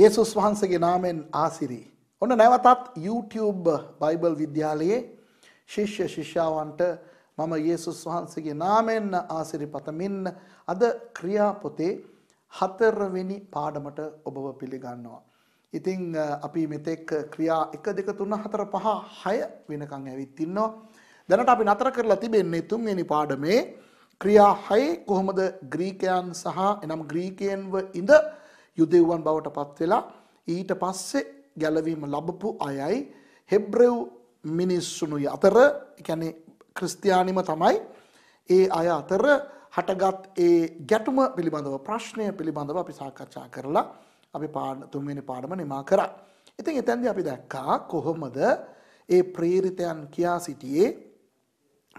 යේසුස් වහන්සගේ නාමෙන් ආසිරී. ඔන්න නැවතත් YouTube බයිබල් විද්‍යාලයේ ශිෂ්‍ය ශිෂ්‍යාවන්ට මම යේසුස් වහන්සගේ නාමෙන් ආසිරි පතමින් අද ක්‍රියාපොතේ හතරවෙනි පාඩමට ඔබව පිළිගන්නවා. ඉතිං අපි මෙතෙක් ක්‍රියා එක දෙක තුන්න හතර පහ හය වෙනකං ඇවිත්තින්නවා. දැනට අපි නතර කරලා තිබෙන්නේ තුන්වෙනි පාඩමේ ක්‍රියා හයි කොහොමද ග්‍රීකයන් සහ එනම් ග්‍රීකයෙන්ව ඉඳ යුදෙව්වන් බවට පත් වෙලා ඊට පස්සේ ගැලවීම ලැබපු අයයි හෙබ්‍රෙව් මිනිස්සුනුයි අතර කියන්නේ ක්‍රිස්තියානිම තමයි ඒ අය අතර හටගත් ඒ ගැටුම පිළිබඳව ප්‍රශ්නය පිළිබඳව අපි සාකච්ඡා කරලා අපි පාඩ තුන්වෙනි පාඩම නිමා කරා. ඉතින් එතැන්දි අපි දැක්කා කොහොමද ඒ ප්‍රේරිතයන් කියා සිටියේ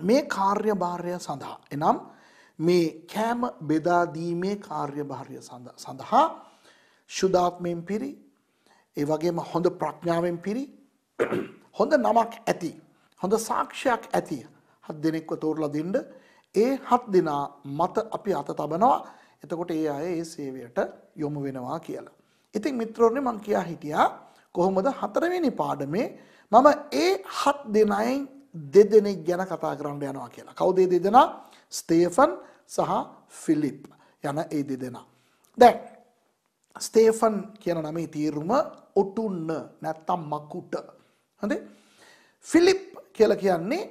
මේ කාර්යභාරය සඳහා එනම් මේ කෑම බෙදාදීමේ කාර්යභාරය සඳහා ශුද්ධාත්මයෙන් පිරි ඒ වගේම හොඳ ප්‍රඥාවෙන් පිරි හොඳ නමක් ඇති හොඳ සාක්ෂයක් ඇති හත් දෙනෙක්ව තෝරලා දෙන්න ඒ හත් දෙනා මත අපි අත තබනවා එතකොට ඒ අය ඒ සේවයට යොමු වෙනවා කියලා. ඉතින් මිත්‍රෝනේ මං කියා හිටියා කොහොමද හතරවෙනි පාඩමේ මම ඒ හත් දෙනයින් දෙදෙනෙක් ගැන කතා කරන්න යනවා කියලා. කවුද ඒ දෙදෙනා? ස්ටේෆන් සහ ෆිලිප් යන ඒ දෙදෙනා. දැන් ස්ටේෆන් කියන නමේ තීරුම ඔටුන්න නැත්තම් මකුට හඳ ෆිලිප් කියල කියන්නේ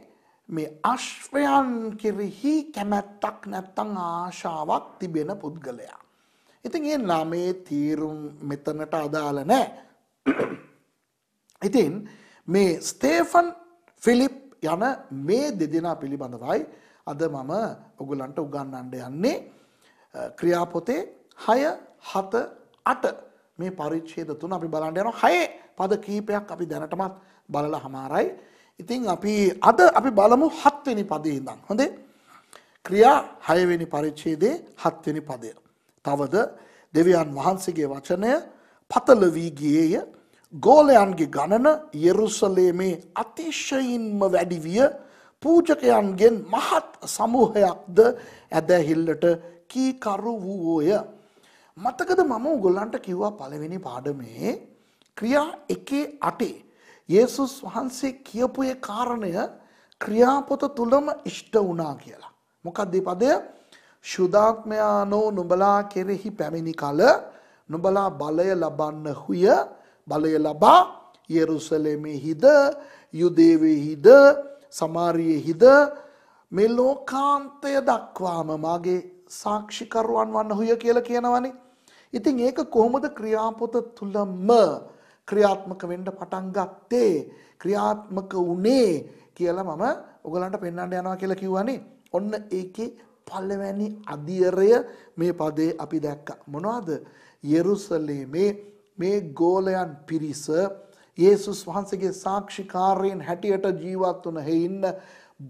මේ අශ්වයන් කෙරෙහි කැමැත්තක් නැත්තං ආශාවක් තිබෙන පුද්ගලයා. ඉතින් ඒ නමේ තීරුම් මෙතනට අදාල නෑ. ඉතින් මේ ස්ටේෆන් ෆිලිප් යන මේ දෙදෙනා පිළිබඳවයි අද මම ඔගුලන්ට උගන්නන්ඩ යන්නේ ක්‍රියාපොතේ හය හත අට මේ පරිච්ඡේද තුන අපි බලන්න යනවා හයේ පද කීපයක් අපි දැනටමත් බලලා හමාරයි. ඉතින් අපි අද අපි බලමු හත්වෙනි පදේ ඉඳන්. හොඳේ? ක්‍රියා හයවෙනි පරිච්ඡේදයේ හත්වෙනි පදය. තවද දෙවියන් වහන්සේගේ වචනය පතල වී ගියේය. ගෝලයන්ගේ ගණන යෙරුසලේමේ අතිශයින්ම වැඩි විය. පූජකයන්ගෙන් මහත් සමූහයක්ද ඇදහිල්ලට කීකරු වූවෝය. මතකද මම උගොල්ලන්ට කිව්වා පළවෙනි පාඩමේ ක්‍රියා එකේ අටේ යේසුස් වහන්සේ කියපු ඒ කාරණය ක්‍රියාපොත තුලම ඉෂ්ට වුණා කියලා. මොකක්ද මේ පදය? ශුදාත්මයානෝ නුඹලා කෙරෙහි පැමිණි කල නුඹලා බලය ලබන්නහුය බලය ලබා යෙරුසලෙමෙහිද යුදේවෙහිද සමාරියෙහිද මේ ලෝකාන්තය දක්වාම මාගේ සාක්ෂිකරුවන් වන්න හුය කියලා කියනවනේ. ඉතින් ඒක කොහොමද ක්‍රියාපොත තුලම ක්‍රියාත්මක වෙන්න පටන් ගත්තේ ක්‍රියාත්මක වුණේ කියලා මම ඔයගලන්ට පෙන්වන්න යනවා කියලා කිව්වනේ. ඔන්න ඒකේ පළවෙනි අදියරය මේ පදේ අපි දැක්කා. මොනවද? යෙරුසලේමේ මේ ගෝලයන් පිරිස යේසුස් වහන්සේගේ සාක්ෂිකාරයෙන් හැටියට ජීවත් වුණ හේින්න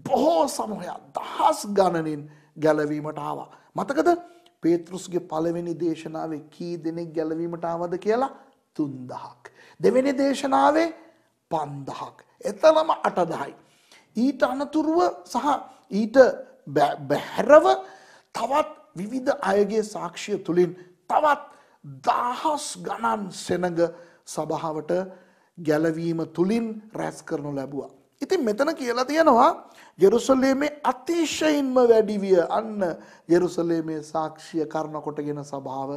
බොහෝ සමූහයක් දහස් ගණනින් ගැලවීමට ආවා. මතකද පේතෘස්ගේ පළවෙනි දේශනාවේ කී දෙනෙක් ගැලවීමට ආවද කියලා තුන්දහක්. දෙවෙනි දේශනාවේ පන්දහක්. එතනම අටදහයි. ඊට අනතුරුව සහ ඊට බැහැරව තවත් විවිධ අයගේ සාක්ෂිය තුළින් තවත් දහස් ගණන් සෙනඟ සභාවට ගැලවීම තුළින් රැස් කරනු ලැබුවා. ඉතින් මෙතන කියලා තියෙනවා යෙරුසලේමේ අතිශයින්ම වැඩිවිය අන්න යෙරුසලේමේ සාක්ෂිය කරන කොටගෙන සභාව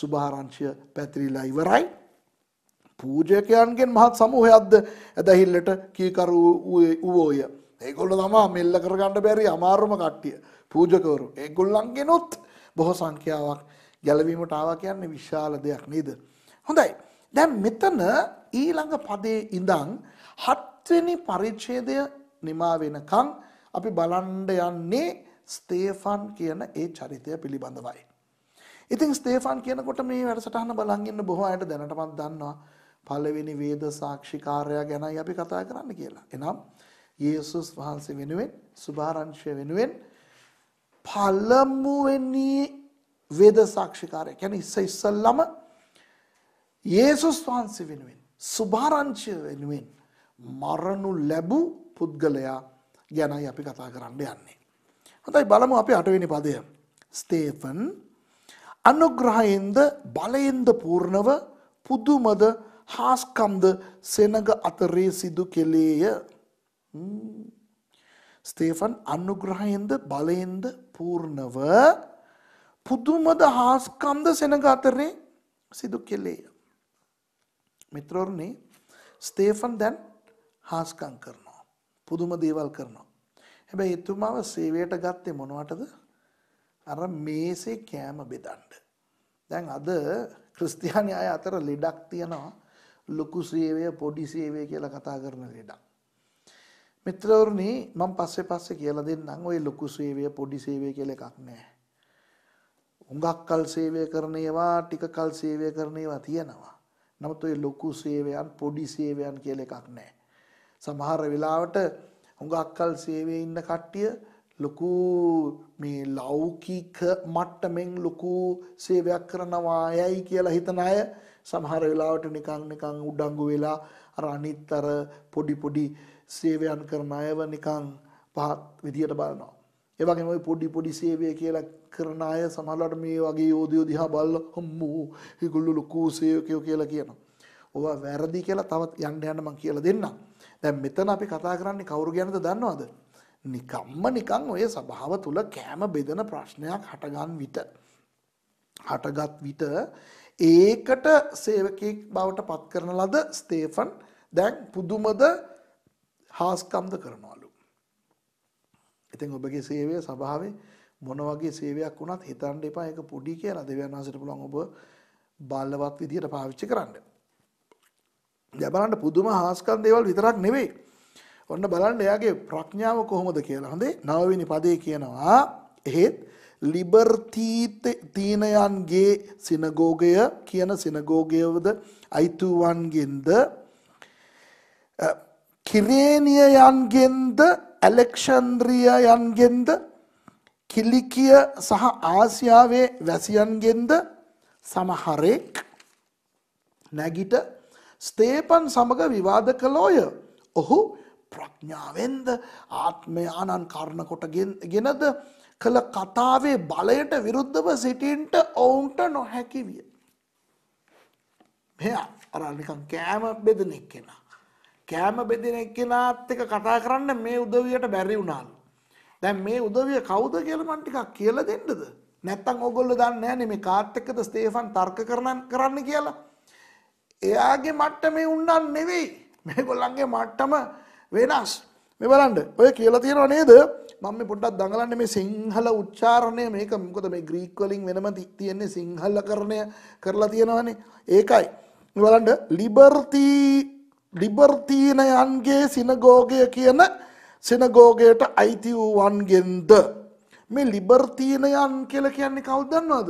සුභාරංශය පැතිරිලා ඉවරයි. පූජකයන්ගෙන් මහත් සමූහයක්ද ඇදහිල්ලට කීකරු වූෝය. ඒගොල්ල තමා මෙල්ල කරගන්න බැරි අමාරුම කට්ටිය පූජකවරු. ඒගොල්ලන්ගෙනොත් බොහෝ සංඛ්‍යාවක් ගැලවීමට ආවා කියන්නේ විශාල දෙයක් නේද. හොඳයි. දැන් මෙතන ඊළඟ පදේ ඉඳන් හත් හත්වෙනි පරිච්ඡේදය නිමා වෙනකන් අපි බලන්න යන්නේ ස්තේෆන් කියන ඒ චරිතය පිළිබඳවයි. ඉතින් ස්තේෆන් කියනකොට මේ වැඩසටහන බලන් ඉන්න බොහෝ අයට දැනටමත් දන්නවා පළවෙනි වේද සාක්ෂිකාරය ගැනයි අපි කතා කරන්න කියලා. එනම් යේසුස් වහන්සේ වෙනුවෙන් සුභාරංශය වෙනුවෙන් පළමුවෙනි වේද සාක්ෂිකාරය කියන්නේ ඉස්ස ඉස්සල්ලාම යේසුස් වහන්සේ වෙනුවෙන් සුභාරංශය වෙනුවෙන් මරණු ලැබූ පුද්ගලයා ගැනයි අපි කතා කරන්න යන්නේ. හොඳයි බලමු අපි අටවෙනි පදය. ස්තේෆන් අනුග්‍රහයෙන්ද බලයෙන්ද පූර්ණව පුදුමද හාස්කම්ද සෙනග අතරේ සිදු කෙළේය. ස්තේෆන් අනුග්‍රහයෙන්ද බලයෙන්ද පූර්ණව පුදුමද හාස්කම්ද සෙනග අතරේ සිදු කෙළේය. මිත්‍රෝරණේ ස්තේෆන් දැන් හාස්කම් කරනවා. පුදුම දේවල් කරනවා. හැබැයි එතුමාව සේවයට ගත්තේ මොනවටද? අර මේසේ කෑම බෙදන්න. දැන් අද ක්‍රිස්තියානි අය අතර ලෙඩක් තියෙනවා. ලොකු සේවය පොඩි සේවය කියලා කතා කරන ලෙඩක්. මිත්‍රවරුනි මම පස්සේ පස්සේ කියලා දෙන්නම් ওই ලොකු සේවය පොඩි සේවය කියලා එකක් නැහැ. උඟක් කල් සේවය කරන ඒවා ටික කල් සේවය කරන ඒවා තියෙනවා. නමුත් ওই ලොකු සේවයන් පොඩි සේවයන් කියලා එකක් නැහැ. සමහර වෙලාවට හුඟක්කල් සේවේ ඉන්න කට්ටිය ලොකු මේ ලෞකික මට්ටමෙන් ලොකු සේවයක් කරනවා යයි කියලා හිතන අය සමහර වෙලාවට නිකන් නිකන් උඩඟු වෙලා අර අනිත් අර පොඩි පොඩි සේවයන් කරන අයව නිකන් පහත් විදියට බලනවා. ඒ වගේම ওই පොඩි පොඩි සේවය කියලා කරන අය සමහරවිට මේ වගේ යෝධයෝ දිහා බලලා හම්මෝ ඒගොල්ලෝ ලොකු සේවකයෝ කියලා කියනවා. ඕවා වැරදි කියලා තවත් යන්න යන්න මම කියලා දෙන්නම්. දැන් මෙතන අපි කතා කරන්නේ කවුරු ගැනද දන්නවද? නිකම්ම නිකං ඔය සභාව තුල කෑම බෙදෙන ප්‍රශ්නයක් හටගන් විට හටගත් විට ඒකට සේවකෙක් බවට පත් කරන ලද ස්ටේෆන් දැන් පුදුමද හාස්කම්ද කරනවලු. ඉතින් ඔබගේ සේවය සභාවේ මොන වගේ සේවයක් වුණත් හිතන්න එපා ඒක පොඩි කියලා දෙවියන් වහන්සේට පුළුවන් ඔබ බලවත් විදියට පාවිච්චි කරන්න. දැබලන්ට පුදුම හාස්කන් දේවල් විතරක් නෙවෙයි. ඔන්න බලන්න එයාගේ ප්‍රඥාව කොහොමද කියලා. හොඳේ නවවෙනි පදේ කියනවා එහෙත් ලිබර්තීතීනයන්ගේ සිනගෝගය කියන සිනගෝගයවද අයිතුවන්ගෙන්ද කිරේනියයන්ගෙන්ද ඇලෙක්ෂන්ද්‍රියයන්ගෙන්ද කිලිකිය සහ ආසියාවේ වැසියන්ගෙන්ද සමහරෙක් නැගිට ස්තේපන් සමග විවාද කළෝය. ඔහු ප්‍රඥාවෙන්ද ආත්මයානන් කරණ කොට ගෙනද කළ කතාවේ බලයට විරුද්ධව සිටින්ට ඔවුන්ට නොහැකි විය. මෙ අරනිකන් කෑම බෙදනෙක් කෙනා. කෑම බෙදෙනෙක් කෙනාත් එක කතා කරන්න මේ උදවියට බැරි වුණාල්. දැන් මේ උදවිය කවුද කියලමන්ටිකක් කියල දෙන්නද. නැත්තන් ඔගොල්ල දන්න නෑනෙ මේ කාත්තකද ස්තේෆන් තර්ක කරන්න කරන්න කියලා. එයාගේ මට්ටමේ උන්නන් නෙවෙයි මේ ගොල්ලන්ගේ මට්ටම වෙනස් මෙ බලන්ඩ ඔය කියලා තියෙනවා නේද මම පොඩ්ඩක් දඟලන්න මේ සිංහල උච්චාරණය මේක මොකද මේ ග්‍රීක්වලින් වෙනම තියෙන්නේ සිංහල කරණය කරලා තියෙනවනේ ඒකයි බලන්ඩ ලිබර්තී ලිබර්තීනයන්ගේ සිනගෝගය කියන සිනගෝගයට අයිති වූවන්ගෙන්ද මේ ලිබර්තීනයන් කියල කියන්නේ කවුදන්නවාද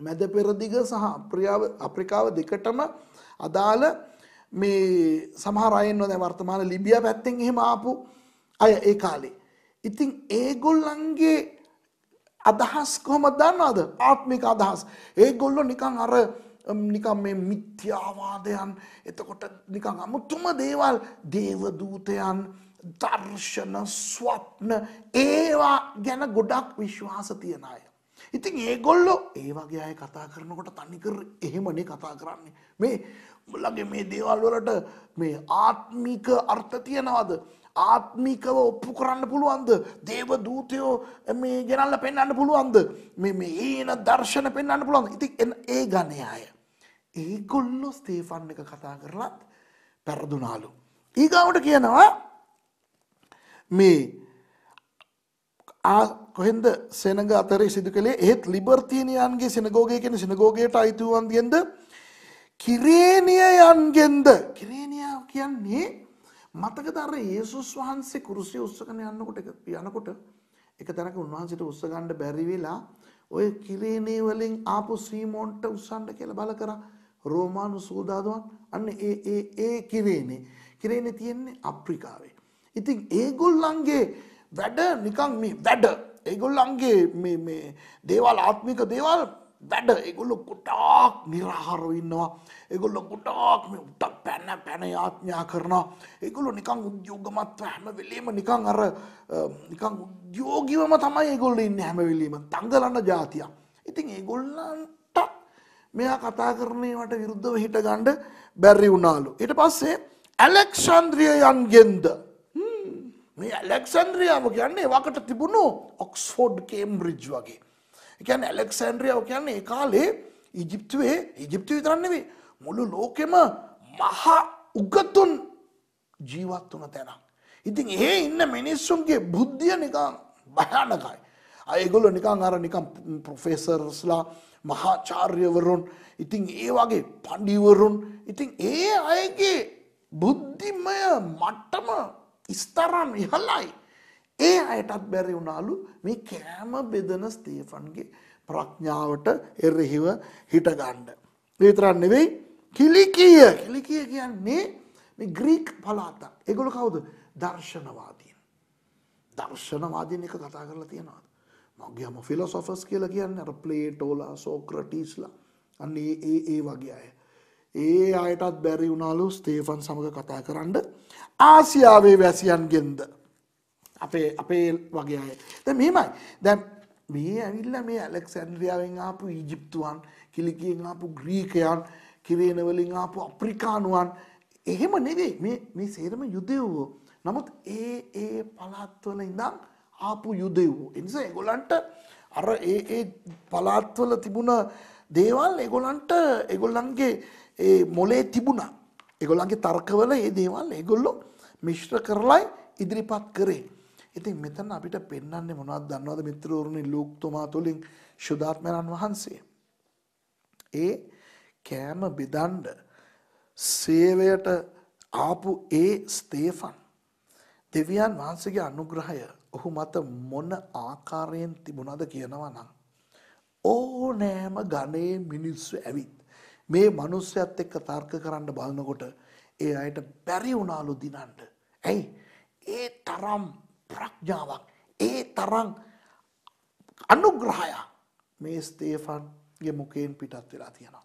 මැද පෙරදිග සහ අප්‍රියාව අප්‍රිකාව දෙකටම අදාළ මේ සමහරයෙන්ව දැ වර්තමාන ලිබිය පැත්තෙන් එහෙම ආපු අය ඒ කාලේ. ඉතිං ඒගොල්ලන්ගේ අදහස් කොහොම දන්නවාද ආත්මික අදහස්. ඒ ගොල්ලො නිකං අර නිකම් මේ මිත්‍යාවාදයන් එතකොට නිකං අමුතුම දේවල් දේවදූතයන් දර්ශන ස්වප්න ඒවා ගැන ගොඩක් විශ්වාස තියෙන අය. ඉතින් ඒගොල්ලෝ ඒ වගේ අය කතා කරනකොට තනිකර එහෙමනේ කතා කරන්නේ. මේ උඹලගේ මේ දේවල් වලට මේ ආත්මික අර්ථ තියනවද? ආත්මිකව ඔප්පු කරන්න පුළුවන්ද? දේව දූතයෝ මේ ගෙනල්ලා පෙන්වන්න පුළුවන්ද? මේ මේ ඊන දර්ශන පෙන්වන්න පුළුවන්ද? ඉතින් ඒ ගණේ අය. ඒගොල්ලෝ ස්ටේෆන් එක කතා කරලත් පෙරදුනාලු. ඊගාවට කියනවා මේ කොහෙන්ද සෙනඟ අතරේ සිදු කළේ එහෙත් ලිබර්තීනියන්ගේ සිනගෝගය කියන සිනගෝගයට අයිතිවන්ගෙන්ද කිරේනියයන්ගෙන්ද කිරේනියා කියන්නේ මතක දර ඒසුස් වහන්සේ කුරුසිය උත්සකන යන්නකොට යනකොට එක තැනක උන්වහන්සේට උත්සගන්න බැරි වෙලා ඔය කිරේනේ වලින් ආපු සීමොන්ට උස්සන්න කියලා බල කරා රෝමානු සූදාදුවන් අන්න ඒ ඒ ඒ කිරේනේ කිරේනේ තියෙන්නේ අප්‍රිකාවේ ඉතින් ඒගොල්ලන්ගේ වැඩ නිකං මේ වැඩ ඒගොල්ලන්ගේ මේ දේවල් ආත්මික දේවල් වැඩ එගොල්ලො කොටාක් නිරහරවෙන්නවා එගොල්ල ගොටාක් මේ උටක් පැන්න පැන යාඥා කරනවා එගොලු නිකං උද්‍යෝගමත්ව හැම වෙලීම නිකං අර නිකං උද්‍යෝගිවම තමයි ඒගොල්ල ඉන්න හැමවෙලීම තංගලන්න ජාතිය ඉතින් ඒගොල්ලන්ටත් මෙයා කතා කරනීමට විරුද්ධව හිට ගණ්ඩ බැරි වුණාලු. ඉට පස්සේ ඇලෙක්ෂන්ද්‍රිය යන්ගෙන්ද මේ ඇලෙක්සන්ද්‍රියාව කියන්නේ වකට තිබුණු ඔක්ස්ෆෝඩ් කේම්බ්‍රිජ් වගේ. එකන් ඇලෙක්සන්ද්‍රියාව කියන්නේ ඒ කාලේ ඉජිප්තුවේ ඉජිප්ති විතරන්නෙවේ මුළු ලෝකෙම මහා උගතුන් ජීවත් වන තැනක්. ඉතින් ඒ ඉන්න මිනිස්සුන්ගේ බුද්ධිය නිකං භයානකයි. අයගොල නිකං අර නිකම් ප්‍රොෆෙසර්ස්ලා මහාචාර්යවරුන් ඉතිං ඒ වගේ පඩිවරුන් ඉතිං ඒ අයගේ බුද්ධිමය මට්ටම ඉස්තරම් ඉහලයි. ඒ අයටත් බැරි වුණාලු මේ කෑම බෙදන ස්තේෆන්ගේ ප්‍රඥාවට එරෙහිව හිටගණ්ඩ. ඒතරන් නෙවෙයි කිලිකීය කිලිකිය කියන්නේ ග්‍රීක් පලාතා එගොල කවුද දර්ශනවාදීන්. දර්ශනවාදීන් එක කතා කරලා තියෙනවාද. මගේම ෆිලොසොෆස් කියලා කියන්න අර ප්ලේටෝලා සෝක්‍රටීස්ලා අන්නේ ඒ ඒ වගේ අය. ඒ අයටත් බැරි වුණාලු ස්තේෆන් සමඟ කතා කරන්න ආසියාවේ වැසියන්ගෙන්ද අපේ අපේ වගේ අය ද මෙමයි දැම් මේ ඇවිල්ල මේ ඇලෙක්සැන්ද්‍රියාවෙන් ආපු ඊජිප්තුවන් කිලිකියෙන් ආපු ග්‍රීකයන් කිරේනවලින් ආපු අප්‍රිකානුවන් එහෙම නෙවෙයි මේ සේරම යුදෙව්වෝ නමුත් ඒ ඒ පලාත්වල ඉඳම් ආපු යුදෙව්වෝ එනිසා එගොලන්ට අර ඒ ඒ පලාත්වල තිබුණ දේවල් එගොලන්ට එගොල්ලන්ගේ මොලේ තිබුණා ඒගොල්ලන්ගේ තර්කවල ඒ දේවල් ඒගොල්ලො මිශ්්‍ර කරලයි ඉදිරිපත් කරේ. ඉතින් මෙතන අපිට පෙන්න්නේ මොනත් දන්නවද මිත්‍රවරුණි ලූක්තුමා තුළින් ශුදාත්මයණන් වහන්සේ. ඒ කෑම බිදන්ඩ සේවයට ආපු ඒ ස්තේෆන් දෙවියන් වහන්සේගේ අනුග්‍රහය ඔහු මත මොන ආකාරයෙන් තිබුණද කියනවා නම් ඕනෑම ගණයේ මිනිස්සු ඇවිත් මේ මිනිස්සයත් එක්ක තර්ක කරන්න බලනකොට ඒ අයට බැරි වුණාලු දිනන්න. ඇයි? ඒ තරම් ප්‍රඥාවක්, ඒ තරම් අනුග්‍රහය මේ ස්තේෆන්ගේ මුකෙන් පිටත් වෙලා තියෙනවා.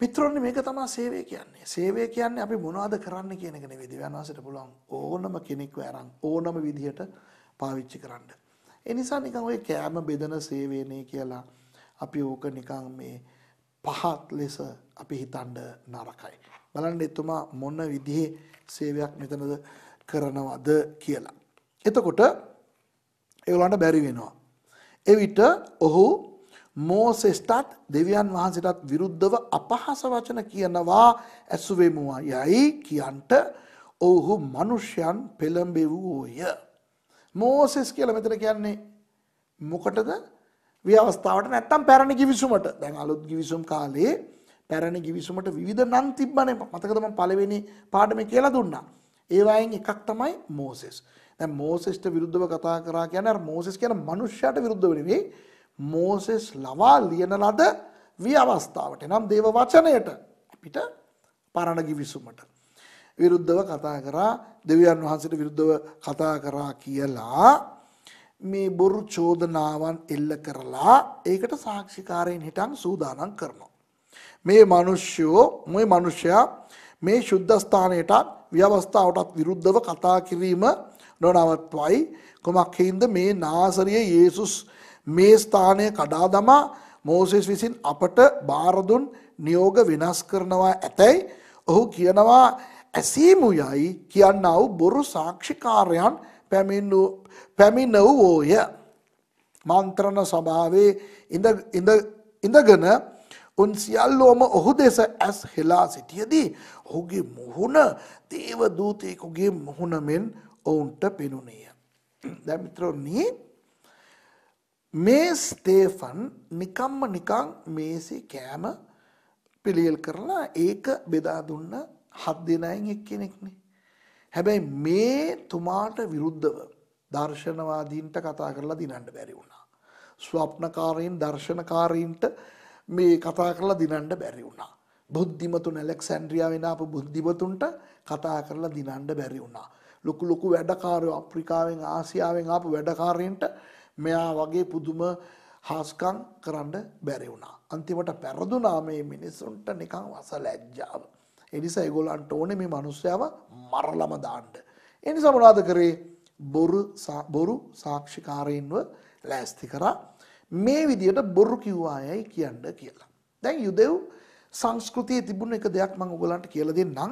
මිත්‍රෝනි මේක තමයි සේවය කියන්නේ. සේවය කියන්නේ අපි මොනවද කරන්න කියන එක නෙවෙයි. දෙවියන් වහන්සේට පුළුවන් ඕනම කෙනෙක්ව අරන් ඕනම විදිහට පාවිච්චි කරන්න. ඒ නිසා නිකන් ඔය කෑම බෙදන සේවයනේ කියලා අපි ඕක නිකන් මේ පහත් ලෙස අපි හිතන්න නරකයි. බලන්න එතුමා මොන විදිහේ සේවයක් මෙතනද කරනවද කියලා. එතකොට ඒගොල්ලන්ට බැරි වෙනවා. එවිට ඔහු මෝසෙස්ටත් දෙවියන් වහන්සේටත් විරුද්ධව අපහාස වචන කියනවා ඇසුවෙමුවා යයි කියන්ට ඔවුහු මිනිසයන් පෙළඹෙවූය. මෝසෙස් කියලා මෙතන කියන්නේ මොකටද? ව්‍යවස්ථාවට නැත්තම් පැරණි ගිවිසුමට දැන් අලුත් ගිවිසුම් කාලේ පැරණි ගිවිසුමට විවිධ නම් තිබ්බනේ මතකද මම පළවෙනි පාඩමේ කියලා දුන්නා. ඒ වයින් එකක් තමයි මෝසෙස්. දැන් මෝසෙස්ට විරුද්ධව කතා කරා කියන්නේ අර මෝසෙස් කියන මනුෂ්‍යයාට විරුද්ධව නෙවෙයි මෝසෙස් ලවා ලියන ලද ව්‍යවස්ථාවට නම් දේව වචනයට අපිට පරණ ගිවිසුමට විරුද්ධව කතා කරා දෙවියන් වහන්සේට විරුද්ධව කතා කරා කියලා මේ බොරු චෝදනාවන් එල්ල කරලා ඒකට සාක්ෂිකාරයෙන් හිටන් සූදානම් කරනවා. මේ මිනිස්සුෝ මේ මිනිසයා මේ සුද්ධ ස්ථානයට ව්‍යවස්ථාවටත් විරුද්ධව කතා කිරීම නොනවත්වයි කොමක් හින්ද මේ නාසරිය යේසුස් මේ ස්ථානය කඩා දමා මෝසෙස් විසින් අපට බාරදුන් නියෝග වෙනස් කරනවා ඇතැයි ඔහු කියනවා ඇසීමු යයි කියන්නා වූ බොරු සාක්ෂිකාරයන් පැමිණ වූය. මන්ත්‍රණ සභාවේ ඉඳගෙන උන් සියල්ලෝම ඔහු දෙස ඇස් හෙලා සිටියදී ඔහුගේ මුහුණ දේව දූතයෙකුගේ මුහුණ මෙන් ඔවුන්ට පෙනුනේය. දැන් මිත්‍රෝනි මේ ස්ටේෆන් නිකම්ම නිකං මේසේ කෑම පිළියෙල් කරලා ඒක බෙදා දුන්න හත් දෙනයින් එක්කෙනෙක්නේ. හැබැයි මේ තුමාට විරුද්ධව දර්ශනවාදීන්ට කතා කරලා දිනන්න බැරි වුණා. ස්වප්නකාරයින් දර්ශනකාරීන්ට මේ කතා කරලා දිනන්න බැරි වුණා. බුද්ධිමතුන් ඇලෙක්සැන්ඩ්‍රියාවෙන් ආපු බුද්ධිමතුන්ට කතා කරලා දිනන්න බැරි වුණා. ලොකු ලොකු වැඩකාරයෝ අප්‍රිකාවෙන් ආසියාවෙන් ආපු වැඩකාරීන්ට මෙයා වගේ පුදුම හාස්කම් කරන්න බැරි වුණා. අන්තිමට පැරදුනා මේ මිනිසුන්ට නිකන් වසලැජ්ජාව. එනිසා ඒගොල්ලන්ට ඕනේ මේ මිනිස්සයව මරලම දාන්න. එනිසා මොනවද කරේ? බොරු බොරු සාක්ෂිකාරයින්ව ලෑස්ති කරා මේ විදියට බොරු කිව්වායයි කියන්න කියලා. දැන් යුදෙව් සංස්කෘතියේ තිබුණ එක දෙයක් මම ඔයගලන්ට කියලා දෙන්නම්.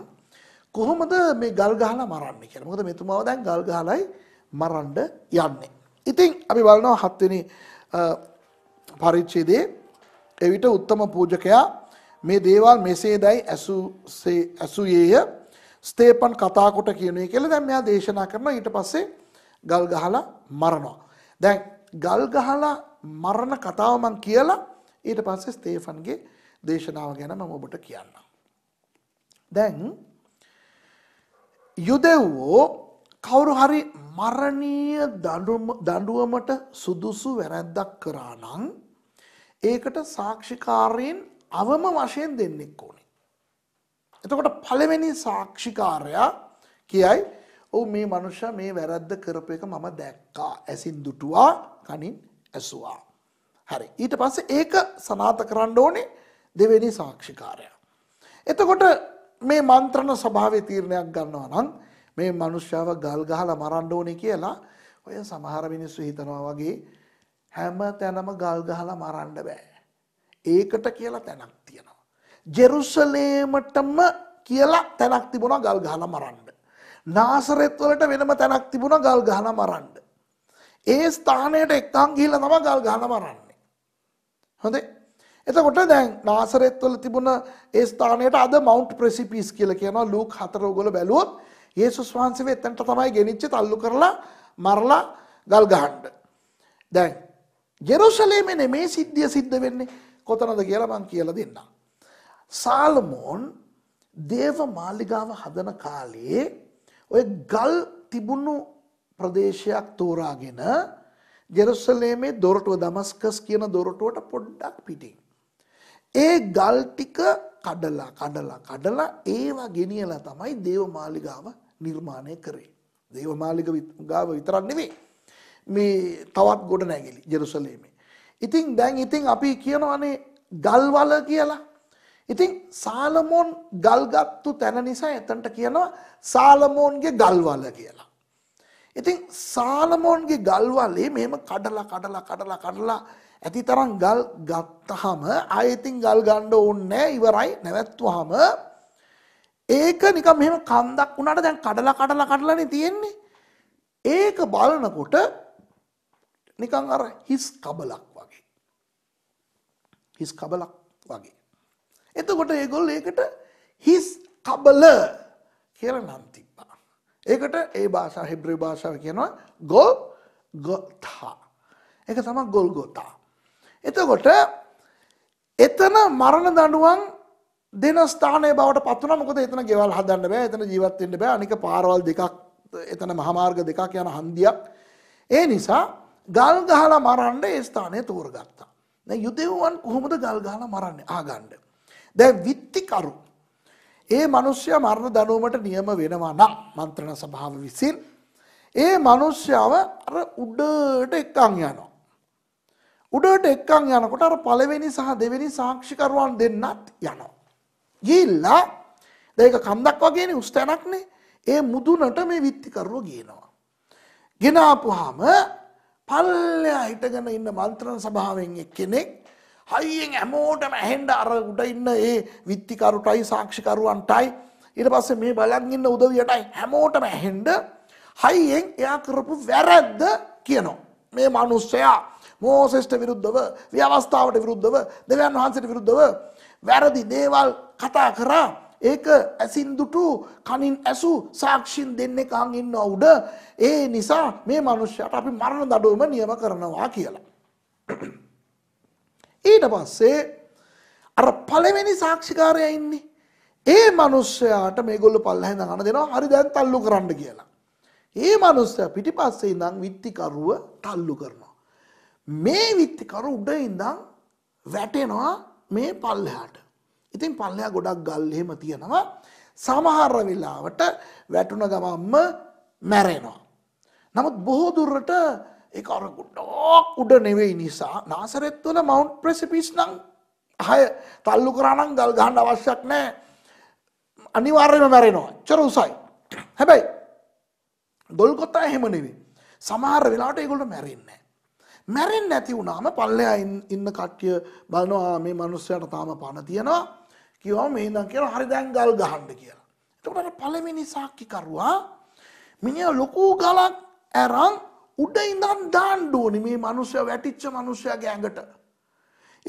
කොහොමද මේ ගල් ගහලා මරන්නේ කියලා. මොකද මෙතුමාව දැන් ගල් ගහලයි මරන්න යන්නේ. ඉතින් අපි බලනවා හත්වෙනි පරිච්ඡේදයේ එවිට උත්තම පූජකයා මේ දේවල් මෙසේදයි ඇසුයේය ස්තේපන් කතා කොට කියනේ කියලා දැන් මෙයා දේශනා කරන ඊට පස්සේ ගල් ගහලා මරනවා. දැන් ගල් ගහලා මරණ කතාව මම කියලා ඊට පස්සේ ස්තේෆන්ගේ දේශනාව ගැන මම ඔබට කියන්නම්. දැන් යුදෙව්වෝ කවුරු හරි මරණීය දඬුවමට සුදුසු වැරැද්දක් කරා නම් ඒකට සාක්ෂිකාරයෙන් අවම වශයෙන් දෙන්නෙක් ඕනේ. එතකොට පළවෙනි සාක්ෂිකාරයා කියයි ඔව් මේ මනුෂ්‍ය මේ වැරද්ද කරපු එක මම දැක්කා ඇසින් දුටුවා කනින් ඇසුවා. හරි ඊට පස්සේ ඒක සනාත කරන්න ඕනේ දෙවෙනි සාක්ෂිකාරයා. එතකොට මේ මන්ත්‍රණ සභාවේ තීරණයක් ගන්නවා නම් මේ මනුෂ්‍යව ගල් ගහලා මරන්න ඕනේ කියලා ඔය සමහර මිනිස්සු හිතනවා වගේ හැම තැනම ගල් ගහලා මරන්න බෑ. ඒකට කියලා තැනක් තියෙනවා. ජෙරුසලේමටම කියලා තැනක් තිබුණා ගල් ගහන මරන්න. නාසරෙත් වලට වෙනම තැනක් තිබුණා ගල් ගහන මරන්න. ඒ ස්ථානයට එක්කන් ගිහිල්ලා තමයි ගල් ගහන මරන්නේ. හොඳේ. එතකොට දැන් නාසරෙත් වල තිබුණ ඒ ස්ථානයට අද මවුන්ට් ප්‍රෙසිපිස් කියලා කියනවා ලූක් 4 ඔයගොල්ලෝ බැලුවොත් යේසුස් වහන්සේ වෙතනට තමයි ගෙනිච්ච තල්ලු කරලා මරලා ගල් ගහන්න. දැන් ජෙරුසලේමේ මේ සිද්ධිය සිද්ධ වෙන්නේ කොතනද කියලා මං කියලා දෙන්න. සාල්මෝන් දේව මාලිගාව හදන කාලයේ ඔය ගල් තිබුණු ප්‍රදේශයක් තෝරාගෙන ජෙරුසලේමේ දොරටුව දමස්කස් කියන දොරටුවට පොඩ්ඩක් පිටින්. ඒ ගල් ටික කඩලා කඩලා කඩලා ඒවා ගෙනියලා තමයි දේව මාලිගාව නිර්මාණය කරේ. දේව මාලිගාව විතරක් නෙවෙයි. මේ තවත් ගොඩ නැගිලි ජෙරුසලේමේ. ඉතින් දැන් ඉතින් අපි කියනවනේ ගල්වල කියලා. ඉතින් සාලමෝන් ගල්ගත්තු තැන නිසා එතනට කියනවා සාලමෝන්ගේ ගල්වල කියලා. ඉතින් සාලමෝන්ගේ ගල්වලේ මෙහෙම කඩලා කඩලා කඩලා කඩලා ඇති තරම් ගල් ගත්තාම ආයෙත්ින් ගල් ගන්න ඕනේ ඉවරයි නැවැත්තුවාම ඒක නිකන් මෙහෙම කන්දක් වුණාට දැන් කඩලා කඩලා කඩලානේ තියෙන්නේ. ඒක බලනකොට නිකන් අර හිස් කබලක් හිස් කබලක් වගේ. එතකොට ඒගොල් ඒකට හිස් කබල කියල නම් තිබ්බා. ඒකට ඒ භාෂා හෙබ්‍රි භාෂාව කියනවා ගොල් ගොත්හා. එක තම ගොල් ගොතා. එතකොට එතන මරණ දඩුවන් දෙන ස්ථානය බවට පත්වන මොකද එතන ගෙවල් හදන්න බෑ එතන ජීවත්වෙන්ට බෑ අනික පාරවල් දෙකක් එතන මහමාර්ග දෙකක් යන හන්දියක්. ඒ නිසා ගල් ගහලා මරන්ඩ ඒ ස්ථානය තෝරගත්තා. දැන් යුදෙව්වන් කොහොමද ගල් ගහලා මරන්නේ ආගන්න. දැන් විත්තිකරු ඒ මිනිස්සයා මරණ දඬුවමට නියම වෙනවා නම් මන්ත්‍රණ සභාව විසින් ඒ මිනිස්සයව අර උඩට එක්කන් යනවා. උඩට එක්කන් යනකොට අර පළවෙනි සහ දෙවෙනි සාක්ෂිකරුවන් දෙන්නත් යනවා. ගිහිල්ලා දැන් ඒක කන්දක් වගේනේ උස් තැනක්නේ. ඒ මුදුනට මේ විත්තිකරුව ගිනවා. ගෙන ආපුවාම පල්ලෙහා හිටගෙන ඉන්න මන්ත්‍රණ සභාවෙන් එක්කෙනෙක් හයියෙන් හැමෝටම ඇහෙන්න අර උඩ ඉන්න ඒ විත්තිකරුටයි සාක්ෂිකරුවන්ටයි ඊට පස්සේ මේ බලන් ඉන්න උදවියටයි හැමෝටම ඇහෙන්න හයියෙන් එයා කරපු වැරද්ද කියනවා. මේ මිනිස්සයා මෝසෙස්ට විරුද්ධව, විවස්ථාවට විරුද්ධව, දෙවියන් වහන්සේට විරුද්ධව වැරදි දේවල් කතා කරා. ඒක ඇසින් දුටු කනින් ඇසු සාක්ෂින් දෙන්නේ කන් ඉන්න උඩ ඒ නිසා මේ මනුෂ්‍යයාට අපි මරණ දඩුවම නියම කරනවා කියලා. ඊට පස්සේ අර පළවෙනි සාක්ෂිකාරයා ඉන්නේ. ඒ මනුස්සයාට මේගොල්ලෝ පල්ලෙහෙන් දාන දෙනවා හරි දැන් තල්ලු කරන්න කියලා. ඒ මනුස්සයා පිටිපස්සේ ඉඳන් විත්තිකරුව තල්ලු කරනවා. මේ විත්තිකරු උඩ ඉඳන් වැටෙනවා මේ පල්ලෙහාට. ඉතින් පල්ලයා ගොඩක් ගල් එහෙම තියෙනවා. සමහර වෙලාවට වැටුණ ගමන්ම මැරෙනවා. නමුත් බොහෝ දුරට ඒක අර ගොඩක් උඩ නෙවෙයි නිසා නාසරෙත් වල මවුන්ට් ප්‍රෙසිපිස් නම් හය තල්ලු කරා නම් ගල් ගහන්න අවශ්‍යයක් නැහැ. අනිවාර්යයෙන්ම මැරෙනවා. චර උසයි. හැබැයි ගොල්කොතා එහෙම නෙවෙයි. සමහර වෙලාවට ඒගොල්ලෝ මැරෙන්නේ නැහැ. මැරෙන්නේ නැති වුණාම පල්ලෙහා ඉන්න කට්ටිය බලනවා මේ මිනිස්සයාට තාම පණ තියෙනවා. කිව්වම මේ ඉඳන් කියන හරි දැන් ගල් ගහන්න කියලා. එතකොට පළවෙනි සාක්කිකරුවා මිනිහ ලොකු ගලක් ඇරන් උඩ ඉඳන් දාන්න ඕනි මේ මිනිස්සයා වැටිච්ච මිනිස්සයාගේ ඇඟට.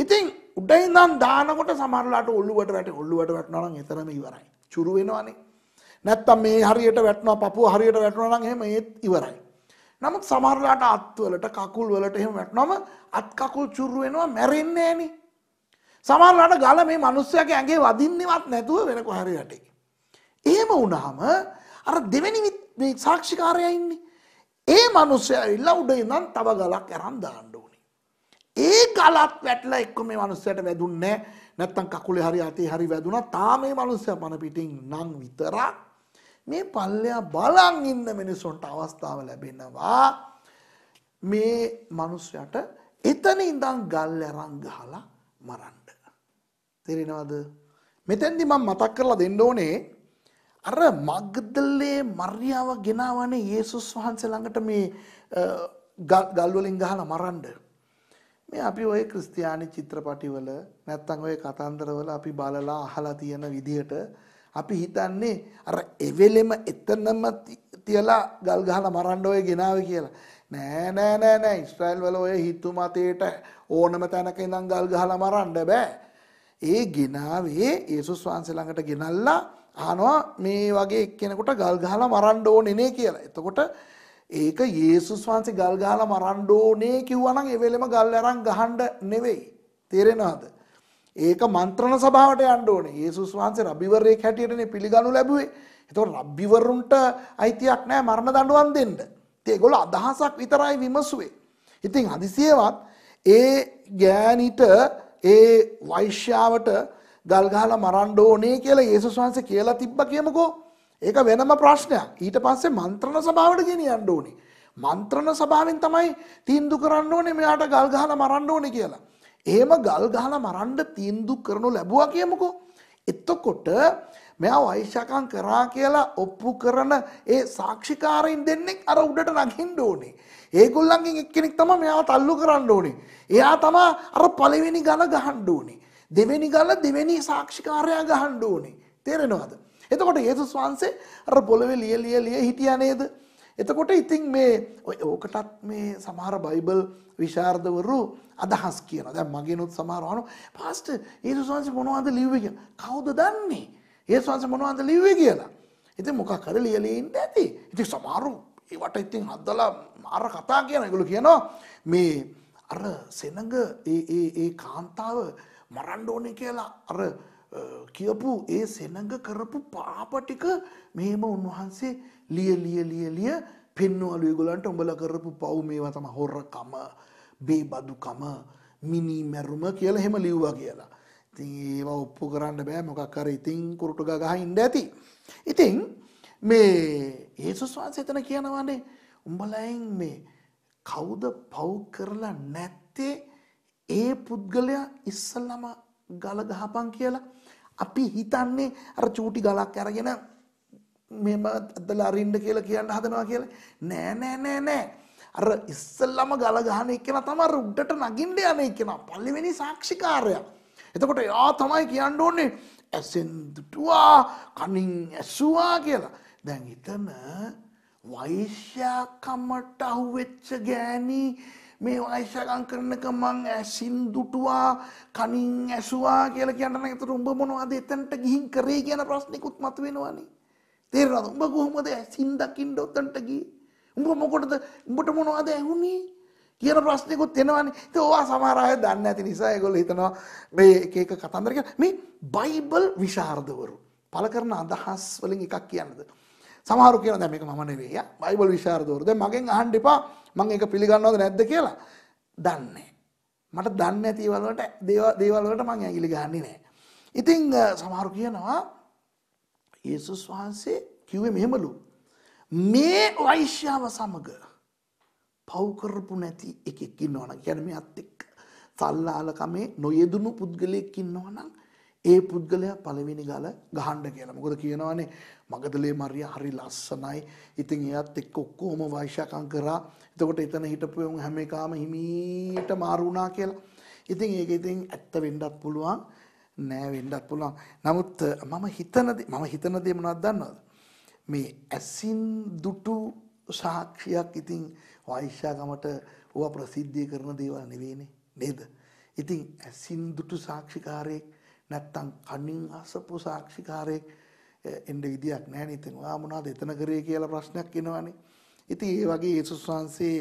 ඉතින් උඩ ඉඳන් දානකොට සමහරලාට ඔළුවට වැටි ඔළුවට වැටෙනවා නම් එතරම් ඉවරයි. චුරු වෙනවනේ. නැත්තම් මේ හරියට වැටෙනවා පපුව හරියට වැටෙනවා නම් එහෙම ඒත් ඉවරයි. නමුත් සමහරලාට අත්වලට කකුල් වලට එහෙම වැටෙනවම අත් කකුල් චුරු වෙනවා මැරෙන්නේ නැහනේ. සමරලට ගල මේ මනුස්සයක ඇගේ වදින්නවත් නැතුව වෙන කොහැරි යටේ. එහෙම වුණහම අර දෙවැනි සාක්ෂිකාරයඉන්නේ. ඒ මනුස්සය ඉල්ල උඩ ඉඳන් තව ගලක් ඇරම් දාණ්ඩ ඕනේ. ඒ ගලත් වැටලා එක්ක මේ මනුස්සයට වැදුන්නේ නැත්තම් කකුලේ හරි අතේ හරි වැදුනා තා මේ මනුස්සය පන පිටින් නම් විතරක් මේ පල්ලයා බලන් ඉන්න මිනිසුන්ට අවස්ථාව ලැබෙනවා මේ මනුස්සයට එතන ඉඳන් ගල් ඇරං ගහලා මරන්න. තේරෙනවද? මෙතෙන්දි මම මතක් කරලා දෙන්න ඕනේ අර මග්දලේ මර්යාව ගෙනාවනේ යේසුස් වහන්සේ ළඟට මේ ගල් වලින් ගහලා මරන්න. මේ අපි ওই ක්‍රිස්තියානි චිත්‍රපටිවල නැත්තම් ওই කතන්දරවල අපි බලලා අහලා තියෙන විදිහට අපි හිතන්නේ අර එවෙලෙම එතනම තියලා ගල් ගහලා මරන්න ඔය ගෙනාවේ කියලා. නෑ නෑ නෑ නෑ ඉස්රායල් වල ඔය හිතු මතේට ඕනම තැනක ඉඳන් ගල් ගහලා මරන්න බෑ. ඒ ගෙනාවේ ඒසුස් වහන්සේ ළඟට ගෙනල්ලා අහනවා මේ වගේ එක්කෙනෙකුට ගල් ගහලා මරන්න ඕනේ නේ කියලා. එතකොට ඒක යේසුස් වහන්සේ ගල් ගහලා මරන්න ඕනේ කිව්වා නම් ඒ වෙලෙම ගල් අරන් ගහන්න නෙවෙයි. තේරෙනවද? ඒක මන්ත්‍රණ සභාවට යන්න ඕනේ. යේසුස් වහන්සේ රබිවරයෙක් හැටියටනේ පිළිගනු ලැබුවේ. එතකොට රබ්බිවරුන්ට අයිතියක් නැහැ මරණ දඬුවම් දෙන්න. ඉතින් ඒගොල්ලෝ අදහසක් විතරයි විමසුවේ. ඉතින් හදිසියවත් ඒ ගෑනිට ඒ වෛශ්‍යාවට ගල්ගහලා මරන්න ඕනේ කියලා යේසුස් වහන්සේ කියලා තිබ්බ කියමුකෝ. ඒක වෙනම ප්‍රශ්නයක්. ඊට පස්සේ මන්ත්‍රණ සභාවට ගෙනියන්න ඕනේ. මන්ත්‍රණ සභාවෙන් තමයි තීන්දුව කරන්න ඕනේ මෙයාට ගල් ගහලා මරන්න ඕනේ කියලා. එහෙම ගල් ගහලා මරන්න තීන්දුව කරනු ලැබුවා කියමුකෝ. එතකොට මෙයා වෛශ්‍යකම් කරා කියලා ඔප්පු කරන ඒ සාක්ෂිකාරයින් දෙන්නෙක් අර උඩට නගින්න ඕනේ. ඒගොල්ලන්ගෙන් එක්කෙනෙක් තම මෙයාව තල්ලු කරන්න ඕනේ. එයා තමා අර පළවෙනි ගල ගහන්න ඕනේ. දෙවෙනි ගල දෙවෙනි සාක්ෂිකාරයා ගහන්න ඕනේ. තේරෙනවද? එතකොට යේසුස් වහන්සේ අර පොළවේ ලිය ලිය ලිය හිටියා නේද? එතකොට ඉතින් මේ ඕකටත් මේ සමහර බයිබල් විශාරදවරු අදහස් කියනවා. දැන් මගෙනුත් සමහර අහනවා පාස්ටර් යේසුස් වහන්සේ මොනවද ලිව්වේ කියලා. කවුද දන්නේ? යේසුස් වහන්සේ මොනවද ලිව්වේ කියලා. ඉතින් මොකක් හරි ලියලා ඉන්න ඇති. ඉතින් සමහරු ඒවට ඉතින් හදලා මාර කතා කියන එකගොලු කියනවා මේ අර සෙනඟ ඒ කාන්තාව මරන්්ඩෝනි කියලා අර කියපු ඒ සෙනඟ කරපු පාපටික මෙහෙම උන්වහන්සේ ලිය ලිය ලිය ලිය පෙන්වලු ගොලන්ට උඹල කරපු පව් මේවා තම හොරකම බේබදුකම මිනි මැරුම කියලා හෙම ලිව්වා කියලා. ඉතින් ඒවා ඔප්පු කරන්න බෑ මොකක් කර ඉතින් කුරුටු ගහ ඉන්න ඇති. ඉතින් මේ ඒසුස් වහන්සේ එතන කියනවානේ උඹලයින් මේ කවුද පව් කරලා නැත්තේ ඒ පුද්ගලයා ඉස්සල්ලාම ගල ගහපන් කියලා අපි හිතන්නේ අර චූටි ගලක් අරගෙන මෙහෙම අදලා අරින්න කියලා කියන්න හදනවා කියලා නෑ නෑ නෑ නෑ අර ඉස්සල්ලාම ගල ගහන එක්කන තමයි අර උඩට නගින්න යන එක්කන පළවෙනි සාක්ෂිකාරයා එතකොට එයා තමයි කියන්න ඕනේ ඇසෙන් දුටුවා කනින් ඇසුවා කියලා දැන් හිතන වෛශ්‍යකමට අහුවෙච්ච ගෑණි මේ වෛශ්‍යකම් කරනක මං ඇසින් දුටුවා කනින් ඇසුවා කියලා කියන්න නම් ඒතර උඹ මොනවද එතනට ගිහින් කරේ කියන ප්‍රශ්නිකුත් මතුවෙනවනේ තේරෙනවද උඹ කොහොමද ඇසින් දකින්න උතනට ගියේ උඹ මොකටද උඹට මොනවද ඇහුනේ කියන ප්‍රශ්නිකුත් එනවනේ ඉතින් ඕවා සමහර අය දන්නේ නැති නිසා ඒගොල්ලෝ හිතනවා මේ එක එක කතන්දර මේ බයිබල් විශාරදවරු පළ කරන අදහස් වලින් එකක් කියන්නද සමහරු කියන දැන් මේක මම නෙවෙයි යා බයිබල් විශාරදවරු දැන් මගෙන් අහන්න එපා මම ඒක පිළිගන්නවද නැද්ද කියලා දන්නේ මට දන්නේ නැති දේවල් වලට දේවල් වලට මම ඇඟිලි ගහන්නේ නැහැ ඉතින් සමහරු කියනවා යේසුස් වහන්සේ කිව්වේ මෙහෙමලු මේ වෛශ්‍යාව සමග පව් කරපු නැති එකෙක් ඉන්නවනම් කියන්නේ මේ අත් එක්ක සල්ලාලකමේ නොයෙදුණු පුද්ගලයෙක් ඉන්නවනම් ඒ පුද්ගලයා පළවෙනි ගල ගහන්න කියලා. මොකද කියනවානේ මගදලේ මරිය හරි ලස්සනයි. ඉතින් එයත් එක්ක ඔක්කොම වෛශකම් කරා. එතකොට එතන හිටපු යමු හැම එකම හිමීට මාරු වුණා කියලා. ඉතින් ඒක ඉතින් ඇත්ත වෙන්නත් පුළුවන්. නෑ වෙන්නත් පුළුවන්. නමුත් මම හිතන මම හිතන දේ මොනවද දන්නවද? මේ ඇසින් දුටු සාක්ෂියක් ඉතින් වෛශ්‍යකමට ඕවා ප්‍රසිද්ධිය කරන දේවල් නෙවෙයිනේ නේද? ඉතින් ඇසින් දුටු සාක්ෂිකාරයෙක් නැත්තම් කනින් අසපු සාක්ෂිකාරයෙක් එන්න විදියක් නැහැ නේ ඉතින් ඔයා මොනවද එතන කරේ කියලා ප්‍රශ්නයක් එනවනේ. ඉතින් ඒ වගේ යේසුස් වහන්සේ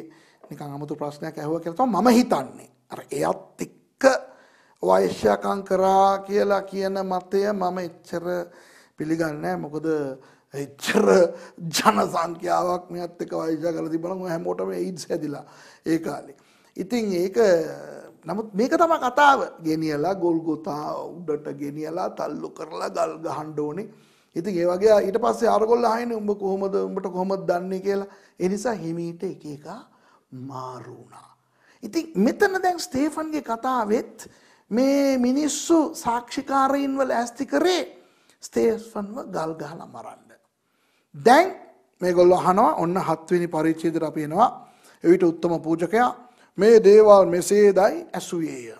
නිකන් 아무තු ප්‍රශ්නයක් ඇහුවා කියලා තමයි මම හිතන්නේ. අර එයත් එක්ක වෛශ්‍යකම් කරා කියලා කියන මතය මම එච්චර පිළිගන්නේ මොකද එච්චර ජන සංඛ්‍යාවක් මෙයත් එක්ක වෛශ්‍ය කරලා තිබුණා හැමෝටම AIDS හැදිලා ඒ කාලේ. ඉතින් ඒක නමුත් මේක තමයි කතාව. ගෙනියලා ගොල්ගොතා උඩට ගෙනියලා තල්ලු කරලා ගල් ගහන්න ඕනේ. ඉතින් ඒ වගේ ඊට පස්සේ අරගොල්ලෝ ආයෙත් උඹ කොහොමද උඹට කොහොමද දන්නේ කියලා. ඒ නිසා හිමීට එක එක මාරු වුණා. ඉතින් මෙතන දැන් ස්ටේෆන්ගේ කතාවෙත් මේ මිනිස්සු සාක්ෂිකාරයින්ව ලෑස්ති කරේ ස්ටේෆන්ව ගල් ගහලා මරන්න. දැන් මේගොල්ලෝ අහනවා ඔන්න හත්වෙනි පරිච්ඡේදයට අපි එනවා. එවිට උත්තම පූජකයා මේ දේවල් මෙසේදයි ඇසුයේය.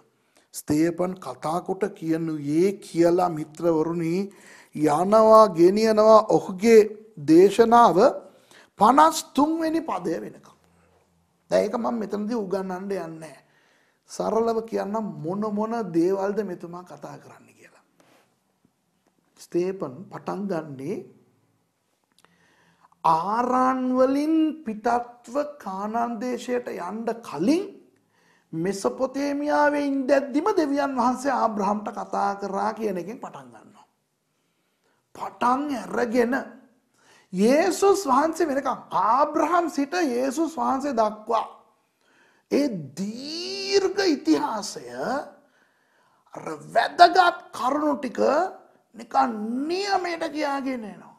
ස්තේපන් කතාකොට කියනුයේ කියලා මිත්‍රවරුණි යනවා ගෙනියනවා ඔහුගේ දේශනාව පනස්තුන්වෙනි පදය වෙනකම්. දැක මං මෙතනදී උගන්නන්ඩ යන්නේ. සරලව කියන්න මොන මොන දේවල්ද මෙතුමා කතා කරන්න කියලා. ස්තේපන් පටන් ගන්නේ ආරාන්වලින් පිටත්ව කානන්දේශයට යන්ඩ කලින් මෙසපොතේමියාවේ ඉන්දැද්දිම දෙවියන් වහන්සේ ආබ්‍රහම්ට කතා කරා කියන එකෙන් පටන් ගන්නවා. පටන් ඇරගෙන යේසුස් වහන්සේ වෙනකම් ආබ්‍රහම් සිට යේසුස් වහන්සේ දක්වා. ඒ දීර්ඝ ඉතිහාසය වැදගත් කරුණු ටික නිකන් නියමයට කියාගෙන එනවා.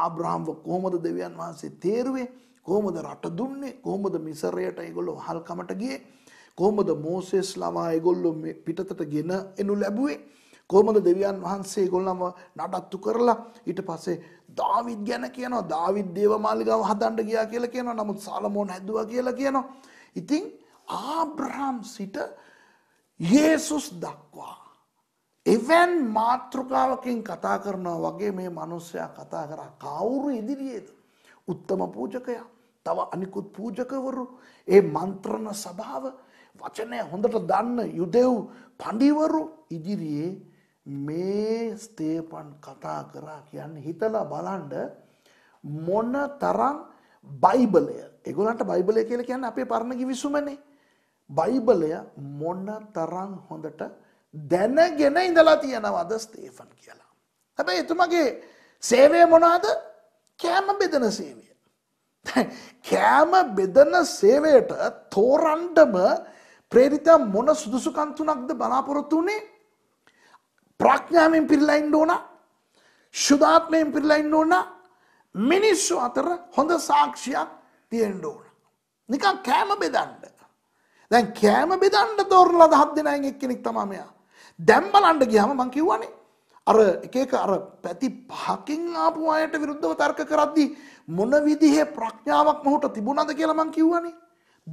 ආබ්‍රහම්ව කොහොමද දෙවියන් වහන්සේ තේරුවේ කොහොමද රට දුන්නේ කොහොමද මිසරයට ඒගොල්ලෝ හල්කමට ගියේ කොහොමද මෝසෙස්ලාම ඒගොල්ලෝ පිටතට ගෙන එනු ලැබුවේ කොහොමද දෙවියන් වහන්සේ ඒගොල්ලන්ව නඩත්තු කරලා ඊට පස්සේ දාවිද් ගැන කියනවා දාවිද් දේවමාලිගාව හදන්න ගියා කියලා කියනවා නමුත් සාලමෝන් හැදුවා කියලා කියනවා ඉතින් ආබ්‍රහම් සිට යේසුස් දක්වා එවන් මාත්‍රකාවකින් කතා කරනවා වගේ මේ මිනිස්සයා කතා කරා කවුරු ඉදිරියේද උත්තම පූජකයා තව අනිකුත් පූජකවරු ඒ මන්ත්‍රණ සභාව වචනය හොඳට දන්න යුදෙව් පඩිවරු ඉදිරියේ මේ ස්තේපන් කතා කරා කියන්න හිතලා බලන්ඩ මොන තරම් බයිබලය එගොලන්ට බයිබලය කියල කියන්න අපේ පරණගි විසුමනේ බයිබලය මොන්න තරං හොඳට දැනගෙන ඉඳලා තියෙනවද ස්තේෆන් කියලා. හැබැ එතුමගේ සේවය මොනාද කෑම බෙදන සේවය. කෑම බෙදන සේවයට තෝරන්ඩම ප්‍රේරිතා මොන සුදුසුකම් තුනක්ද බලාපොරොත්තු වුනේ? ප්‍රඥාවෙන් පිරීලා ඉන්න ඕන. සුදාත්මයෙන් පිරීලා ඉන්න ඕන. මිනිස්සු අතර හොඳ සාක්ෂියක් තියෙන්න ඕන. නිකන් කෑම බෙදන්න. දැන් කෑම බෙදන්න තෝරන ලද හත් දෙනායින් එක්කෙනෙක් තමයි මෙයා. දැන් බලන්න ගියාම මං කිව්වනේ අර එක එක අර පැති පහකින් ආපු අයට විරුද්ධව තර්ක කරද්දී මොන විදිහේ ප්‍රඥාවක් මොහුට තිබුණාද කියලා මං කිව්වනේ.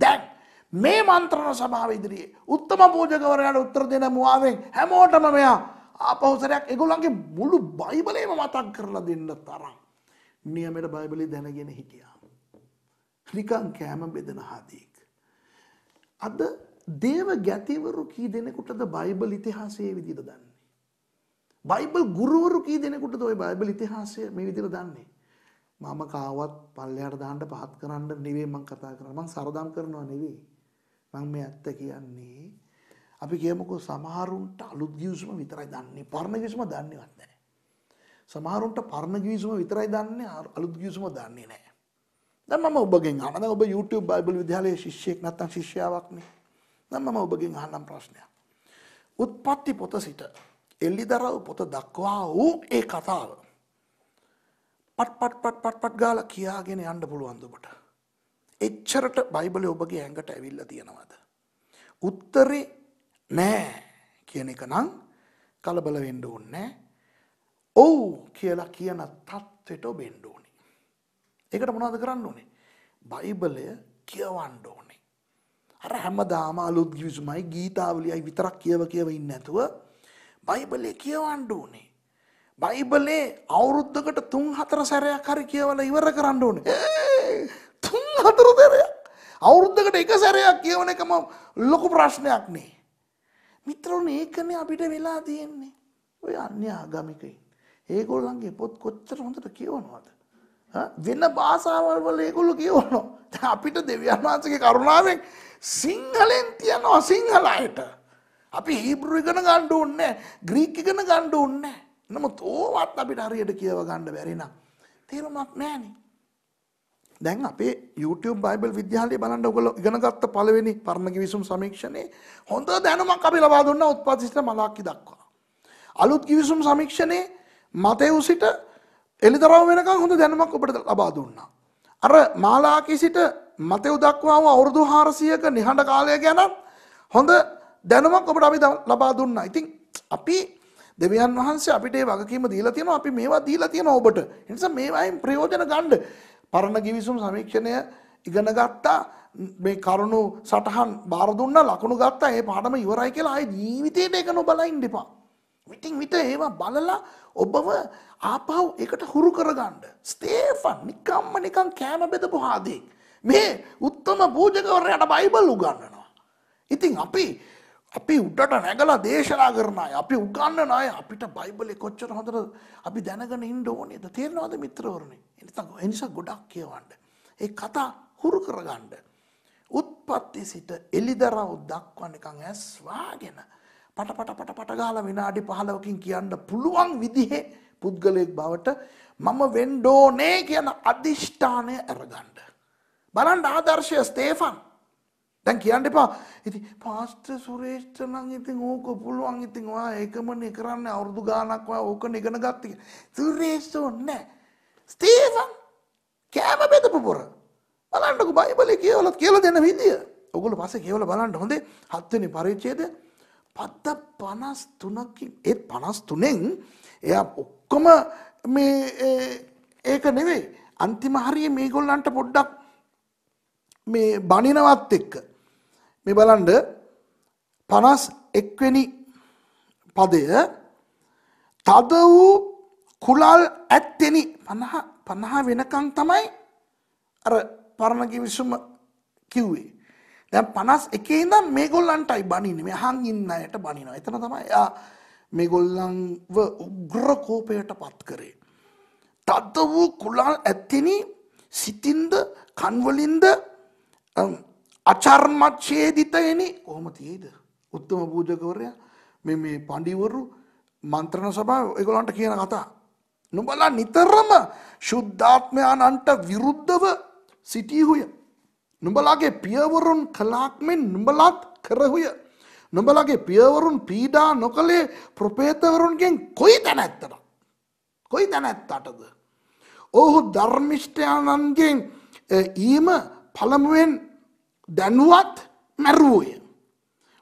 දැන් මේ මන්ත්‍රණ සභාව ඉදිරියේ උත්තම පූජකවරයාට උත්තර දෙන මුවාවෙන් හැමෝටම මෙයා ආපහුසරයක් ඒගොල්ලන්ගේ මුළු බයිබලේම මතක් කරලා දෙන්න තරම් නියමයට බයිබලි දැනගෙන හිටියා. නිකං කෑම බෙදෙන හදීක්. අද දේව ගැතිවරු කී දෙනෙකුටද බයිබල් ඉතිහාසයේ විදිර දන්නේ. බයිබල් ගුරුවරු කී දෙනෙකුට ඔය බයිබල් ඉතිහාසය මේ විදිර දන්නේ. මම කාවත් පල්ලයට දාන්නට පහත් කරන්න නෙවේ මං කතා කරමන් සරදම් කරනවා නෙවේ. මම මේ ඇත්ත කියන්නේ අපි කියමුකෝ සමහරුන්ට අලුත් ගිවිසුම විතරයි දන්නේ. පරණ ගිවිසුම දන්නේවත් නැහැ. සමහරුන්ට පරණ ගිවිසුම විතරයි දන්නේ අලුත් ගිවිසුම දන්නේ නැහැ. දැන් මම ඔබගෙන් අහනවා. දැන් ඔබ YouTube බයිබල් විද්‍යාලයේ ශිෂ්‍යෙක් නැත්නම් ශිෂ්‍යාවක්නේ. දැන් මම ඔබගෙන් අහන්නම් ප්‍රශ්නයක්. උත්පත්ති පොත සිට එල්ලිදරව් පොත දක්වා වූ ඒ කතාව පට් පට් පට් පට් පට් ගාලා කියාගෙන යන්න පුළුවන් ඔබට. එච්චරට බයිබලය ඔබගේ ඇඟට ඇවිල්ලා තියෙනවද? උත්තරේ නෑ කියන එක නම් කලබල වෙන්න ඕනේ නෑ. ඔව් කියලා කියන தත්වෙට ඔබෙන්න ඕනේ. ඒකට මොනවද කරන්න ඕනේ? බයිබලය කියවන්න ඕනේ. අර හැමදාම අලුත් කිවිසුමයි ගීතාවලියයි විතරක් කියව කියව ඉන්නේ නැතුව බයිබලය කියවන්න ඕනේ. බයිබලේ අවුරුද්දකට 3 4 සැරයක් හරි කියවලා ඉවර කරන්න ඕනේ. හතර දෙරයක්. අවුරුද්ධකට එක සැරයක් කියවන එකම ලොකු ප්‍රශ්නයක් නේ. මිත්‍රවන ඒකන අපිට වෙලා තියෙන්නේ. ඔය අන්‍ය ආගමිකයි. ඒගොල්ලන්ගේ පොත් කොච්චර හොඳට කියවනවාද. වෙන්න භාසාවල් වල ඒගොල්ලු කියවනවා. අපිට දෙවියන් වහන්සේගේ කරුණාවෙන් සිංහලෙන් තියනවා සිංහල අයට. අපි හීබ්‍රු ඉගෙන ගන්න ඕනේ ග්‍රීක ඉගෙන ගන්න ඕනේ. නමුත් ඕවත් අපිට හරියට කියව ගන්න බැරි නම් තේරුමක් නැහැ නේ. දැන් අපේ YouTube බයිබල් විද්‍යාලයේ බලන්න ඔයගොල්ලෝ ඉගෙන ගත්ත පළවෙනි පර්ම කිවිසුම් සමීක්ෂණේ හොඳ දැනුමක් අපි ලබා දුන්නා උත්පත්තිස්ත මලාක්කි දක්වා. අලුත් කිවිසුම් සමීක්ෂණේ මතෙව් සිට එළිදරව් වෙනකන් හොඳ දැනුමක් ඔබට ලබා දුන්නා. අර මාලාකි සිට මතෙව් දක්වාම අවුරුදු 400ක නිහඬ කාලය ගැන හොඳ දැනුමක් ඔබට අපි ලබා දුන්නා. ඉතින් අපි දෙවියන් වහන්සේ අපිට ඒ වගකීම දීලා තියෙනවා. අපි මේවා දීලා තියෙනවා ඔබට. ඒ නිසා මේවායින් ප්‍රයෝජන ගන්න. පරණ ගිවිසුම් සමීක්ෂණය ඉගෙන ගත්තා මේ කරුණු සටහන් බාරදුන්න ලකුණු ගත්තා ඒ පාටම ඉවරයි කියලා අය ජීවිතයට එක නොබලයින් දෙපා. විටින් විට ඒවා බලලා ඔබව ආපව් එකට හුරු කරගන්න. ස්තේෆන් නිකම්ම නිකං කෑම බෙදපු හාදෙක්. මේ උත්තම පූජකවරයට බයිබල් උගන්නනවා. ඉතින් අපි අපි උඩට නැගලා දේශනා කරන අය අපි උගන්නන අය අපිට බයිබලේ කොච්චර හොඳට අපි දැනගෙන ඉන්න ඕනේද තේරෙනවද මිත්‍රවරුනි එනිසා එනිසා ගොඩක් කියවන්න ඒ කතා හුරු කරගන්න උත්පත්ති සිට එලිදරව් දක්වා නිකන් ඇස් වාගෙන පට පට පට පට ගාලා විනාඩි 15කින් කියන්න පුළුවන් විදිහේ පුද්ගලයෙක් බවට මම වෙන්න ඕනේ කියන අදිෂ්ඨානය අරගන්න බලන්න ආදර්ශය ස්තේෆන් දැන් කියන්න එපා ඉති පාස්ට සුරේෂ්ඨ නම් ඉතින් ඕක පුළුවන් ඉතින් ඔයා ඒකමනේ කරන්න අවුරුදු ගානක් ඔයා ඕක ඉගෙන ගත්ත සුරේෂ්ඨ ඕනේ ස්ටීවන් කෑම බෙදපු පොර බලන්නකෝ බයිබලේ කියවලා කියලා දෙන විදිය ඔගොල්ලෝ පස්සේ කියවලා බලන්න හොඳේ හත්වෙනි පරිච්ඡේදය පද්ද 53කින් ඒ 53න් එයා ඔක්කොම මේ ඒක නෙවෙයි අන්තිම හරිය මේගොල්ලන්ට පොඩ්ඩක් මේ බණිනවත් එක්ක මේ බලන්ඩ පනස් එක්වැනි පදය තද වූ කුලල් ඇත්තෙනි පණහා වෙනකං තමයි අර පරණකි විසුම කිව්වේ. දැ පනස් එකේ දම් මේ ගොල්ලන්ටයි බනින මේ හං ඉන්නයට බනිනවා එතන තමයි යා මේ ගොල්ලන්ව උග්‍රකෝපයට පත් කරේ. තද්ද වූ කුලාල් ඇත්තිනි සිතින්ද කන්වලින්ද අචර්මච්ඡේදිතයනි කොහොම තියෙයිද? උත්තම පූජකවරයා මේ මේ පඬිවරු මන්ත්‍රණ සභාව ඒගොල්ලන්ට කියන කතා. නුඹලා නිතරම ශුද්ධාත්මයන්න්ට විරුද්ධව සිටියහුය. නුඹලාගේ පියවරුන් කලාක් මෙන් නුඹලාත් කරහුය. නුඹලාගේ පියවරුන් පීඩා නොකළේ ප්‍රපේතවරුන්ගෙන් කොයි තැනැත්තට? කොයි තැනැත්තටද? ඔහු ධර්මිෂ්ඨයන්න්ගෙන් ඊම පළමුුවෙන් දැනුවත් මැරුවය.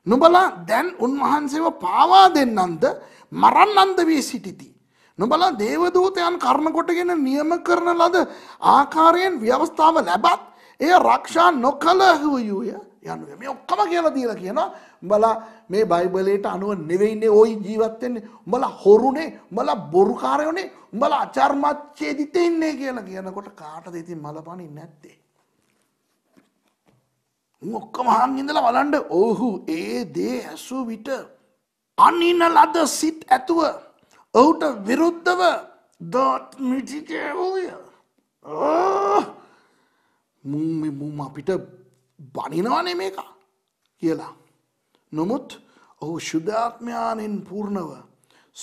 නොබලා දැන් උන්වහන්සේව පාවා දෙන්නන්ද මරන්නන්ද වී සිටිති. නොබලා දේවදූතයන් කරණකොටගෙන නියම කරන ලද ආකාරයෙන් ව්‍යවස්ථාව ලැබත් එය රක්ෂා නොකළහුයුය යනුව මේ ඔක්කම කියලා දීලා කියනවා උඹලා මේ බයිබලයට අනුව නෙවෙයිනේ ওই ජීවත් වෙන්නේ උඹලා හොරුනේ උඹලා බොරුකාරයෝනේ උඹලා අචර්මච්ඡේදිතේ ඉන්නේ කියලා කියනකොට කාටද ඉතින් මලපණින් නැත්තේ ඔක්කම හංගිඳල වලන්ඩ ඔහු ඒ දේ ඇසූ විට අනින ලද සිත් ඇතුව ඔහුට විරුද්ධව දොත් මිටිකෝය මුම මුම් අපිට බනිනවනේ මේක කියලා. නොමුත් ඔහු ශුද්ධාත්මයානෙන් පූර්ණව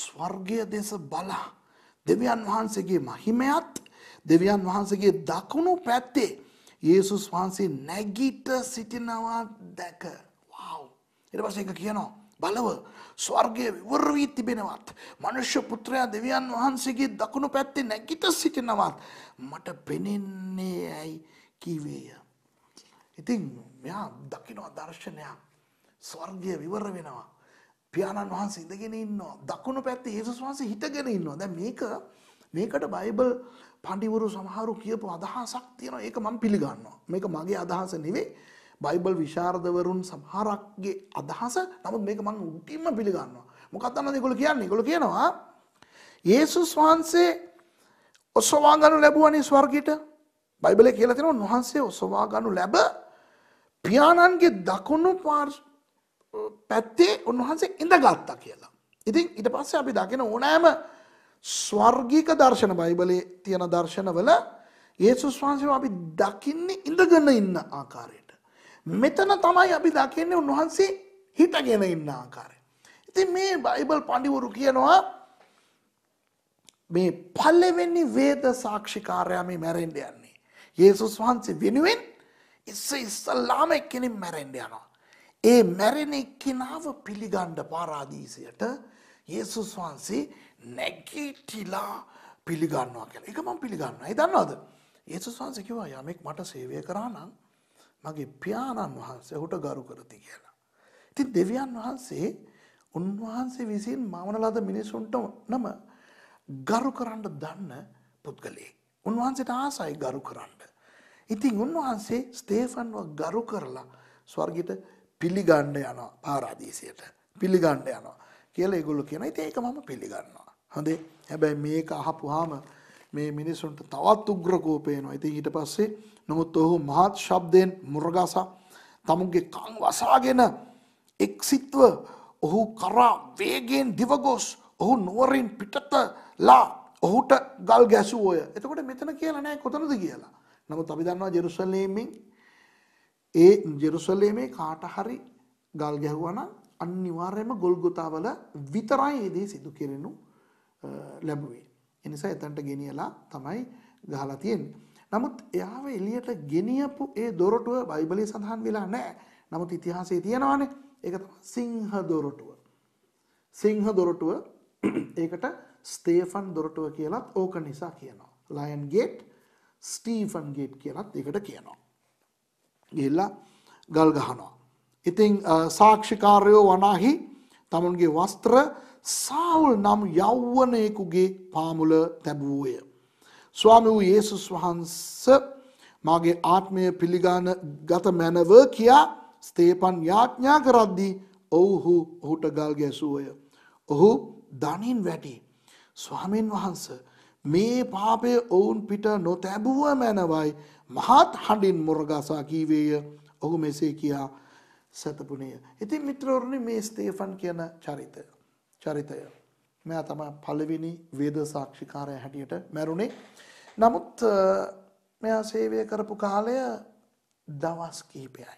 ස්වර්ගය දෙස බලා දෙවියන් වහන්සේගේ මහිමයත් දෙවියන් වහන්සේගේ දකුණු පැත්තේ යේසුස් වහන්සේ නැගිට සිටිනවා දැක වව් ඊට පස්සේ ඒක කියනවා බලව ස්වර්ගය විවර වී තිබෙනවත් මනුෂ්‍ය පුත්‍රයා දෙවියන් වහන්සේගේ දකුණු පැත්තේ නැගිට සිටිනවත් මට පෙනෙන්නේ ඇයි කිවේය. ඉතින් මෙයා දකිනවා දර්ශනයක් ස්වර්ගය විවර වෙනවා. පියාණන් වහන්සේ ඉඳගෙන ඉන්නවා. දකුණු පැත්තේ යේසුස් වහන්සේ හිටගෙන ඉන්නවා. දැන් මේක මේකට බයිබල් පඬිවරු සමහරු කියපු අදහසක් තියෙන ඒක මම පිළිගන්නවා. මේක මගේ අදහස නෙවේ බයිබල් විශාර්ධවරුන් සමහරක්ගේ අදහස නමුත් මේක මං උටින්ම පිළිගන්නවා. මොකක් අන්න නිකොල කියන්න නිකොල කියනවා. ඒසුස් වහන්සේ ඔස්සවාගනු ලැබුවනි ස්වර්ගිට බයිබල කියලතින උන්වහන්සේ ඔස්සවාගනු ලැබ පියාණන්ගේ දකුණු පාර් පැත්තේ උන්වහන්සේ ඉඳගත්තා කියලා. ඉතින් ඉට පස්සේ අපි දකින ඕනෑම ස්වර්ගික දර්ශන බයිබලේ තියෙන දර්ශනවල ඒසුස් වහන්සේව අපි දකින්නේ ඉඳගෙන ඉන්න ආකාරයට. මෙතන තමයි අපි දකින්නේ උන්වහන්සේ හිටගෙන ඉන්න ආකාරය. ඉතින් මේ බයිබල් පඬිවරු කියනවා මේ පල්ලෙවෙන්නේ වේද සාක්ෂිකාරයා මේ මැරෙන්ඩ යන්නේ. ඒසුස් වහන්සේ වෙනුවෙන් ඉස්ස ඉස්සල්ලාම එක්කෙනින් මැරෙන්ඩ යනවා. ඒ මැරෙන එක්කෙනාව පිළිගණ්ඩ පාරාදීසයට ඒසුස් වහන්සේ නැගිටිලා පිළිගන්නවා කියලා. ඒක මම පිළිගන්නවා. ඒ දන්නවද? යේසුස් වහන්සේ කිව්වා යමෙක් මට සේවය කරා නම් මගේ පියාණන් වහන්සේ ඔහුට ගරු කරති කියලා. ඉතින් දෙවියන් වහන්සේ උන්වහන්සේ විසින් මවන ලද මිනිසුන්ට නම ගරු කරන්න දන්න පුද්ගලයෙක්. උන්වහන්සේට ආසයි ගරු කරන්න. ඉතින් උන්වහන්සේ ස්තේෆන්ව ගරු කරලා ස්වර්ගයට පිළිගන්න යනවා පාරාදීසයට. පිළිගන්න යනවා කියලා ඒගොල්ලෝ කියනවා. ඉතින් ඒක මම පිළිගන්නවා. හොඳේ හැබැයි මේක අහපුවාම මේ මිනිසුන්ට තවත් උග්‍ර කෝපේනවා. ඉතින් ඊට පස්සේ නමුත් ඔහු මහත් ශබ්දයෙන් මුරගසා තමුන්ගේ කන් වසාගෙන එක්සිත්ව ඔහු කරා වේගයෙන් දිවගොස් ඔහු නුවරින් පිටතලා ඔහුට ගල් ගැසුවෝය. එතකොට මෙතන කියලා නෑ කොතනද කියලා. නමුත් අපි දන්නවා ජෙරුසලේමෙන් ඒ ජෙරුසලේමේ කාට හරි ගල් ගැහුවා නම් අනිවාර්යයෙන්ම ගොල්ගොතාවල විතරයි ඒ දේ සිදු කෙරෙනු. ලැබුවේ. එනිසා එතනට ගෙනියලා තමයි ගහලා තියෙන්නේ. නමුත් එයාව එළියට ගෙනියපු ඒ දොරටුව බයිබලයේ සඳහන් වෙලා නැහැ. නමුත් ඉතිහාසයේ තියෙනවානේ. ඒක තමයි සිංහ දොරටුව. සිංහ දොරටුව ඒකට ස්ටේෆන් දොරටුව කියලත් ඕක නිසා කියනවා. ලයන් ගේට් ස්ටීෆන් ගේට් කියලත් ඒකට කියනවා. ගිහිල්ලා ගල් ගහනවා. ඉතින් සාක්ෂිකාරයෝ වනාහි තමුන්ගේ වස්ත්‍ර සාවුල් නම් යෞවනයෙකුගේ පාමුල තැබුවය. ස්වාමි වූ යේසුස් වහන්ස මගේ ආත්මය පිළිගාන ගත මැනව කියා ස්තේපන් යාඥා කරද්දී ඔවුහු ඔහුට ගල් ගැසුවය. ඔහු ධනින් වැටි. ස්වාමීන් වහන්ස මේ පාපය ඔවුන් පිට නොතැබුව මැනවයි මහත් හඬින් මොරගසා කීවේය ඔහු මෙසේ කියා සැතපුනය. ඉතින් මිත්‍රවරණ මේ ස්තේෆන් කියන චරිත. චරිතය. මෙයා තමයි පළවෙනි වේද සාක්ෂිකාරය හැටියට මැරුණේ. නමුත් මෙයා සේවය කරපු කාලය දවස් කිහිපයයි.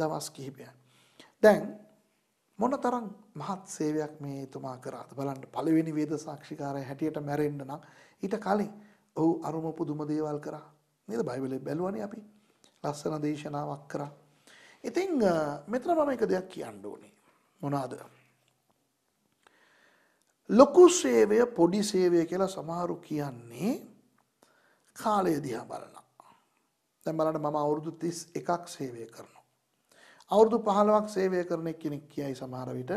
දවස් කිහිපයයි. දැන් මොනතරම් මහත් සේවයක් මේ එතුමා කරාද බලන්න පළවෙනි වේද සාක්ෂිකාරය හැටියට මැරෙන්න නම් ඊට කලින් ඔහු අරුම පුදුම දේවල් කරා. නේද බයිබලේ බැලුවනේ අපි. ලස්සන දේශනාවක් කරා. ඉතින් මෙතන මම එක දෙයක් කියන්න ඕනේ. මොනවාද? ලොකු සේවය පොඩි සේවය කියලා සමහරු කියන්නේ කාලය දිහා බලලා. දැන් බලන්න මම අවුරුදු 31ක් සේවය කරනවා. අවුරුදු 15ක් සේවය කරන කෙනෙක් කියයි සමහර විට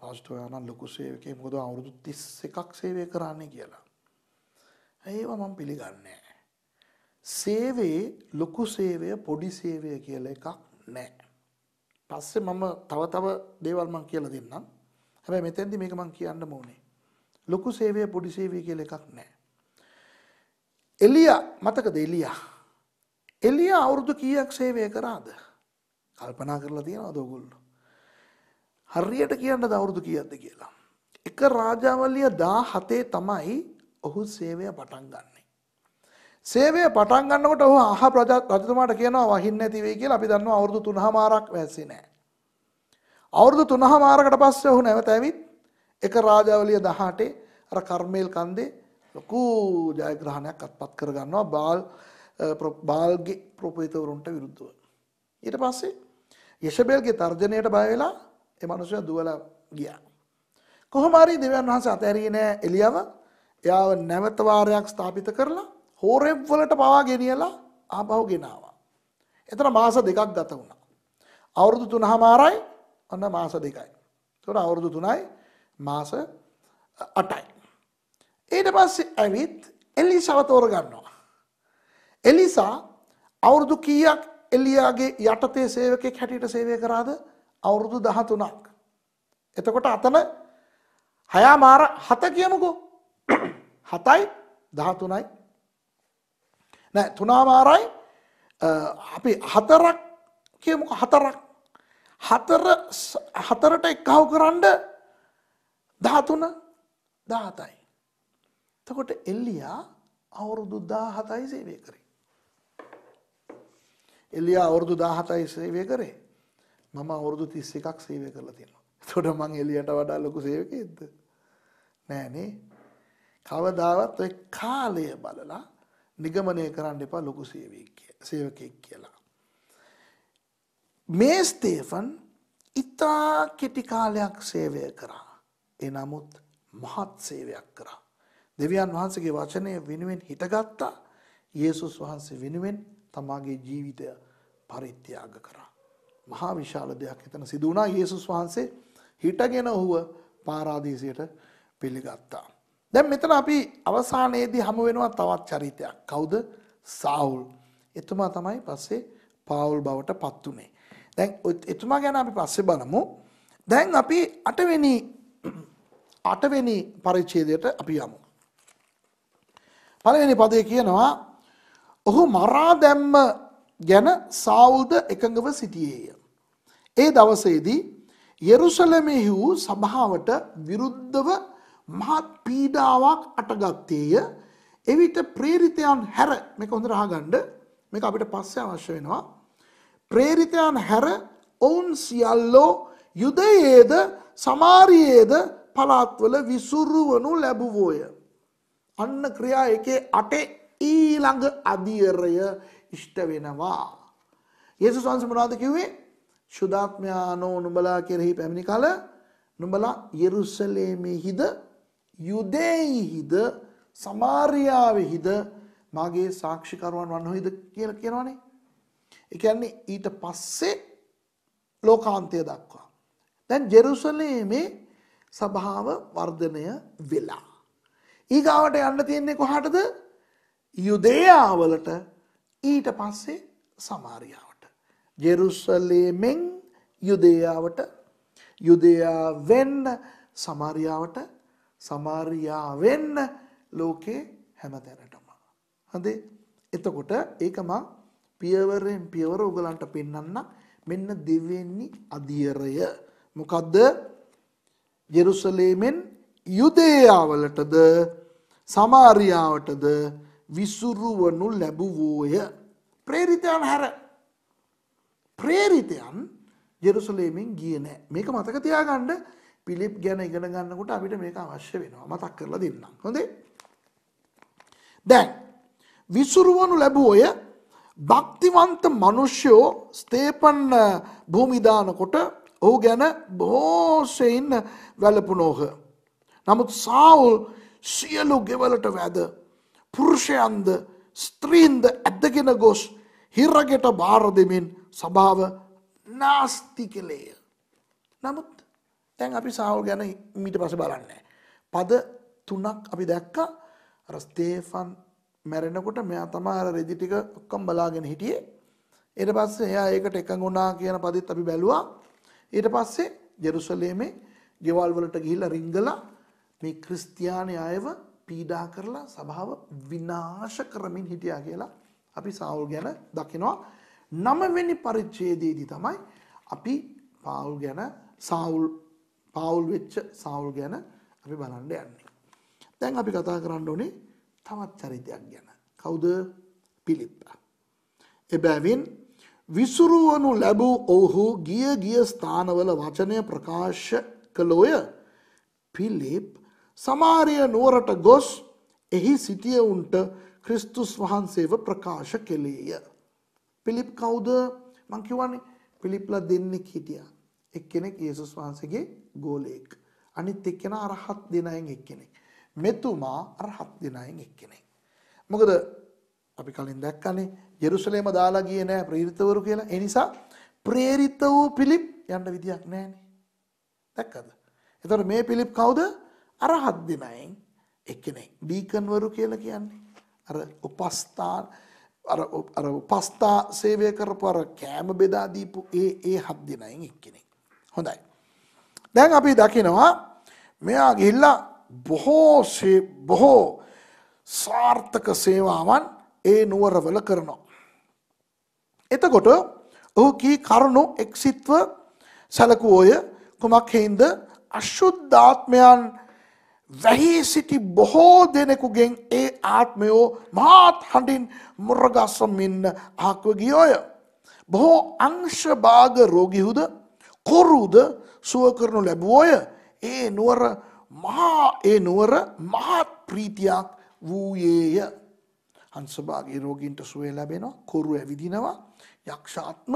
පාස්ටර් ඔයාලා ලොකු සේවකයෙක් මොකද අවුරුදු 31ක් සේවය කරන්නේ කියලා. ඒව මම පිළිගන්නේ සේවේ ලොකු සේවය පොඩි සේවය කියලා එකක් නැහැ. පස්සේ මම තව තව දේවල් මම කියලා දෙන්නම්. හැබැයි මෙතෙන්දි මේක මම කියන්න ඕනේ. ලොකු සේවය පොඩි සේවය කියල එකක් නෑ. එලිය මතකද එලිය. එලිය අවුරුදු කියක් සේවය කරාද. කල්පනා කරලා තියෙන අදෝගුල්ල. හරියට කියන්න දවුරුදු කියද්ද කියලා. එක රාජාවලිය දා හතේ තමයි ඔහු සේවය පටන් ගන්නේ. සේවය පටන් ගන්නකොට ඔහු අහ ප්‍රජත් රජතුමාට කියනවා වහින්න ඇතිවේ කියලා අපි දන්නවා අවුරුදු තුනහමාරක් වැස්සේ නෑ. අවුරුදු තුනහමාරකට පස්සේ ඔහු නැවත ඇවිත් එක රාජාවලිය 18 අර කර්මේල් කන්දේ ලොකු ජයග්‍රහණයක් අත්පත් කරගන්නවා බාල් බාල්ගේ ප්‍රොපේතවරුන්ට විරුද්ධව. ඊට පස්සේ යශබේල්ගේ තර්ජනයට බය වෙලා ඒ මිනිස්සු දුවලා ගියා. කොහොම හරි දෙවියන් වහන්සේ අතහැරියේ නෑ එළියව. එයාව නැවත වාරයක් ස්ථාපිත කරලා හෝරෙව් වලට පවා ගෙනියලා ආපහු ගෙනාවා. එතන මාස දෙකක් ගත වුණා. අවුරුදු 3මාරයි අන්න මාස දෙකයි. ඒතකොට අවුරුදු 3යි මාස අටයි. ඊට පස්සේ ඇවිත් එලිසාව තෝරගන්නවා. එලිසා අවුරුදු කීයක් එලියාගේ යටතේ සේවකෙක් හැටියට සේවය කරාද අවුරුදු දහතුනක්. එතකොට අතන හයාමාර හත කියමුකෝ හතයි දහතුනයි නෑ තුනාමාරයි අපි හතරක් කියමුක හතරක් හතර හතරට එක්කහු කරන්න දහතුන දාතයි. තකොට එල්ලියා අවුරුදු දාහතයි සේවය කරේ. එල්ලියා අවුරුදු දාහතයි සේවය කරේ මම අවුරුදු තිස්ස එකක් සේවය කරලා තියෙනවා. තොට මං එලියට වඩා ලොකු සේවකෙද්ද. නෑනේ කවදාවත් ඔය කාලය බලලා නිගමනය කරන්න එපා ලොකු සේවකෙක් කියලා. මේ ස්තේෆන් ඉතා කෙටි කාලයක් සේවය කරා. එනමුත් මහත් සේවයක් කරා. දෙවියන් වහන්සේගේ වචනය වෙනුවෙන් හිටගත්තා. යේසුස් වහන්සේ වෙනුවෙන් තමාගේ ජීවිතය පරිත්‍යාග කරා. මහා විශාල දෙයක් එතන සිදු වුණා. යේසුස් වහන්සේ හිටගෙන ඔහුව පාරාදීසයට පිළිගත්තා. දැන් මෙතන අපි අවසානයේදී හමු වෙනවා තවත් චරිතයක්. කවුද? සාවුල්. එතුමා තමයි පස්සේ පාවුල් බවට පත් උනේ. දැන් එතුමා ගැන අපි පස්සේ බලමු. දැන් අපි 8 වෙනි අටවෙනි පරිච්ඡේදයට අපි යමු. පළවෙනි පදේ කියනවා ඔහු මරා දැම්ම ගැන සාවුද එකඟව සිටියේය. ඒ දවසේදී යෙරුසලමෙහි වූ සභාවට විරුද්ධව මහත් පීඩාවක් අටගත්තේය. එවිට ප්‍රේරිතයන් හැර මේක හොඳට අහගන්න මේක අපිට පස්සේ අවශ්‍ය වෙනවා. ප්‍රේරිතයන් හැර ඔවුන් සියල්ලෝ යුදයේද සමාරියේද පළාත්වල විසුරුවනු ලැබුවෝය. අන්න ක්‍රියා එකේ අටේ ඊළඟ අධියරය ඉෂ්ට වෙනවා. යේසුස් වහන්සේ මොනවද කිව්වේ? සුදාත්මයානෝ නුඹලා කෙරෙහි පැමිණි කල නුඹලා යෙරුසලේමෙහිද යුදෙයිහිද සමාරියාවෙහිද මාගේ සාක්ෂිකරුවන් වන්නොහිද කියලා කියනවනේ. ඒ කියන්නේ ඊට පස්සේ ලෝකාන්තය දක්වා. දැන් ජෙරුසලේමේ ස්වභාව වර්ධනය වෙලා. ඊගාවට යන්න තියෙන්නේ කොහටද? යුදේයාවලට ඊට පස්සේ සමාරියාවට. ජෙරුසලේමෙන් යුදේයාවට යුදයා වෙන්න සමාරියාවට සමාරියා වෙන්න ලෝකේ හැමතැනටම. හදේ එතකොට ඒකම පියවරෙන් පියවර උගලන්ට පෙන්නන්න මෙන්න දෙවෙන්නේ අධියරය. මොකදද යෙරුසලේමෙන් යුදේයාවලටද සමාරියාවටද විසුරුවනු ලැබුවෝය ප්‍රේරිතයන් හැර ප්‍රේරිතයන් ජෙරුසලේමෙන් ගිය නෑ මේක මතක තියාගණ්ඩ පිලිප් ගැන ඉගෙන ගන්නකොට අපිට මේක අවශ්‍ය වෙනවා මතක් කරලා දෙන්නම් හොඳේ දැන් විසුරුවනු ලැබූ ඔය භක්තිවන්ත මනුෂ්‍යයෝ ස්තේපන් භූමිදානකොට ඔහු ගැන බෝසයින්න වැලපුනෝහ. නමුත් සවුල් සියලු ගෙවලට වැද. පුරුෂයන්ද ස්ත්‍රීන්ද ඇදගෙන ගොස් හිරගෙට භාර දෙමින් සභාව නාස්ති කළේය. නමුත් තැන් අපි සවුල් ගැන මීට පස බලන්නේ. පද තුනක් අපි දැක්ක රස්තේෆන් මැරෙනකොට මෙයා තමාර රෙදිටික ඔක්කම් බලාගෙන හිටියේ. එට පස්සේ එයා ඒකට එකඟුණා කියන පදිත් අපි බැලවා ඊට පස්සේ ජෙරුසලේමේ ගෙවල් වලට ගිහිල්ලා රිංගලා මේ ක්‍රිස්තියානි අයව පීඩා කරලා සභාව විනාශ කරමින් හිටියා කියලා අපි සාවුල් ගැන දකිනවා. නමවෙනි පරිච්ඡේදයේදී තමයි අපි පාවුල් ගැන සාවුල් පාවුල් වෙච්ච සාවුල් ගැන අපි බලන්න යන්නේ. දැන් අපි කතා කරන්න ඕනේ තවත් චරිතයක් ගැන. කවුද? පිලිප්ප. එබැවින් විසුරුවනු ලැබූ ඔවුහු ගිය ගිය ස්ථානවල වචනය ප්‍රකාශ කළෝය පිල්ලිප් සමාරය නුවරට ගොස් එහි සිටියවුන්ට ක්‍රිස්තුස් වහන්සේව ප්‍රකාශ කෙළේය. පිලිප් කවුද මංකිවන්නේ පිළිප්ල දෙන්නෙක් හිටිය. එක්කෙනෙක් ඒසුස් වහන්සගේ ගෝලයෙක්. අනිත් එක්කෙන අරහත් දෙනයෙන් එක්කෙනෙක්. මෙතුමා අරහත් දෙනයෙන් එක්කෙනෙක්. මොකද අපි කලින් දැක්කනේ යෙරුසලේම දාලා ගියේ නෑ ප්‍රේරිතවරු කියලා. ඒ නිසා ප්‍රේරිත වූ පිලිප් යන්න විදියක් නෑනේ. දැක්කද? එතකොට මේ පිලිප් කවුද? අරහත් දිනයෙන් එක්කෙනෙක්. ඩීකන්වරු කියලා කියන්නේ. අර උපස්ථාන අර අර උපස්ථා සේවය කරපු අර කෑම බෙදා දීපු ඒ ඒ හත් දිනයෙන් එක්කෙනෙක්. හොඳයි. දැන් අපි දකිනවා මෙයා ගිහිල්ලා බොහෝ බොහෝ සාර්ථක සේවාවන් ඒ නුවරවල කරනවා. එතකොට ඔහු කී කරුණු එක්සිත්ව සැලකුවෝය කුමක් හෙයින්ද අශුද්ධාත්මයන් වැහි සිටි බොහෝ දෙනෙකුගෙන් ඒ ආත්මයෝ මාත් හඬින් මුරගසමින් ආක්ව ගියෝය. බොහෝ අංශභාග රෝගිහුද කොරුද සුව කරනු ලැබුවෝය ඒ නුවර මහා ඒ නුවර මහත් ප්‍රීතියක් වූයේය. අංශභාගේ රෝගීන්ට සුවේ ලැබෙනවා කොරු ඇවිදිනවා යක්ෂාත්ම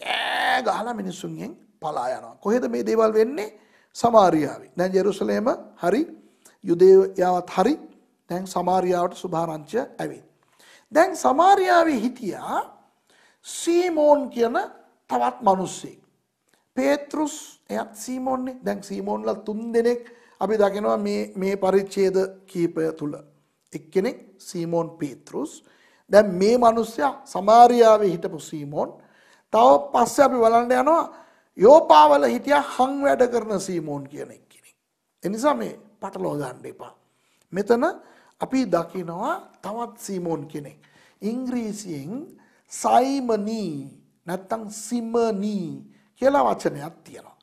කෑ ගහලා මිනිස්සුන්ගෙන් පලා යනවා. කොහෙද මේ දේවල් වෙන්නේ? සමාරියාවේ. දැන් ජෙරුසලේම හරි යුදේයාවත් හරි දැන් සමාරියාවට සුභාරංචිය ඇවිත්. දැන් සමාරියාවේ හිටියා සීමෝන් කියන තවත් මිනිස්සෙක්. පේත්‍රුස් එයත් සීමෝන්නේ. දැන් සීමෝන්ලා තුන් දෙනෙක් අපි දකිනවා මේ මේ පරිච්ඡේද කීපය තුල. එක්කෙනෙක් සීමෝන් පේත්‍රුස් දැන් මේ මිනිස්සයා සමාරියාවේ හිටපු සීමෝන් තව පස්සේ අපි බලන්න යනවා යෝපාවල හිටියා හම් වැඩ කරන සීමෝන් කියන කෙනෙක්. එනිසා මේ පටලවා ගන්න එපා. මෙතන අපි දකිනවා තවත් සීමෝන් කෙනෙක්. ඉංග්‍රීසියෙන් සයිමනි නැත්තම් සිමනි කියලා වචනයක් තියෙනවා.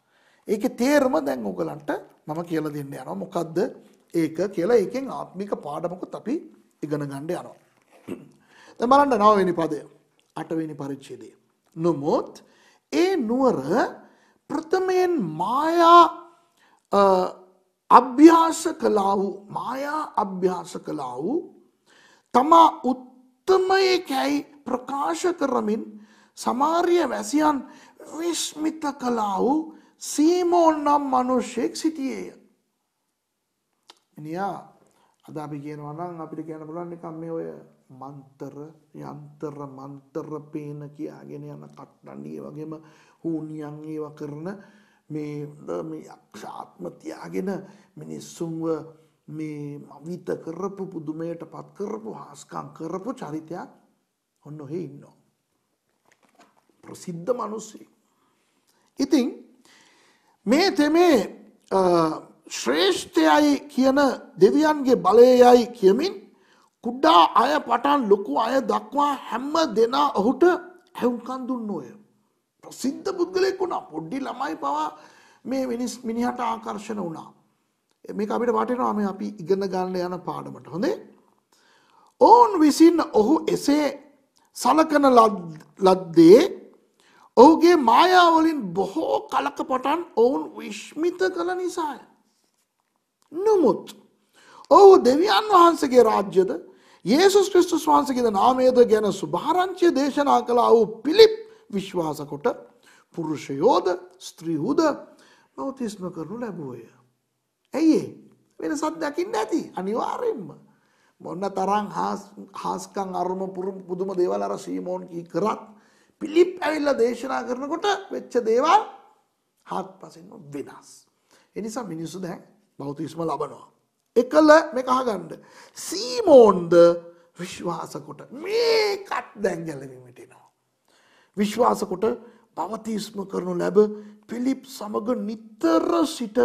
ඒකේ තේරුම දැන් ඔයගලන්ට මම කියලා දෙන්න යනවා. මොකද්ද ඒක කියලා ඒකෙන් ආත්මික පාඩමකුත් අපි ඉගෙන ගන්න යනවා. දැන් බලන්න නවවෙනි පදය. අටවෙනි පරිච්ඡේදය. නමුත් ඒ නුවර ප්‍රථමයෙන් මායා අභ්‍යාස කළා වූ මායා අභ්‍යාස කළා වූ තමා උත්තමයකැයි ප්‍රකාශ කරමින් සමාරිය වැසියන් විශ්මිත කලා වූ සීමෝන් නම් මනුෂ්‍යෙක් සිටියේය. මිනියා අද අපි කියනවනම් අපිට කියන පුළන් එකම් මේ ඔය මන්තර යන්තර මන්තර පේන කියාගෙන යන කට්ටඩිය වගේම හූනියන් ඒවා කරන මේ යක්ෂාත්මතියාගෙන මිනිස්සුන්ව මේ මවිත කරපු පුදුමයට පත් කරපු හාස්කං කරපු චරිතයක් ඔන්න ඔහෙ ඉන්නවා. ප්‍රසිද්ධ මනුස්සේ. ඉතින් මේ තෙමේ ශ්‍රේෂ්ඨයයි කියන දෙවියන්ගේ බලයයයි කියමින් කුඩ්ඩා අය පටන් ලොකු අය දක්වා හැම්ම දෙනා ඔහුට හැවුකන් දුන්න ඔය. ප්‍රසිද්ධ පුද්ගලෙක් වුණා පොඩ්ඩි ළමයි පවා මේ මිනිස් මිනිහට ආකර්ශණ වුණා. මේ අපිට වටෙනවා මේ අපි ඉගෙන ගන්න යන පාඩමට හොඳේ. ඔවුන් විසින් ඔහු එසේ සලකන ලද්දේ ඔහුගේ මායාවලින් බොහෝ කලක පටන් ඔවුන් විශ්මිත කළ නිසාය. නොමුත්. ඔහු දෙවියන් වහන්සගේ රාජ්‍යද ඒසු ක්‍රිස්තුස් වහන්සගේද නාමේද ගැන සුභාරංචය දේශනා කළ වූ පිළිප් විශ්වාසකොට පුරුෂයෝද ස්ත්‍රීහුද නෝතිස්ම කරනු ලැබුවය. ඇයි වෙන සත්දකින්න ඇති අනිවාරෙන්ම. මොන්න තරං හාස්කං අරම පුරුම් පුදුම දේවල් අර සීමෝන් කී කරත් පිළිප් ඇවිල්ල දේශනා කරනකොට වෙච්ච දේවල් හත් පසින්ම වෙනස්. එනිසා මිනිස්සු දැන් බෞතිස්ම ලබනවා. එකල මේ අහගන්න. සීමෝන්ද විශ්වාසකොට මේකත් දැන්ගැලවීමටනවා. විශ්වාසකොට පවතිස්ම කරනු ලැබ පිලිප් සමග නිත්තර සිට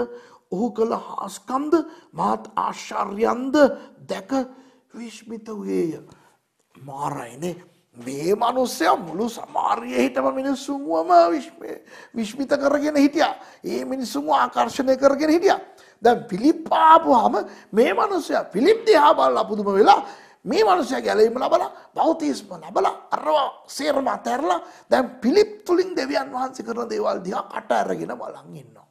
ඔහු කළ හාස්කන්ද මාත් ආශ්චර්යන්ද දැක විශ්මිත වේය. මාරයිනේ මේ මනුස්සය මුළු සමාරය හිටම මිනිස්සුන්ුවම විශ්මිත කරගෙන හිටිය. ඒ මිනිස්සුම ආකර්ශණය කරගෙන හිටියා. දැ පිළිප්පාපුහම මේ මනුසය පිළිප් දිහා බල්ලා පුදුම වෙලා මේ මනුසය ගැලීම ලබලා බෞතිස්ම ලබල අරවා සේරම අතැරලා දැන් පිළිප් තුළින් දෙවියන් වහන්සි කරන දේවල් දිහා කට ඇරගෙන බලන් ඉන්නවා.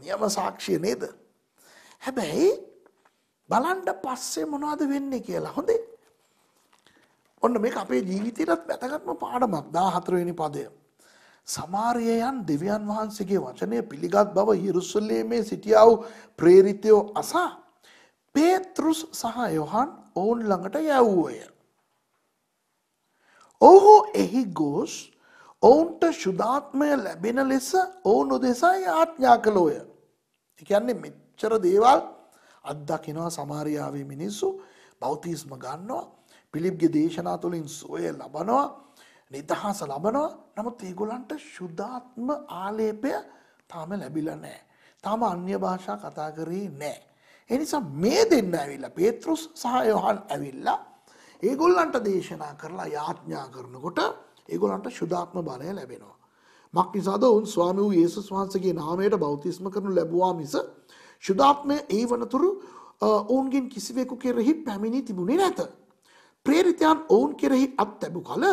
නියම සාක්ෂිය නේද. හැබැයි බලන්ඩ පස්සේ මොනවාද වෙන්නේ කියලා හොඳේ. ඔන්න මේ අපේ ජීවිතයටත් වැැතගත්ම පාඩමක් දා හතරවෙනි පදය. සමාරයයන් දෙවියන් වහන්සේගේ වචනය පිළිගත් බව හිරුස්සලේමේ සිටියාව ප්‍රේරිතයෝ අසා පේතෘස් සහ යොහන් ඔවුන් ළඟට යැව්වෝය. ඔහු එහි ගෝස් ඔවුන්ට ශුදාත්මය ලැබෙන ලෙස ඔවුනු දෙසා ආත්ඥා කළෝය. එකන්නේ මෙච්චර දේවල් අත්දකිනවා සමාරයාවේ මිනිස්සු බෞතිස්ම ගන්නවා පිළිබ්ගේ දේශනා තුළින් සොය ලබනවා නිදහස ලබනවා නමුත් ඒගොල්ලන්ට ශුද්ධාත්ම ආලේපය තාම ලැබිලා නැහැ. තාම අන්‍ය භාෂා කතා කරේ නැහැ. ඒ නිසා මේ දෙන්න ඇවිල්ලා පේත්‍රුස් සහ යොහන් ඇවිල්ලා ඒගොල්ලන්ට දේශනා කරලා යාඥා කරනකොට ඒගොල්ලන්ට ශුද්ධාත්ම බලය ලැබෙනවා. මක් නිසාද ඔවුන් ස්වාමි වූ යේසුස් වහන්සේගේ නාමයට බෞතිස්ම කරනු ලැබුවා මිස ශුද්ධාත්මය ඒ වනතුරු ඔවුන්ගෙන් කිසිවෙකු කෙරෙහි පැමිණි තිබුණේ නැත. ප්‍රේරිතයන් ඔවුන් කෙරෙහි අත් තැබු කල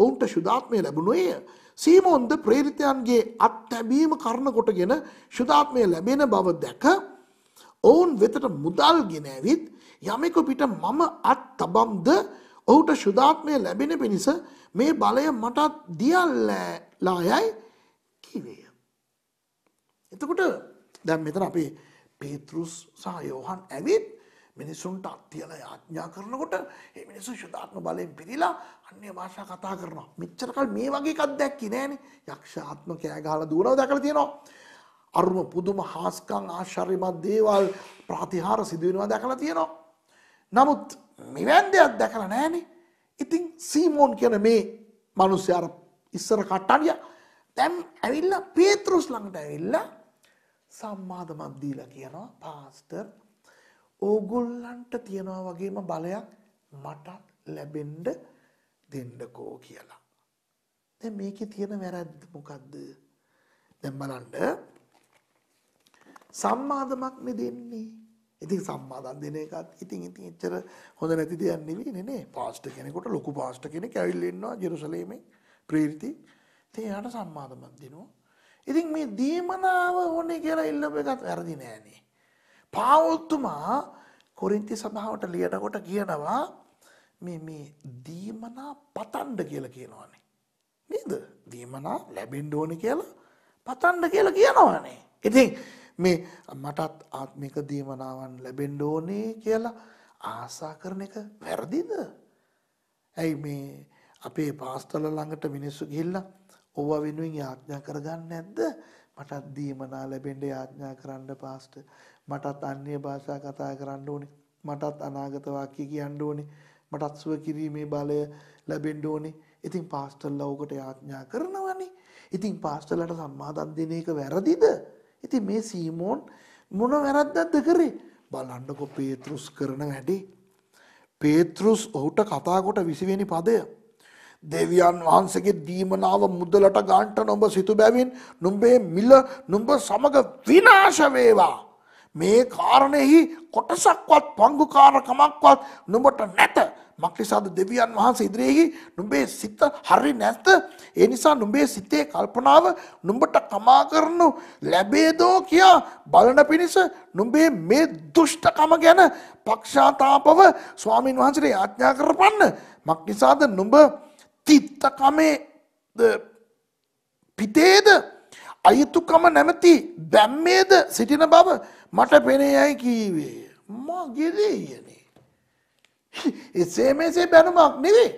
ඔවුන්ට ශුදාත්මය ලැබුණේ සීමෝන්ද ප්‍රේරිතයන්ගේ අත්හැබීම කරණ කොටගෙන ශුදාත්මය ලැබෙන බව දැක ඔවුන් වෙතට මුදල් ගෙන ඇවිත් යමෙකු පිට මම අත් තබම්ද ඔහුට ශුදාත්මය ලැබෙන පිණිස මේ බලය මටත් දියල්ලායයි කිවේය. එතකොට දැන් මෙතන අපේ පේතෘස් සහ යෝහන් ඇවිත් මිනිස්සුන්ට අත්තියල යාඥා කරනකොට ඒ මිනිසු ශුදාත්ම බලයෙන් පිරිලා අන්‍ය භාෂා කතා කරනවා. මෙච්චරකල් මේ වගේ එකක් දැක්කේ නෑනේ. යක්ෂාත්ම කෑගහලා දුවනවා දැකලා තියෙනවා. අරුම පුදුම හාස්කම් ආශ්චර්යමත් දේවල් ප්‍රතිහාර සිදු වෙනවා දැකලා තියෙනවා. නමුත් මෙවැන් දෙයක් දැකලා නෑනේ. ඉතින් සීමෝන් කියන මේ මිනිස්යාර ඉස්සර කට්ටිය දැන් ඇවිල්ලා පේත්‍රස් ළඟට ඇවිල්ලා සම්මාදමක් දීලා කියනවා පාස්ටර් ඕගොල්ලන්ට තියනවා වගේම බලයක් මට ලැබෙන්න දෙන්නකෝ කියලා. දැන් මේකේ තියෙන වැරද්ද මොකද්ද? දැන් බලන්න සම්මාදමක් මේ දෙන්නේ. ඉතින් සම්මාදම් දෙන එකත් ඉතින් ඉතින් එච්චර හොඳ නැති දෙයක් නෙවෙයිනේ නේ. පාස්ට් කෙනෙකුට ලොකු පාස්ට් කෙනෙක් ඇවිල්ලා ඉන්නවා ජෙරුසලේමෙන් ප්‍රේරිති. ඉතින් එයාට සම්මාදමක් දෙනවා. ඉතින් මේ දීමනාව ඕනේ කියලා ඉල්ලපු එකත් වැරදි නෑනේ. පාවොත්තුමා කොරින්ති සභාවට ලියනකොට කියනවා මේ දීමනා පතන්ඩ කියල කියනවානේ. නේද දීමනා ලැබෙන්ඩෝනි කියලා පතන්ඩ කියලා කියනවානේ. ඉතින් මේ මටත් ආත්මික දීමනාවන් ලැබෙන්ඩෝනේ කියලා ආසා කරන එක වැරදිද. ඇයි මේ අපේ පාස්තල ළඟට මිනිස්සු ගිල්ල ඔව වෙනුවෙන් යාඥා කරගන්න ඇද්ද මටත් දීමනා ලැබෙන්ඩ යාඥා කරන්න පාස්ට මටත් අන්‍ය භාෂා කතා කරන්න ඕනේ. මටත් අනාගත වාක්‍ය කියන්න ඕනේ. මටත් සුව කිරීමේ බලය ලැබෙන්න ඕනේ. ඉතින් පාස්ටර්ලා උකට යාඥා කරනවනේ. ඉතින් පාස්ටර්ලාට සම්මාදම් දෙන එක වැරදිද? ඉතින් මේ සීමෝන් මොන වැරද්දක්ද කරේ? බලන්නකො පේත්‍රුස් කරන වැඩේ. පේත්‍රුස් ඔහුට කතා කොට 20 වෙනි පදය දෙවියන් වහන්සේගේ දීමනාව මුදලට ගන්නට නුඹ සිටු බැවින් නුඹේ මිල නුඹ සමග විනාශ වේවා මේ කාරණයෙහි කොටසක්වත් පංගුකාරකමක්වත් නුඹට නැත. මක්නිසාද දෙවියන් වහන්සේ ඉදිරියේහි නුඹේ සිත හරි නැත. ඒ නිසා නුඹේ සිතේ කල්පනාව නුඹට කමා කරනු ලැබේදෝ කියා බලන පිණිස නුඹේ මේ දුෂ්ටකම ගැන පක්ෂාතාපව ස්වාමින් වහන්සේට යාඥා කරපන්න. මක්නිසාද නුඹ තිත්තකමේ පිටේද අයුතුකම නැමැති දැම්මේද සිටින බව මට පෙනේ යයි කීවේ. මා ගෙදේයනේ. එසේ මෙසේ බැනුමක් නෙවේ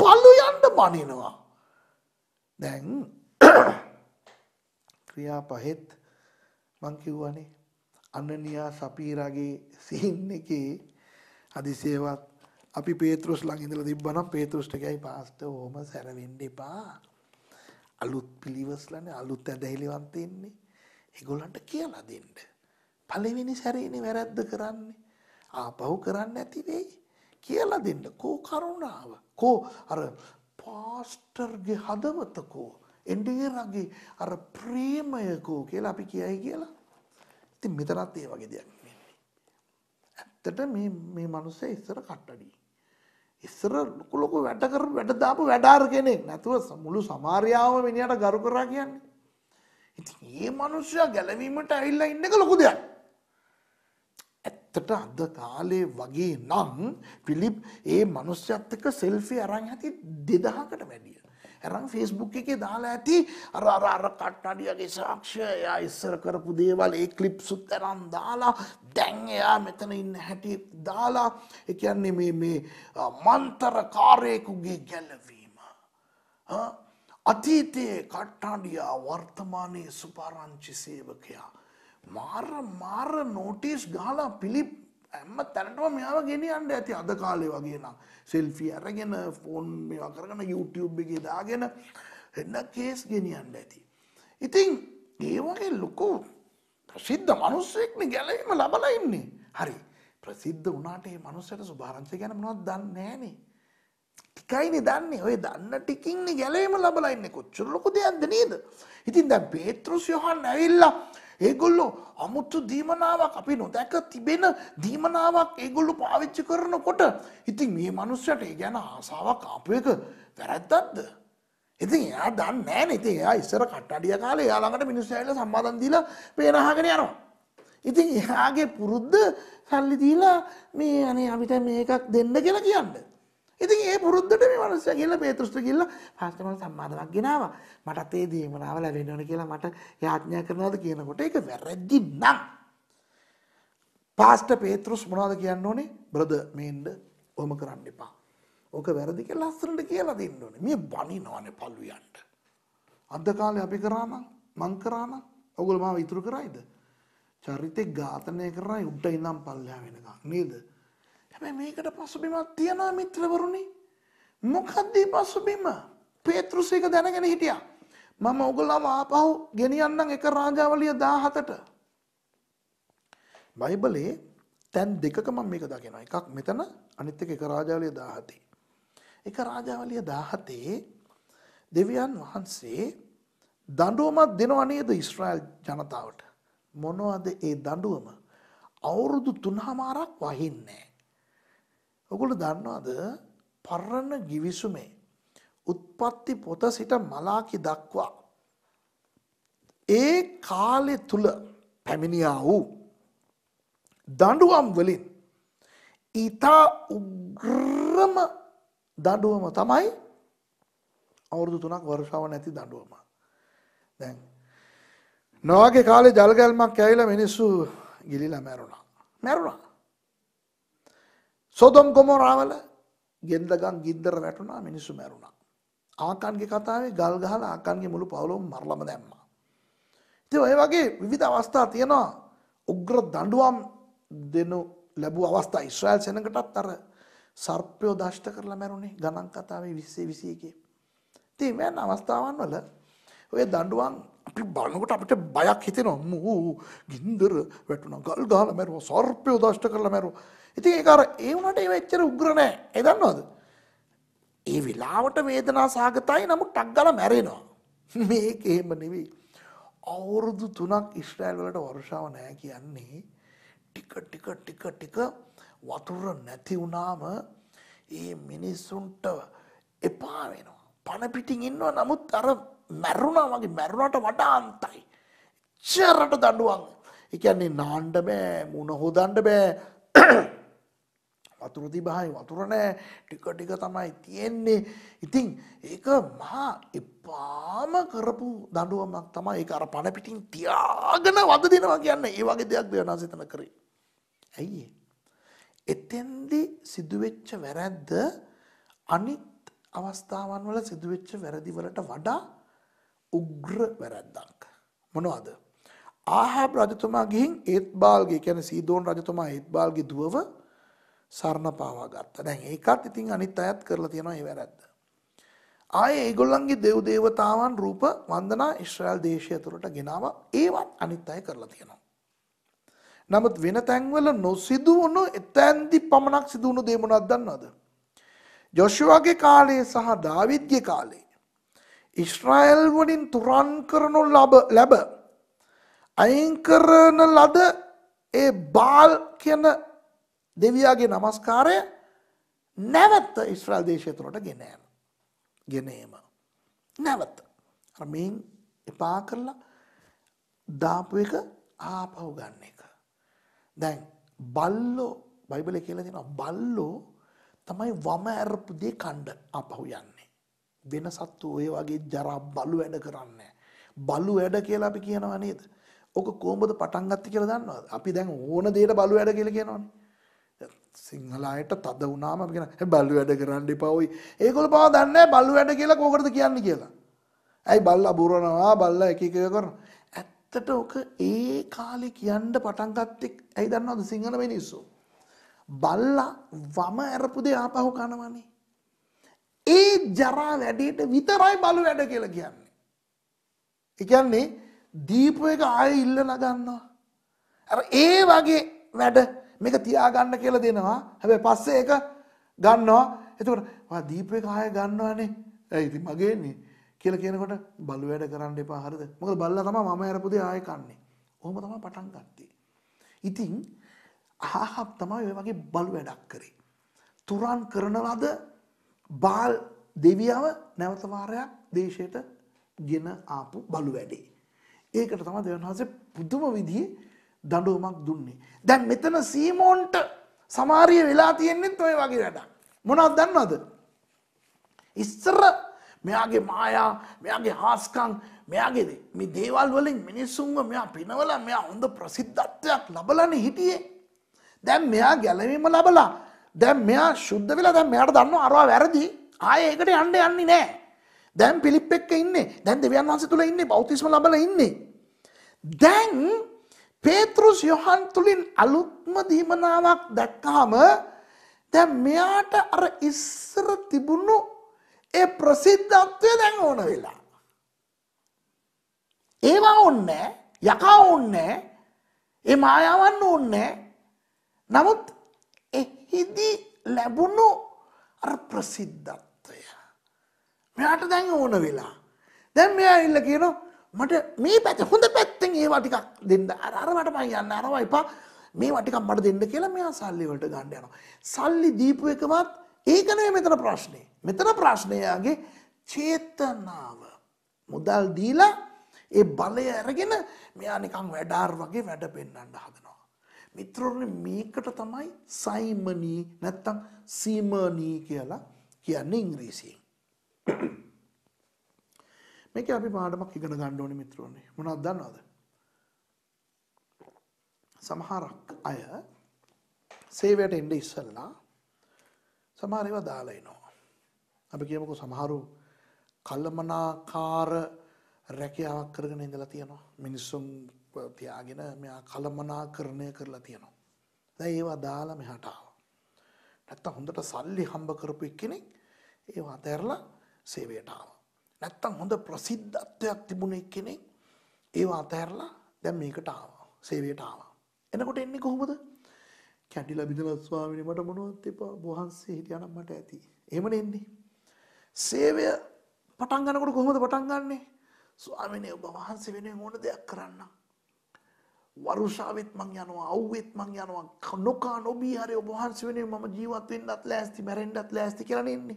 පල්ලු යන්ට බනිනවා. දැන් ක්‍රියා පහෙත් මංකිව්වනේ අන්නනයා සපීරගේ සිහින්න එකේ අදිසේවත් අපි පේතෘස් ලඟඉඳල තිබ්බනම් පේතෘෂ්ටකයි පාස්ට හෝම සැරවෙන්න එපා අලුත් පිළිවස්ලන අලුත් ඇදැහිලිවන්තෙන්නේ ඒගොල්ලන්ට කියලා දෙන්න. පළවෙනි සැරේනේ වැරද්ද කරන්නේ. ආපහු කරන්න ඇති වෙයි කියලා දෙන්න. කෝ කරුණාව. කෝ අර පාස්ටර්ගේ හදවත කෝ. එන්ඩේරගේ අර ප්‍රේමය කෝ කියලා අපි කියයි කියලා. ඉතින් මෙතනත් ඒ වගේ දෙයක් වෙන්නේ. ඇත්තට මේ මේ මිනිස්සේ ඉස්සර කට්ටඩී. ඉස්සර ලොකු ලොකු වැඩ කර වැඩ දාපු වැඩාර කෙනෙක් නැතුව මුළු සමාරියාවම මිනිහට ගරු කරා කියන්නේ. ඉතින් මේ මිනිස්සයා ගැලවීමට ඇවිල්ලා ඉන්න එක ලොකු දෙයක්. ඇත්තට අද කාලේ වගේ නම් පිලිප් ඒ මනුස්්‍යත්ක සෙල්ෆි අරං ඇති දෙදහකට වැඩිය. ඇරං ෆිස්බුක් එකේ දාලා ඇති අර අර අර කට්ටඩියගේ සාක්ෂය එයා ඉස්සර කරපු දේවල් ඒ කලිප් සුත් ඇරම් දාලා දැන් එයා මෙතන ඉන්න හැටි දාලා එකන්නේ මේ මේ මන්තර කාරයකුගේ ගැලවීම. අතීතයේ කට්ටාඩියා වර්තමානයේ සුපාරංචි සේවකයා. මාර මාර නෝටිස් ගාලා පිලිප් ඇම තැනටම මෙයාව ගෙනියන්න ඇති අද කාලේ වගේ නම් සෙල්ෆි අරගෙන ෆෝන් මේවා කරගෙන YouTube එකේ දාගෙන එන්න කේස් ගෙනියන්න ඇති. ඉතින් ඒ වගේ ලොකු ප්‍රසිද්ධ මිනිස්සෙක්නේ ගැලවීම ලබලා ඉන්නේ. හරි. ප්‍රසිද්ධ වුණාට මේ මිනිස්සට සුභාරංශය ගැන මොනවද දන්නේ නැහනේ. ටිකයිනේ දන්නේ. ඔය දන්න ටිකින්නේ ගැලවීම ලබලා ඉන්නේ. කොච්චර ලොකු දෙයක්ද නේද? ඉතින් දැන් පේත්‍රස් යොහන් ඇවිල්ලා ඒගොල්ලෝ අමුත්තු දීමනාවක් අපි නොදැක තිබෙන දීමනාවක් ඒගොල්ලු පාවිච්චි කරනකොට ඉතින් මේ මනුස්සයට ඒ ගැන ආසාවක් අප එක වැරැද්දක්ද. ඉතින් එයා දන්න නෑ නති එයා ඉස්සර කට්ටඩිය කාලේ යාළඟට මිනිස්සයිල සම්බාධන් දීලා පේනහගෙන යනවා. ඉතින් එයාගේ පුරුද්ධ සල්ලි දීලා මේ අනේ අපිට මේකක් දෙන්න කියලා කියන්න. ඉතින් ඒ පුරුද්දට මේ මනුස්සයා ගිහලා පේතෘස්ට ගිහලා පාස්ටර් මම සම්මාදමක් ගෙනාවා. මටත් ඒ දීමනාව ලැබෙන්න ඕන කියලා මට යාඥා කරනවාද කියනකොට ඒක වැරදි නම් පාස්ටර් පේතෘස් මොනවද කියන්න ඕනේ? බ්‍රදර් මේන්න ඔහොම කරන්න එපා. ඕක වැරදි කියලා ලස්සනට කියලා දෙන්න ඕනේ. මේ බනිනවනේ පළුයන්ට. අද කාලේ අපි කරා නම් මං කරා නම් ඔයගොල්ලෝ මාව ඉතුරු කරයිද? චරිතේ ඝාතනය කරා උඩ ඉඳන් පල්ලෙහා වෙනකන් නේද? හැබැ මේකට පසුබිමත් තියෙනවා මිත්‍රවරුණි මොකද්දී පසුබිම පේතෘසේක දැනගෙන හිටියා මම ඔගොල්ලම ආපහු ගෙනියන්නම් එක රාජාවලිය 17ට බයිබලේ තැන් දෙකක මම මේක දකිනවා එකක් මෙතන අනිත් එක එක රාජාවලිය 17 එක රාජාවලිය 17 දෙවියන් වහන්සේ දඬුවමක් දෙනව නේද ඊශ්‍රායෙල් ජනතාවට මොනවද ඒ දඬුවම අවුරුදු 3මාරක් වහින්නේ ඔකුළු දන්නවාද පරණ ගිවිසුමේ උත්පත්ති පොත සිට මලාකි දක්වා. ඒ කාලෙ තුළ පැමිණියා වූ දඩුවම් වලින් ඉතා උග්‍රම දඩුවම තමයි අවුරුදු තුනක් වර්ෂාව නැති දඩුවම දැන් නොවගේ කාලේ ජල්ගැල්මක් ඇයිල මිනිස්සු ගිලිලා මැරුණා මැරුණා සොදොම් ගොමොරාවල ගෙන්දගම් ගින්දර වැටුණා මිනිස්සු මැරුණා. ආකන්ගේ කතාවේ ගල් ගහලා ආකන්ගේ මුළු පවුලම මරලම දැම්මා. ඉතින් ඔය වගේ විවිධ අවස්ථා තියෙනවා. උග්‍ර දඬුවම් දෙනු ලැබූ අවස්ථා ඊශ්‍රායල් සෙනඟටත් අර සර්පය දෂ්ට කරලා මැරුණේ ගණන් කතාවේ 20 21. ඉතින් මේ අවස්ථාවන් වල ඔය දඬුවම් අපි බලනකොට අපිට බයක් හිතෙනවා මූ ගින්දර වැටුණා ගල් ගහලා මැරුවා සර්පය දෂ්ට කරලා මැරුවා ඉතින් ඒක අර ඒ වුණාට ඒව එච්චර උග්‍ර නෑ ඒ දන්නවද ඒ විලාවට වේදනා සහගතයි නමුත් ටක් ගාලා මැරෙනවා මේක එහෙම නෙවෙයි අවුරුදු 3ක් ඊශ්‍රායල් වලට වර්ෂාව නෑ කියන්නේ ටික ටික ටික ටික වතුර නැති වුණාම ඒ මිනිස්සුන්ට එපා වෙනවා පණ පිටින් ඉන්නවා නමුත් අර මැරුණා වගේ මැරුණට වඩා අන්තයි. චරට දඩුවන් එකන්නේ නාන්ඩ බෑ මුණ හොදන්ඩ බෑ වතුරති බායි වතුරනෑ ටික ටික තමයි තියෙන්නේ ඉතිං ඒක මහා එපාම කරපු දඩුවමක් තමයි ඒ අර පණපිටින් තියාගෙන වද දෙනවා කියන්න ඒ වගේ දෙයක් දෙවනා සිතන කරේ. ඇයි. එතෙන්දි සිදුවෙච්ච වැරැද්ද අනිත් අවස්ථාවන් වල සිදුවෙච්ච වැරදිවලට වඩා උග්‍ර වැරැද්දක්. මොනවද. ආහැ රජතුමා ගිහින් ඒත් බාල්ගේ කැන සීදෝන් රජතුමා ඒත් බාල්ගේ දුවව සරණ පාවා ගත්ත දැන් ඒකත් ඉතින් අනිත් අයත් කරලා තියෙනවා ඒ වැරැද්ද. ආය ඒගොල්ලන්ගේ දෙව් දේවතාවන් රූප වන්දනා ඉශ්‍රායල් දේශය තුරට ගෙනාව ඒවත් අනිත් අය කරලා තියෙනවා. නමුත් වෙන තැන්වල නොසිදුවුණු එතැන්දි පමණක් සිදුවුණු දේමුණක් දන්නවද. ජොෂවාගේ කාලයේ සහ දාවිද්ගේ කාලේ ඉස්රායල් වඩින් තුරන් කරනු ලබ ලැබ අයිංකරන ලද ඒ බාල් කියන දෙවියාගේ නමස්කාරය නැවත්ත ඉස්්‍රාල් දේශයතුරට ගෙනෑම ගෙනේම නැවත්ත රමින් එපා කරලා දාපු එක ආපව් ගන්න එක දැන් බල්ලෝ බයිබල කියල දෙෙන බල්ලෝ තමයි වම ඇරපුදේ කණ්ඩ අපහු යන්න වෙන සත්තු ඔය වගේ ජරා බලු වැඩ කරන්නේ බලු වැඩ කියලා අපි කියනවා නේද? ඔක කොහොමද පටන් ගත්තේ කියලා දන්නවද? අපි දැන් ඕන දෙයකට බලු වැඩ කියලා කියනවනේ. සිංහල අයට තද වුණාම අපි කියන බලු වැඩ කරන්න එපා ඔයි. ඒගොල්ලෝ පාව දන්නේ නැහැ බලු වැඩ කියලා කෝකටද කියන්නේ කියලා. ඇයි බල්ලා බුරනවා බල්ලා එක එක කරනවා. ඇත්තට ඕක ඒ කාලේ කියන්න පටන් ගත්තේ ඇයි දන්නවද සිංහල මිනිස්සු? බල්ලා වම අරපු දේ ආපහු කනවනේ. ඒ ජරා වැඩේට විතරයි බලු වැඩ කියලා කියන්නේ. එකන්නේ දීප එක ආය ඉල්ල නගන්නවා. ඇ ඒ වගේ වැඩ මේක තියාගන්න කියලා දෙනවා හැබැ පස්සේ එක ගන්නවා එතකට දීප එක ආය ගන්නවානේ ඇයිති මගේන්නේ කියල කියනකට බලු වැඩ කරන්න එපා හරිද මොක බල්ල තම ම ඇරපුදේ ආය කන්නේ ඕහම තම පටන් ගත්තේ. ඉතින් ආහක් තමයි ඔය වගේ බලු වැඩක් කරේ. තුරන් කරනලද බාල් දෙවියාව නැවතවාරයක් දේශයට ගෙන ආපු බලු වැඩේ. ඒකට තම දෙවන් වහන්සේ පුදුම විදිහ දඩුවමක් දුන්නේ. දැන් මෙතන සීමෝන්ට සමාරිය වෙලා තියෙන්නෙත් ඔය වගේ වැඩ. මොනත් දන්නවද. ඉස්සර මෙයාගේ මායා මෙයාගේ හාස්කං මෙයාගේ මේ දේවල් වලින් මිනිස්සුන්ව මෙයා පිනවල මෙයා හොඳ ප්‍රසිද්ධත්වයක් ලබලන හිටියේ. දැන් මෙයා ගැලවීම ලබලා දැන් මෙයා ශුද්ධ වෙලා දැන් මෙයාට දන්නවා අරවා වැරදි. ආයේ ඒකට යන්න යන්නේ නැහැ. දැන් පිලිප් එක්ක ඉන්නේ. දැන් දෙවියන් වහන්සේ තුල ඉන්නේ. බෞතිස්ම ලබලා ඉන්නේ. දැන් පේත්‍රුස් යොහන් තුලින් අලුත්ම දීමනාවක් දැක්කහම දැන් මෙයාට අර ඉස්සර තිබුණු ඒ ප්‍රසිද්ධත්වය දැන් ඕන වෙලා. ඒවා ඕන්නේ යකා ඕන්නේ ඒ මායාවන් ඕන්නේ නමුත් හිදී ලැබුණු ප්‍රසිද්ධත්වය. මෙයාට දැන් ඕන වෙලා. දැන් මෙයා ඉල්ල කියන මට මේ පැත හොඳ පැත්තෙන් ඒ වටිකක් දෙන්න අරමට මයි යන්න අරවා එපා මේ වටිකක් මට දෙන්න කියලා මෙයා සල්ලිවලට ගණ්ඩ යනවා. සල්ලි දීපු එකවත් ඒකනය මෙතන ප්‍රශ්නය. මෙතන ප්‍රශ්නයාගේ චේතනාව. මුදල් දීලා ඒ බලය ඇරගෙන මෙයා නිකං වැඩාර් වගේ වැඩ පෙන්න්නට හදන. මිත්‍රෝනේ මේකට තමයි සයිමනි නැත්තම් සීමනි කියලා කියන්නේ ඉංග්‍රීසියෙන්. මේක අපි පාඩමක් ඉගෙන ගන්න ඕනේ මිත්‍රෝනේ. මොනවද දන්නවද? සමහරක් අය සේවයට එන්න ඉස්සෙල්ලා සමහර ඒවා දාලා එනවා. අපි කියමුකෝ සමහරු කල්මනාකාර රැකියාවක් කරගෙන ඉඳලා තියෙනවා. මිනිස්සුන් තියාගෙන මෙයා කළමනාකරණය කරලා තියෙනවා. දැන් ඒවා දාලා මෙහාට ආවා. නැත්තම් හොඳට සල්ලි හම්බ කරපු එක්කෙනෙක් ඒව අතහැරලා සේවයට ආවා. නැත්තම් හොඳ ප්‍රසිද්ධත්වයක් තිබුණ එක්කෙනෙක් ඒව අතහැරලා දැන් මේකට ආවා. සේවයට ආවා. එනකොට එන්නේ කොහොමද? කැඩිලා බිඳලා ස්වාමීනි මට මොනවත් එපා. වහන්සේ හිටියානම් මට ඇති. එහෙමනේ එන්නේ. සේවය පටන් ගන්නකොට කොහොමද පටන් ගන්නෙ? ස්වාමීනි ඔබ වහන්සේ වෙනුවෙන් ඕන දෙයක් කරන්නම්. වරුෂාවෙත් මං යනවා අව්වෙත් මං යනවා නොකා නොබී හරි ඔබ වහන්සේ වෙනුවෙන් මම ජීවත් වෙන්නත් ලෑස්ති මැරෙන්නත් ලෑස්ති කියලා නෙන්නේ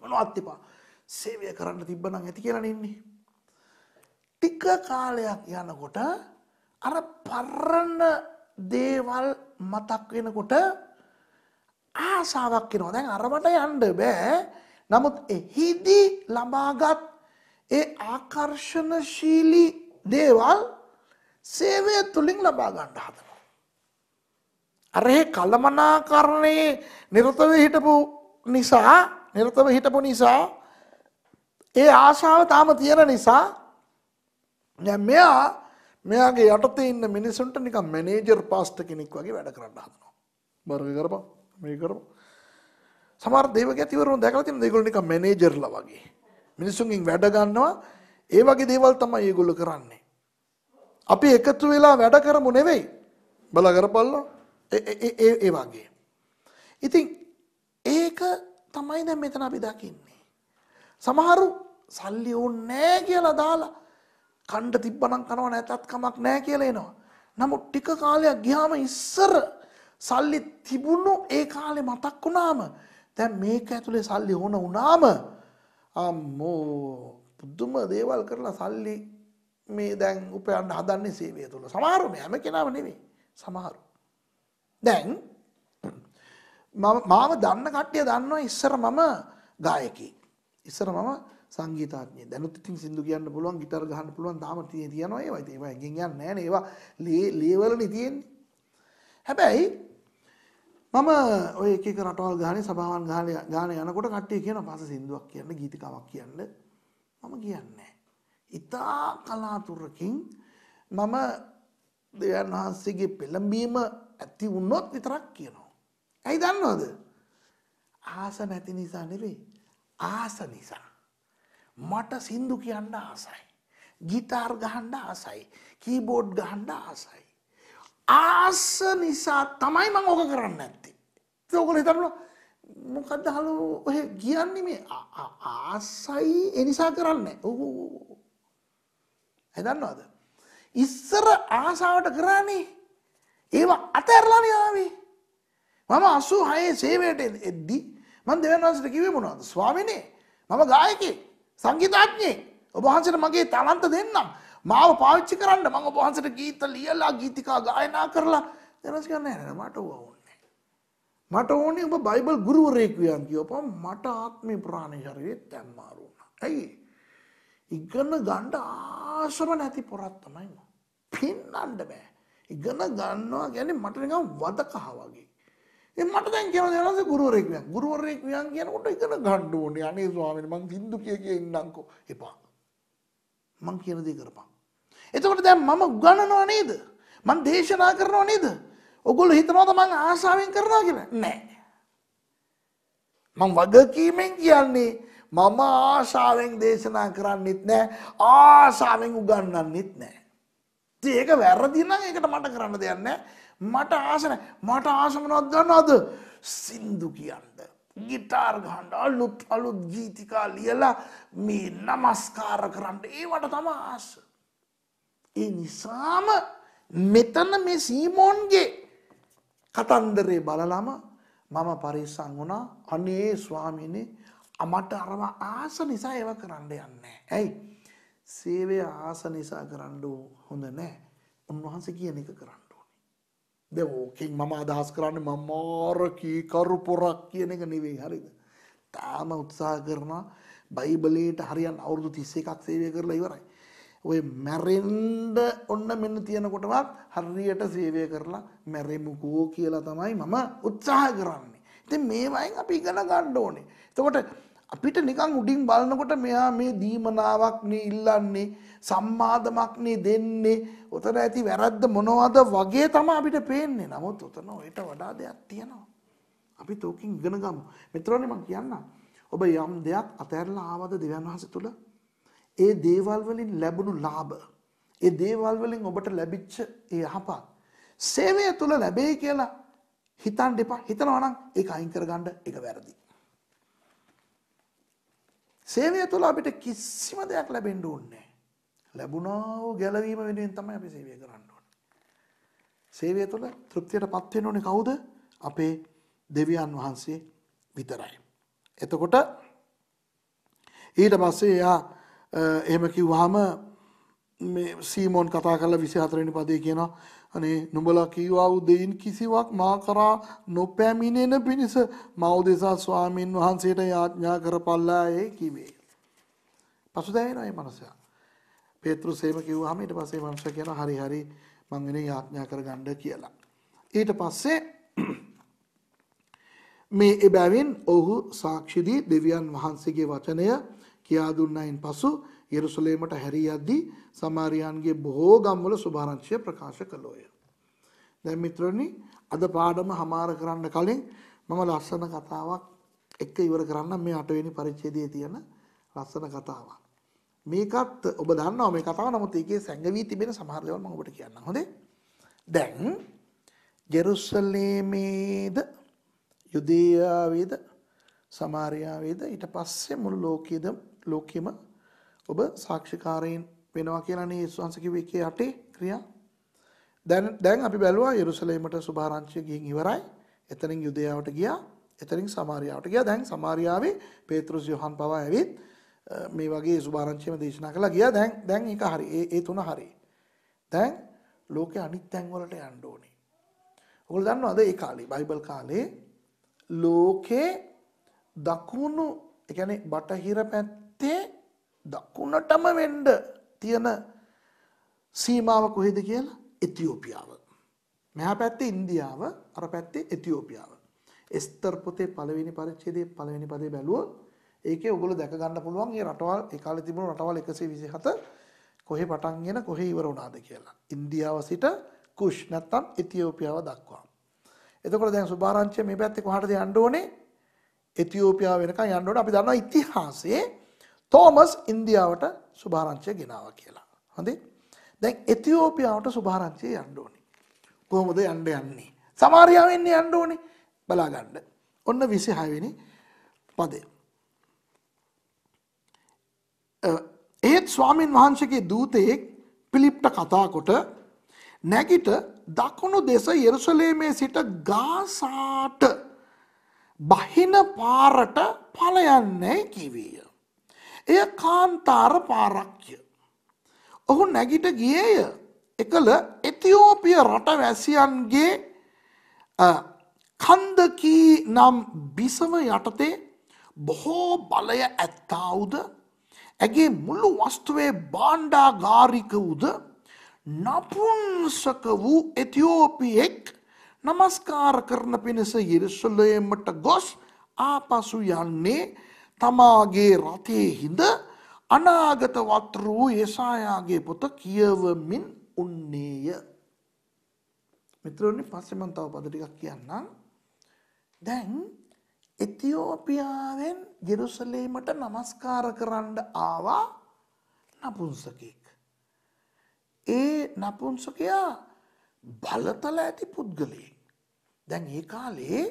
මොනවත් එපා සේවය කරන්න තිබ්බනම් ඇති කියලා නෙන්නේ ටික කාලයක් යනකොට අර පරණ දේවල් මතක් වෙනකොට ආසාවක් එනවා දැන් අරමට යන්න බෑ නමුත් එහිදී ලබාගත් ඒ ආකර්ෂණශීලී දේවල් සේවය තුළින් ලබා ගණ්ඩ හදනවා. අරහෙ කල්ලමනාකරණයේ නිරතව හිටපු නිසා නිරතව හිටපු නිසා ඒ ආශාව තාම තියෙන නිසා නැ මෙයා මෙයාගේ යටත ඉන්න මිනිසුන්ට නික මැනේජර් පාස්ට කෙනෙක් වගේ වැඩ කරන්න හදනවා. බර්ග කරපා මේ කරපු. සමර දේව ඇතිවරු දැකලතින දෙගුල නික මැනේජර්ල වගේ. මිනිසුන්ගින් වැඩගන්නවා ඒ වගේ දේවල් තමයි ඒගොල්ල කරන්නේ. අපි එකතු වෙලා වැඩ කරමු නෙවෙයි බල කරපල්ලා ඒ වගේ. ඉතින් ඒක තමයි දැන් මෙතන අපි දකින්නේ. සමහරු සල්ලි ඕන් නෑ කියලා දාලා කණ්ඩ තිබ්බනම් කනව නැතත් කමක් නෑ කියලා එනවා. නමුත් ටික කාලයක් ගියාම ඉස්සර සල්ලි තිබුණු ඒ කාලේ මතක් වුණාම දැන් මේක ඇතුලේ සල්ලි ඕන වුණාම අම්මෝ පුදුම දේවල් කරලා සල්ලි මේ දැන් උපයන්න හදන්නේ සේවය තුළ සමහරු මේ හැම කෙනාම නෙවෙයි සමහරු දැන් මාව දන්න කට්ටිය දන්නවා ඉස්සර මම ගායකි ඉස්සර මම සංගීතඥය දැනුත් ඉතින් සිදු කියන්න පුළුවන් ගිටර් ගහන්න පුළුවන් තාම තිය තියනවා ඒවා ඒව ඇගෙන් යන්න නෑන ඒවා ලේ ලේවලනි තියෙන්නේ හැබැයි මම ඔය එක රටවල් ගානේ සභාවන් ගාන ගාන යනකොට කට්ටිය කියන පස සින්දුවක් කියන්න ගීතිකාවක් කියන්න මම කියන්නේ ඉතා කලාතුරකින් මම දෙවන් වහන්සේගේ පෙළඹීම ඇති වුණොත් විතරක් කියනවා. ඇයි දන්නවද. ආස නැති නිසා නෙවෙයි. ආස නිසා. මට සින්දු කියන්න ආසයි. ගිටාර් ගහන්ඩ ආසයි. කීබෝඩ් ගහන්ඩ ආසයි. ආස නිසා තමයි මං ඕක කරන්න ඇත්තේ. තෝකොල හිතරන මොකදහලු ඔය කියන්නේ මේ ආසයි එනිසා කරන්න. ඔහු ඇදන්නවාද. ඉස්සර ආසාාවට කරන්නේ ඒවා අතඇරලානයාවේ. මම අස්සු හයේ සේවයට එද්දි මන් දෙවන්වන්සට කිවේ මුණද ස්වාමිනේ මම ගායකේ සංගීතාඥයේ ඔබහන්සට මගේ තලන්ත දෙන්නම් මාව පාච්චි කරන්න මං ඔබහන්සට ගීත ලියල්ලා ගීතිකා ගායනා කරලා දෙනස් කරන්න ඇන මට ඕන්නේ. මට ඕනේ ඔබ බයිබල් ගුරුවරයෙක් වියන් කියෝපම් මට ආත්මි ප්‍රාණශරයේ තැම්මාරුුණ. ඇයි. ඉගෙන ගණ්ඩ ආශම නැති පොරත් තමයිම. පින්නන්ඩ බෑ. ඉගන ගන්නවා ගැන මටනිකම් වදකහ වගේ. මට දැන් කියන දනස ගුරුවරෙක්ය ගුරුවරෙක්යන් කියනකොට ඉගෙන ගණ්ඩුවනේ අනේ ස්වාමෙන් මං හිදු කිය කිය ඉන්නංකෝ එපා. මං කියනදී කරපා. එතකොට දැන් මම ගණනවා නේද. මං දේශනා කරනවා නේද. ඔගොල හිතනවාද මං ආසාාවෙන් කරනා කියලා නෑ. මං වගකීමෙන් කියන්නේ මම ආශාවෙන් දේශනා කරන්නෙත් නෑ ආශාවෙන් උගන්නන්නෙත් නෑ. ඒක වැරදිනම් ඒකට මට කරන්න දෙයන්න මට ආසන මට ආසමනොත් ගන්නද සින්දු කියන්න. ගිටාර් ගහන්ඩ අලුත් අලුත් ගීතිකා ලියලා මේ නමස්කාර කරන්න ඒවට තම ආස. ඒ නිසාම මෙතන මේ සීමෝන්ගේ කතන්දරේ බලලම මම පරිසං වුණා අනේ ස්වාමිනේ මට අරව ආස නිසා ඒව කරන්න යන්නේ. ඇයි? සේවය ආස නිසා කරන්න හොඳ නෑ. උන්වහන්සේ කියන එක කරන්න ඕනේ. දැන් ඕකෙන් මම අදහස් කරන්නේ මම මාරකී කරුපොරක් කියන එක නෙවෙයි හරිද? තාම උත්සාහ කරනවා බයිබලයට හරියන් අවුරුදු 31ක් සේවය කරලා ඉවරයි. ඔය මැරෙන්ඩ ඔන්න මෙන්න තියෙනකොටවත් හරියට සේවය කරලා මැරෙමුකෝ කියලා තමයි මම උත්සාහ කරන්නේ. ඉතින් මේවයින් අපි ඉගෙන ගන්න ඕනේ. එතකොට අපිට නිකං උඩින් බලනකොට මෙයා මේ දීමනාවක්නේ ඉල්ලන්නේ සම්මාධමක්නේ දෙන්නේ ඔතන ඇති වැරද්ද මොනවද වගේ තම අපිට පේන්නේ නමුත් ඔතන ඔයට වඩා දෙයක් තියෙනවා. අපි තෝකින් ඉගෙන ගමු මෙතරන මං කියන්න ඔබ යම් දෙයක් අතැරලා ආවද දෙවන් වහස තුළ ඒ දේවල්වලින් ලැබුණු ලාභ ඒ දේවල්වලින් ඔබට ලැබිච්ච ඒ යහපත් සේවය තුළ ලැබේ කියලා හිතන් දෙපා හිතනවනම් ඒ අයිංකර ගණ්ඩ එක වැරදි. සේවය තුළ අපිට කිසිම දෙයක් ලැබෙන්ඩ ඕන්නේ. ලැබුණාව ගැලවීම වෙනුවෙන් තමයි අපි සේවය කරන්න ඕන. සේවය තුළ තෘප්තියට පත්වෙන ඕනේ කවුද අපේ දෙවියන් වහන්සේ විතරයි. එතකොට ඊට පස්සේ එයා එහෙම කිව්වහම සීමෝන් කතා කරලා විසි හතරනි පදේ කියනවා අනේ නුඹලා කීවා වූ දෙයින් කිසිවක් මා කරා නොපැමිණෙන පිණිස මා උදෙසා ස්වාමින් වහන්සේට යාඥා කරපල්ලායි කිවේ. පසුදැවෙනවා මේ මනුස්සයා. පේත්‍රුසේම කිව්වහම ඊට පස්සේ මනුස්සයා කියනවා හරි හරි මං වෙන යාඥා කරගන්න කියලා. ඊට පස්සේ මේ එබැවින් ඔහු සාක්ෂිදී දෙවියන් වහන්සේගේ වචනය කියා දුන්නයින් පසු යෙරුසලේමට හැරී යද්දී සමාරියන්ගේ බොහෝ ගම්වල සුභාරංචිය ප්‍රකාශ කළෝය. දැන් මිත්‍රනි අද පාඩම හමාර කරන්න කලින් මම ලස්සන කතාවක් එක්ක ඉවර කරන්න මේ 8 වෙනි පරිච්ඡේදයේ තියෙන ලස්සන කතාවක්. මේකත් ඔබ දන්නවා මේ කතාව නමුත් ඒකේ සැඟවී තිබෙන සමහර දේවල් මම ඔබට කියන්නම් හොඳේ. දැන් ජෙරුසලේමේද යුදේයාවේද සමාරියාවේද ඊට පස්සේ මුළු ලෝකයේද ලෝකෙම ඔබ සාක්ෂිකාරයෙන් වෙනවා කියලානේ යේසුස් වහන්සේ කිව්වේ එකේ අටේ ක්‍රියා. දැන් දැන් අපි බැලුවා යෙරුසලේමට සුභාරංචිය ගිහින් ඉවරයි. එතනින් යුදයාවට ගියා. එතනින් සමාරියාවට ගියා. දැන් සමාරියාවේ පේත්‍රුස් යොහන් පවා ඇවිත් මේ වගේ සුභාරංචියම දේශනා කළා ගියා. දැන් දැන් ඒක හරි. ඒ ඒ තුන හරි. දැන් ලෝකේ අනිත් තැන් වලට යන්න ඕනේ. ඔයගොල්ලෝ දන්නවද ඒ කාලේ බයිබල් කාලේ ලෝකේ දකුණු ඒ කියන්නේ බටහිර පැත්තේ දකුණටම වෙන්ඩ තියෙන සීමාව කොහෙද කියලා එතිෝපියාව. මෙහා පැත්තේ ඉන්දියාව අර පැත්තේ එතිෝපියාව. එස්තර් පොතේ පළවෙනි පරිච්ඡේදයේ පළවෙනි පදේ බැලුවොත් ඒකේ ඔයගොල්ලෝ දැක ගන්න පුළුවන් මේ රටවල් ඒ කාලේ තිබුණු රටවල් 127 කොහේ පටන්ගෙන කොහේ ඉවර වුණාද කියලා. ඉන්දියාව සිට කුෂ් නැත්තම් එතිෝපියාව දක්වා. එතකොට දැන් සුභාරංචිය මේ පැත්තේ කොහටද යන්න ඕනේ? එතිෝපියාව වෙනකන් යන්න ඕනේ. අපි දන්නවා ඉතිහාසයේ තෝමස් ඉන්දියාවට සුභාරංචය ගෙනාව කියලා. හොඳේ දැන් එතිෝපියාවට සුභාරංචය යන්න ඕනේ. කොහොමද යන්න යන්නේ. සමාරියාව එන්නේ යන්න ඕනේ බලාගන්න. ඔන්න 26 වෙනි පදේ. ඒත් ස්වාමින් වහන්සේගේ දූතයෙක් පිලිප්ට කතාකොට නැගිට දකුණු දෙස යෙරුසලේමේ සිට ගාසාට බහින පාරට පලයන්නේ කිවීය. එය කාන්තාර පාරක්්‍ය. ඔහු නැගිට ගියය එකල එතිෝපිය රට වැසියන්ගේ කන්දකී නම් බිසව යටතේ බොහෝ බලය ඇත්තාවුද ඇගේ මුල්ලු වස්තුවේ බාණ්ඩාගාරික වුද නපුන්සක වූ එතිෝපියෙක් නමස්කාර කරන පිණිස ඉරිසුලයමට ගොස් ආපසු යන්නේ තමාගේ රතේ හිඳ අනාගත වතුර වූ යසායාගේ පොත කියවමින් උන්නේය. මිත්‍රෝනි පස්සේ මම තව පද ටිකක් කියන්නම්. දැන් එතියෝපියාවෙන් ජෙරුසලේමට নমස්කාර කරන්න ආවා නපුංසකෙක්. ඒ නපුංසකයා බලතල ඇති පුද්ගලයෙක්. දැන් ඒ කාලේ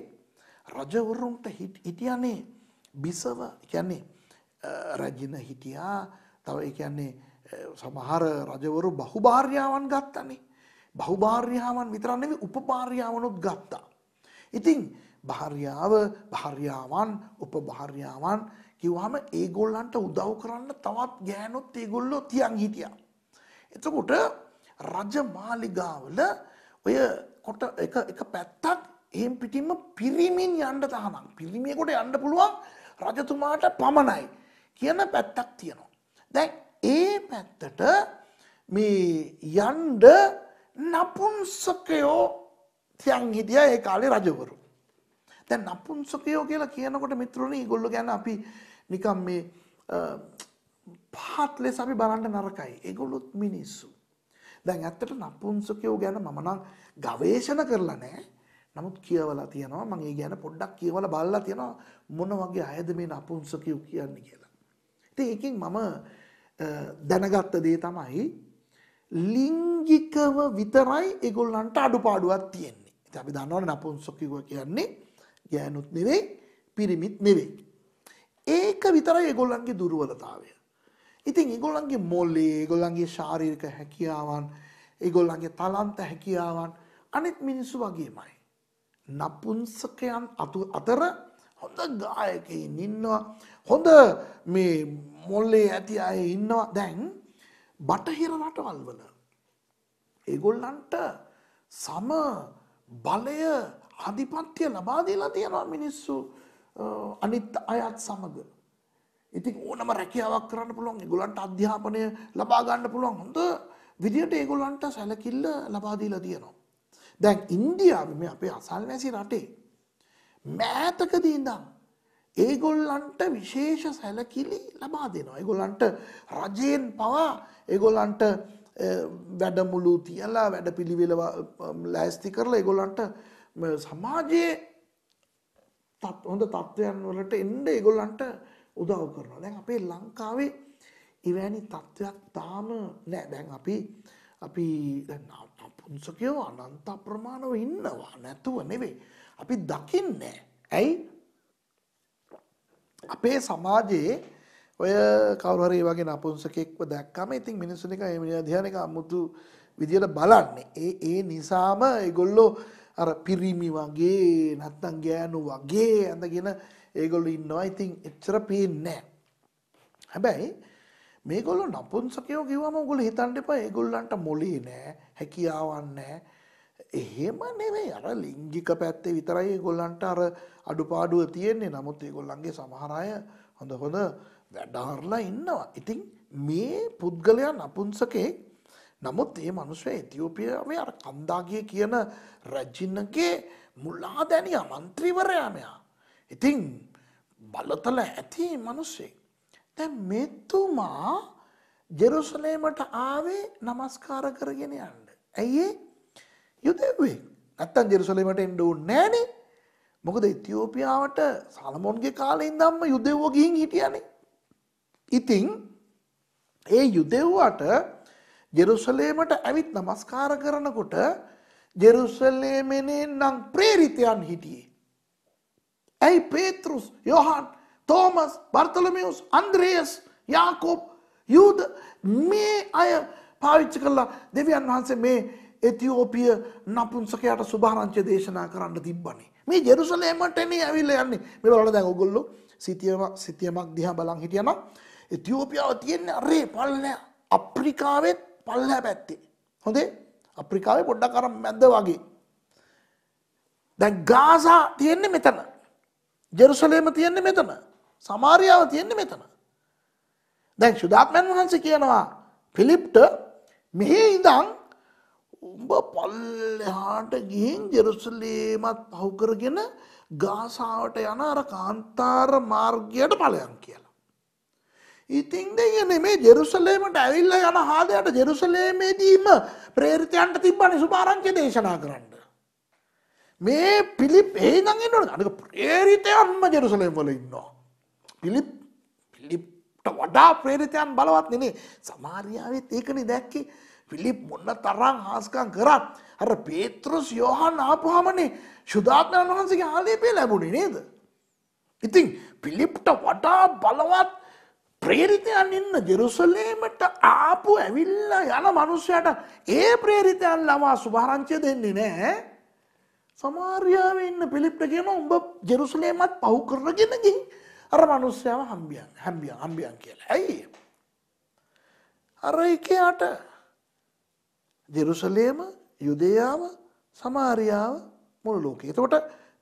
රජවරුන්ට හිටියනේ බිසව කියන්නේ රැජින හිටියා තව එකන්නේ සමහර රජවරු බහුභාර්යාවන් ගත්තන්නේ. බහුභාර්යාවන් විතරන්නෙම උපභාර්යාවනුත් ගත්තා. ඉතිං භාර්යාව භාර්යාවන් උපභාර්යාවන් කිව්හම ඒගොල්ලන්ට උදව් කරන්න තවත් ගෑනොත් ඒගොල්ලෝ තියන් හිටිය. එතකොට රජ මාලිගාවල ඔය කොට එක පැත්තක් එහෙම් පිටිම පිරිමින් යන්න තහනම් පිරිමියකොට යන්න පුළුවන් රජතුමාට පමණයි කියන පැත්තක් තියෙනවා. දැන් ඒ පැත්තට මේ යන්ඩ නපුන්සකයෝ තියන් හිටිය ඒ කාලේ රජවරු. දැන් නපුන්සකයෝ කියලා කියනකොට මිත්‍රණ ගොල්ල ගැන අපි නිකම් මේ පහත් ලෙස අපි බලන්ට නරකයි ඒගොල්ලොත් මිනිස්සු. දැන් ඇත්තට නපුන්සකයෝ ගැන මමනම් ගවේශන කරලා නෑ නමුත් කියවලා තියෙනවා මම ඒ ගැන පොඩ්ඩක් කියවලා බලලා තියෙනවා මොන වගේ අයද මේ නපුංසකයෝ කියන්නේ කියලා. ඉතින් ඒකෙන් මම දැනගත්ත දේ තමයි ලිංගිකව විතරයි ඒගොල්ලන්ට අඩුපාඩුවක් තියෙන්නේ. ඉතින් අපි දන්නවනේ නපුංසකයෝ කියන්නේ ගෑනුත් නෙවෙයි පිරිමිත් නෙවෙයි. ඒක විතරයි ඒගොල්ලන්ගේ දුර්වලතාවය. ඉතින් ඒගොල්ලන්ගේ මොලේ, ඒගොල්ලන්ගේ ශාරීරික හැකියාවන්, ඒගොල්ලන්ගේ තලන්ත හැකියාවන් අනිත් මිනිස්සු වගේමයි. නපුංසකයන් අතර හොඳ ගායකයින් ඉන්නවා හොඳ මේ මොල්ලේ ඇති අය ඉන්නවා දැන් බටහිර රටවල් වල ඒගොල්ලන්ට සම බලය ආධිපත්‍ය ලබා දීලා තියෙනවා මිනිස්සු අනිත් අයත් සමග ඉතින් ඕනම රැකියාවක් කරන්න පුළුවන් ඒගොල්ලන්ට අධ්‍යාපනය ලබා ගන්න පුළුවන් හොඳ විදියට ඒගොල්ලන්ට සැලකිල්ල ලබා දීලා තියෙනවා දැන් ඉන්දියාව මේ අපේ අසල්වැසි රටේ මෑතකදී ඉඳන් ඒගොල්ලන්ට විශේෂ සැලකිලි ලබා දෙනවා. ඒගොල්ලන්ට රජයෙන් පවා ඒගොල්ලන්ට වැඩමුළු තියලා වැඩ පිළිවෙල ලෑස්ති කරලා ඒගොල්ලන්ට සමාජයේ හොඳ තත්ත්වයන් වලට එන්න ඒගොල්ලන්ට උදව් කරනවා. දැන් අපේ ලංකාවේ එවැනි තත්ත්වයක් තාම නෑ. දැන් අපි අපි දැන් පුංසකයෝ අනන්ත අප්‍රමාණව ඉන්නවා නැතුව නෙවෙයි. අපි දකින්නේ. ඇයි? අපේ සමාජයේ ඔය කවුරු හරි වගේ නපුංසකෙක්ව දැක්කම ඉතින් මිනිස්සු නිකන් මේ මිනිහා දිහා නිකන් අමුතු විදියට බලන්නේ. ඒ ඒ නිසාම ඒගොල්ලෝ අර පිරිමි වගේ නැත්තම් ගෑනු වගේ අඳගෙන ඒගොල්ලෝ ඉන්නවා. ඉතින් එච්චර පේන්නේ නැහැ. හැබැයි මේගොල්ල නපුන්සකයෝ කිවම ගොල හිතන්ට එපා ඒගොල්ලන්ට මොලි නෑ හැකියාවන්න එහෙම නෙවෙයි අර ලිංගික පැත්තේ විතරයි ගොල්ලන්ට අර අඩුපාඩුව තියෙන්නේ නමුත් ඒගොල්ලන්ගේ සමහරය හොඳ හොඳ වැඩාරලා ඉන්නවා ඉතිං මේ පුද්ගලයා නපුන්සකේ නමුත් ඒ මනුස්සය ඇතිෝපියාවේ අර කන්දාගිය කියන රැජින්නගේ මුල්ලා දැනිය මන්ත්‍රීවරයාමයා ඉතිං බලතල ඇති මනුස්සේ දැන් මෙතුමා ජෙරුසලේමට ආවේ নমස්කාර කරගෙන යන්න. ඇයි යුදෙව්වෙක්. නැත්තම් ජෙරුසලේමට එන්න ඕනේ නෑනේ. මොකද ඉතියෝපියාවට සලමොන්ගේ කාලේ ඉඳන්ම යුදෙව්ව ගිහින් හිටියානේ. ඉතින් ඒ යුදෙව්වට ජෙරුසලේමට ඇවිත් নমස්කාර කරනකොට ජෙරුසලේමෙනේ නම් ප්‍රේරිතයන් හිටියේ. ඇයි පේත්‍රුස් යොහන් තෝමස් බර්තලමියුස් අන්ද්‍රේස් යාකෝප් යුද මේ අය පාවිච්ච කරලා දෙවියන් වහන්සේ මේ එතිෝපිය නපුන්සකයට සුභාරංචය දේශනා කරන්න තිබ්බන්නේ මේ ජෙරුසලේමට එන්නේ ඇවිල්ල යන්නේ මේ බලට දැන් ඔගොල්ලෝ සිතියම සිතියමක් දිහා බලන් හිටියනම් එතිෝපියාව තියෙන්නේ අරේ පල්ලෑ අප්‍රිකාවෙත් පල්ලෑ පැත්තේ හොඳේ අප්‍රිකාවේ පොඩ්ඩක් අර මැද්ද වගේ දැන් ගාසා තියෙන්නේ මෙතන ජෙරුසලේම තියෙන්නේ මෙතන සමාරියාව තියෙන්නේ මෙතන. දැන් ශුදාත්මයන් වහන්සේ කියනවා පිලිප්ට මෙහි ඉඳං උඹ පල්ලෙහාට ගිහින් ජෙරුසලේමත් පහු කරගෙන ගාසාවට යන අර කාන්තාර මාර්ගයට ඵලයන් කියලා. ඉතින් දෙයනේ මේ ජෙරුසලේමට ඇවිල්ලා යන හාදයට ජෙරුසලේමේදීම ප්‍රේරිතයන්ට තිබ්බනේ සුභාරංචි දේශනා කරන්න. මේ පිලිප් එහෙනම් එන්නවද? අනික ප්‍රේරිතයන්ම ජෙරුසලේම වල ඉන්නවා. පිලිප් පිලිප්ට වඩා ප්‍රේරිතයන් බලවත් නෙනේ සමාරියාවත් ඒකනේ දැක්කේ පිලිප් මොන්න තරං හාස්කං කරා අර පේත්‍රස් යෝහන් ආපුහමනේ ශුදාත්මයන් වහන්සගේ ආලේපේ ලැබුණේ නේද. ඉතින් පිලිප්ට වඩා බලවත් ප්‍රේරිතයන් ඉන්න ජෙරුසලේමට ආපු ඇවිල්ල යන මනුස්සයට ඒ ප්‍රේරිතයන් ලවා සුභාරංචය දෙන්නේ නෑ සමාර්යාව ඉන්න පිළිප්ට කියන උඹ ජෙරුසලේමත් පහු කරගෙන ගින් අර මනුස්සයම හම්බියන් හැම්බියන් හම්බියන් කියලා. ඇයි? අර එකයාට ජෙරුසලේම යුදයාව සමාරියාව මුළු ලෝකේ. එතකොට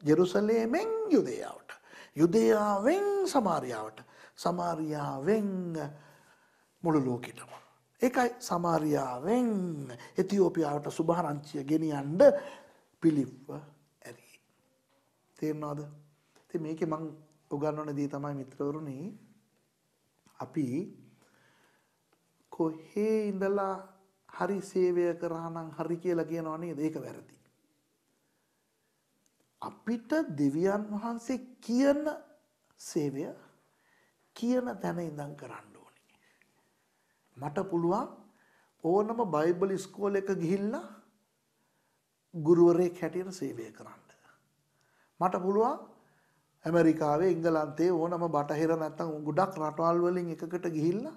ජෙරුසලේමෙන් යුදයාවට. යුදයාවෙන් සමාරියාවට. සමාරියාවෙන් මුළු ලෝකෙටම. ඒකයි සමාරියාවෙන් එතිෝපියාවට සුභාරංචිය ගෙනියන්ඩ පිළිව්ව ඇරී. තේරවාද? ති මේක මං උගන්වන දේ තමයි මිත්‍රවරුනි අපි කොහේ ඉඳලා හරි සේවය කරා නම් හරි කියලා කියනවා නේද? ඒක වැරදි. අපිට දෙවියන් වහන්සේ කියන සේවය කියන තැන ඉඳන් කරන්න ඕනේ. මට පුළුවන් ඕනම බයිබල් ඉස්කෝලේක ගිහිල්ලා ගුරුවරයෙක් හැටියට සේවය කරන්න. මට පුළුවන් ඇමරිකාවේ ඉංගලන්තේ ඕනම බටහිර නැත්තම් ගොඩක් රටවල් වලින් එකකට ගිහිල්ලා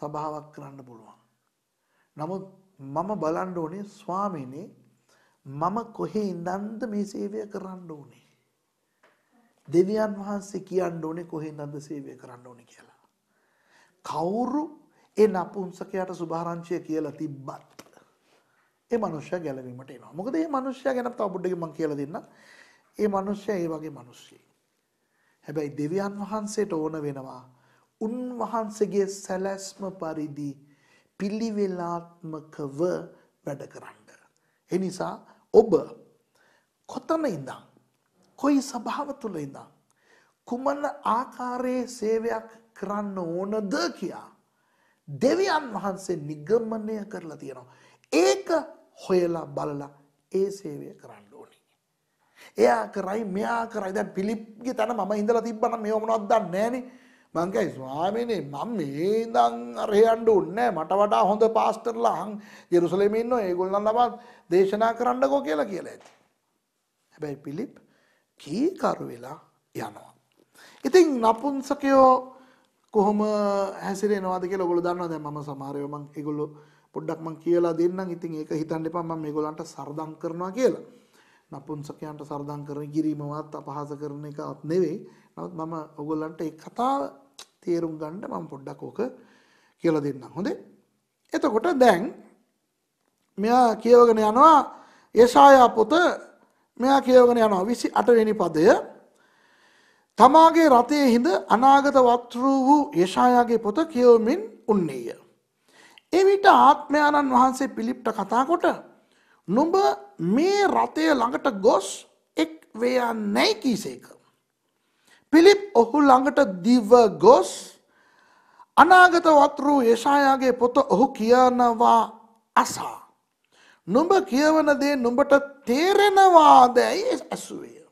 සභාවක් කරන්න පුළුවන්. නමුත් මම බලන්න ඕනේ ස්වාමීනි මම කොහේ ඉඳන්ද මේ සේවය කරන්න ඕනේ? දෙවියන් වහන්සේ කියන්න ඕනේ කොහේ ඉඳන්ද සේවය කරන්න ඕනේ කියලා. කවුරු ඒ නපුංසකයාට සුභාරංචිය කියලා තිබ්බත් ඒ මනුස්සයා ගැලවීමට එනවා. මොකද මේ මනුස්සයා ගැන තව පොඩ්ඩකින් මම කියලා දෙන්නම්. ඒ මනුස්සයා ඒ වගේ මිනිස්සෙක්. හැබැයි දෙවියන් වහන්සේට ඕන වෙනවා උන්වහන්සේගේ සැලැස්ම පරිදි පිළිවෙලාත්මකව වැඩ කරන්න. එනිසා ඔබ කොතන ඉඳන් කොයි සභාව තුළ ඉඳන් කුමන ආකාරයේ සේවයක් කරන්න ඕනද කියා දෙවියන් වහන්සේ නිගමනය කරලා තියෙනවා. ඒක හොයලා බලලා ඒ සේවය කරන්න. එයා කරයි මෙයා කරයි දැන් පිලිප්ගේ තන මම ඉඳලා තිබ්බනම් මේව මොනවද දන්නේ නැහනේ. මං කියයි ස්වාමීනි මම මේ ඉඳන් අර හේයන්න ඕනේ මට වඩා හොඳ පාස්ටර්ලා ජෙරුසලෙමේ ඉන්නවා ඒගොල්ලන් ලබා දේශනා කරන්නකෝ කියලා කියලා ඇති. හැබැයි පිලිප් කීකරු වෙලා යනවා. ඉතින් නපුන්සකයෝ කොහොම හැසිරෙනවාද කියලා ඔයගොල්ලෝ දන්නවා දැන් මම සමහරව මම ඒගොල්ලෝ පොඩ්ඩක් මම කියලා දෙන්නම්. ඉතින් ඒක හිතන්න එපා මම මේගොල්ලන්ට සරදම් කරනවා කියලා. නපුංසකයන්ට සරදම් කරන කිරීමවත් අපහාස කරන එකත් නෙවෙයි. නමුත් මම ඔයගොල්ලන්ට ඒ කතාව තේරුම් ගන්න මම පොඩ්ඩක් ඕක කියලා දෙන්නම්. හොඳේ? එතකොට දැන් මෙයා කියවගෙන යනවා යසායා පොත මෙයා කියවගෙන යනවා 28 වෙනි පදය තමාගේ රතේ හිඳ අනාගත වත්රු වූ යශායාගේ පොත කියවමින් උන්නේය. එවිට ආත්මයාණන් වහන්සේ පිළිප්ට කතාකොට නුඹ මේ රථය ළඟට ගොස් එක් වයා නැයි කීසේක. පිලිප් ඔහු ළඟට දිව ගොස් අනාගත වතුරු යශායාගේ පොත ඔහු කියනවා අසා. නුඹ කියවනදේ නුඹට තේරෙනවා දැයි ඇසුවේ.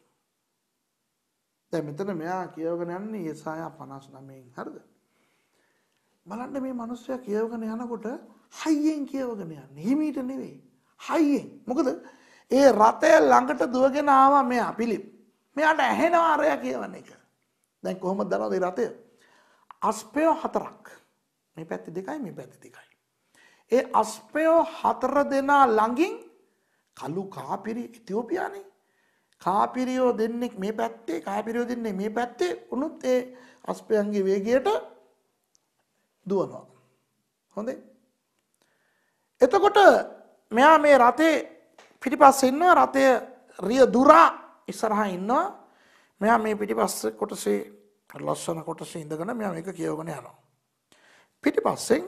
දැ මෙතන මෙයා කියවගෙන යන්නේ ඒසායා පනස් නමයෙන් හරද. බලන්න මේ මනුස්සය කියවගෙන යනකොට හයියෙන් කියවගෙන යන්න හිමීට නෙවෙයි. හයියේ මොකද ඒ රථය ළඟට දුවගෙන ආවා මෙයා පිලිප් මෙයාට ඇහෙනවා අරය කියවන එක දැන් කොහොමද දනවද රථය අස්පයෝ හතරක් මේ පැත්ති දෙකයි මේ පැත්ති දෙකයි ඒ අස්පයෝ හතර දෙනා ළඟින් කළු කාපිරි ඉතිෝපියානේ කාපිරියෝ දෙන්නෙක් මේ පැත්තේ කාපිරියෝ දෙන්නේ මේ පැත්තේ උනුත් ඒ අස්පයන්ගේ වේගයට දුවනවා හොඳේ එතකොට මෙයා මේ රතේ පිටිපස්ස ඉන්නවා රතය රිය දුරා ඉස්සරහා ඉන්නවා මෙයා මේ පිටිපස්ස කොටසේ ලස්සන කොටසේ ඉඳගෙන මෙයා මේක කියවගෙන යනවා පිටිපස්සෙන්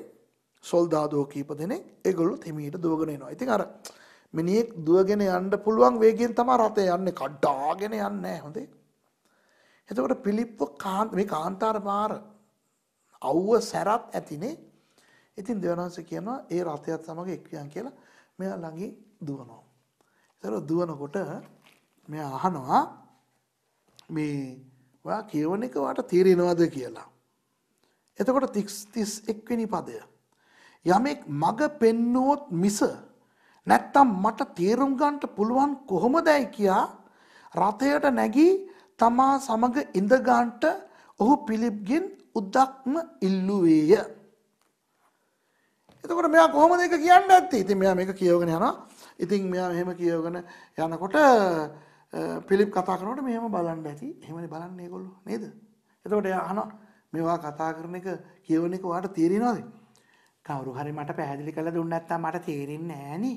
සොල්දාදෝ කීප දෙනෙක් ඒගොල්ලොත් හිමීට දුවගෙන එනවා ඉතින් අර මිනිහෙක් දුවගෙන යන්න පුළුවන් වේගෙන් තමයි රතේ යන්නේ කඩාගෙන යන්නේ හොඳේ එතකොට පිලිප්ප කාන්ත මේ කාන්තාර පාර අවුව සැරත් ඇතිනේ ඉතින් දෙවනන්ස කියනවා ඒ රථයත් සමග එක්වියන් කියලා මෙයා ළඟින් දුවනවා. ඒතර දුවනකොට මෙයා අහනවා මේ ඔයා කියවන එක වාට තේරෙනවද කියලා. එතකොට 31 වෙනි පදය. යමෙක් මග පෙන්නුවොත් මිස නැත්තම් මට තේරුම් ගන්නට පුළුවන් කොහොමදයි කියා රථයට නැගී තමා සමග ඉඳ ගන්නට ඔහු පිලිප්ගෙන් උදක්ම ඉල්ලුවේය. එතකොට මෙයා කොහොමද ඒක කියන්න ඇත්තේ? ඉතින් මෙයා මේක කියවගෙන යනවා. ඉතින් මෙයා මෙහෙම කියවගෙන යනකොට පිලිප් කතා කරනකොට මෙහෙම බලන්න ඇති. එහෙමනේ බලන්නේ ඒගොල්ලෝ නේද? එතකොට එයා අහනවා මේවා කතා කරන එක කියවන එක ඔයාලට තේරෙනවද? කවුරු හරි මට පැහැදිලි කරලා දුන්න නැත්නම් මට තේරෙන්නේ නෑනේ.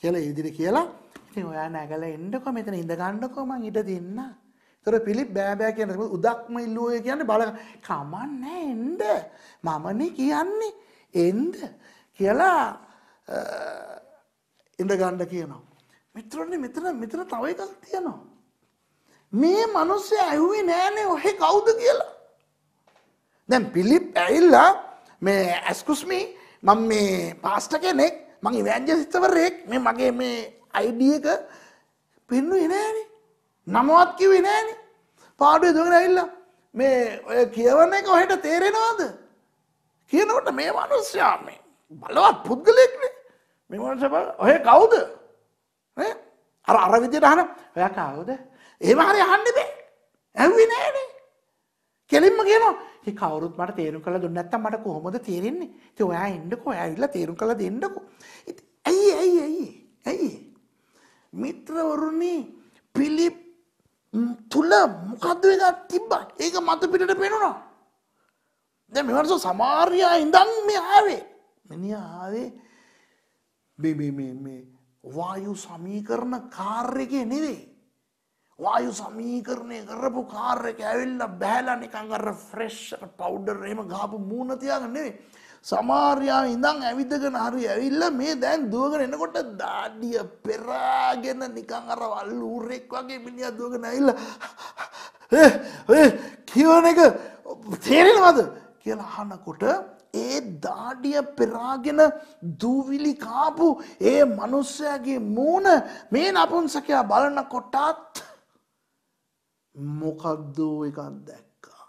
කියලා ඒ විදිහට කියලා ඉතින් ඔයා නැගලා එන්නකෝ මෙතන ඉඳ ගන්නකෝ මං ඉඩ දෙන්නා. තොර පිලිප් බෑබෑ කියන උදක්ම ඉල්ලුවය කියන්නේ බල කමන්න එන්ඩ මමනේ කියන්නේ එන්ද කියලා ඉඳ ගණ්ඩ කියනවා. මිත්‍රන්නේ මෙතන මෙතන තව එකක් තියෙනවා. මේ මිනිස්සු ඇහුවේ නෑනේ ඔහෙ කවුද කියලා. දැන් පිලිප් ඇවිල්ලා මේ ඇස්කුස්මි මම මේ පාස්ටර් කෙනෙක් මං ඉවැන්ජලිස්ට්වරයෙක් මේ මගේ මේ අයිඩි එක පෙන්නුවේ නෑනේ. නමවත් කිව්වේ නෑනේ. පාඩුවේ දුවගෙන ඇවිල්ලා මේ ඔය කියවන එක ඔහෙට තේරෙනවද? කියනවට මේ මනුස්්‍යයා මේ බලවත් පුද්ගලෙක්නේ මෙමනස ඔය කවුද අර අරවිදි රහන ඔය කවුද ඒවාහරි අහන්නෙබේ ඇවි නෑනේ කෙලින්ම කියන කවරුත් මට තේරු කළ දුන්නත්ත මට කොහොමද තේරෙන්නේ ති ඔයා එන්නකෝ ඇවිල්ල තේරු කළ දෙන්නකු ඇයි ඇයි ඇයි ඇයි මිත්‍රවරුණි පිලිප් තුල මොකද්ද එකක් තිබ්බා ඒක මත පිටට පෙනුණා දැ මෙවරස සමාර්යා ඉඳන් මේ ආවේ මිනි ආවේ බෙබේ වායු සමීකරණ කාර්යකය නෙවෙයි. වායු සමීකරණය කරපු කාර්යක ඇවිල්ල බැහල නිකංගර ෆ්‍රෙෂ් පෞඩර් එහෙම ගාපු මූුණතියාග නෙවේ. සමාර්යාව ඉඳං ඇවිදගෙන හරි ඇවිල්ල මේ දැන් දුවගෙන එනකොට දාඩිය පෙරාගෙන නිකං අර වල්ල ඌරෙක් වගේ මිනිිය දුවගෙන ඇල්ල කිවන එක තේරෙනවද කියලා අහනකොට ඒ දාඩිය පෙරාගෙන දූවිලි කාපු ඒ මිනිස්සයාගේ මූණ මේ නපුන්සකයා බලන කොටත් මොකද්ද එකක් දැක්කා.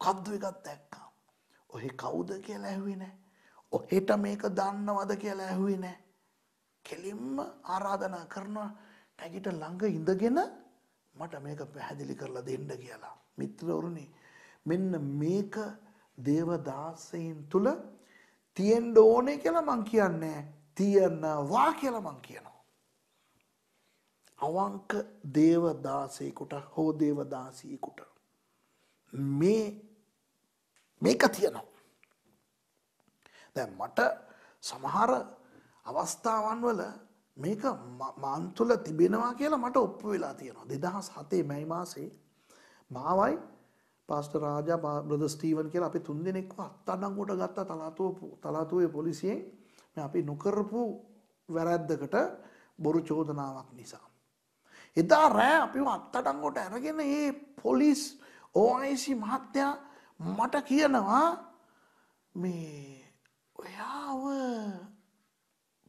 මොකද්ද එකක් දැක්කා. ඔහෙ කවුද කියලා ඇහුවේ නැහැ. ඔහෙට මේක දන්නවද කියලා ඇහුවේ නැහැ. කෙලින්ම ආරාධනා කරනවා නැගිට ළඟ ඉඳගෙන මට මේක පැහැදිලි කරලා දෙන්න කියලා. මිත්‍රවරුනි මෙන්න මේක දේවදාසයන් තුල තියෙන්න ඕනේ කියලා මං කියන්නේ තියනවා කියලා මං කියනවා. අවංක දේවදාසයෙකුට හෝ දේවදාසියෙකුට මේ මේක තියෙනවා. දැන් මට සමහර අවස්ථාවන් වල මේක මන් තුල තිබෙනවා කියලා මට ඔප්පු වෙලා තියෙනවා. 2007 මැයි මාසේ මාවයි පාස්ට රාජා බ්‍රද ස්ටීවන් කියලා අපි තුන් දෙනෙක්ව අත්තඩංගුවට ගත්තා තලාතුව තලාතුවේ පොලිසියෙන් මේ අපි නොකරපු වැරැද්දකට බොරු චෝදනාවක් නිසා. එදා රෑ අපි අත්තඩංගොට ඇරගෙන ඒ පොලිස් ඕයිසි මහත්තයා මට කියනවා මේ ඔයාව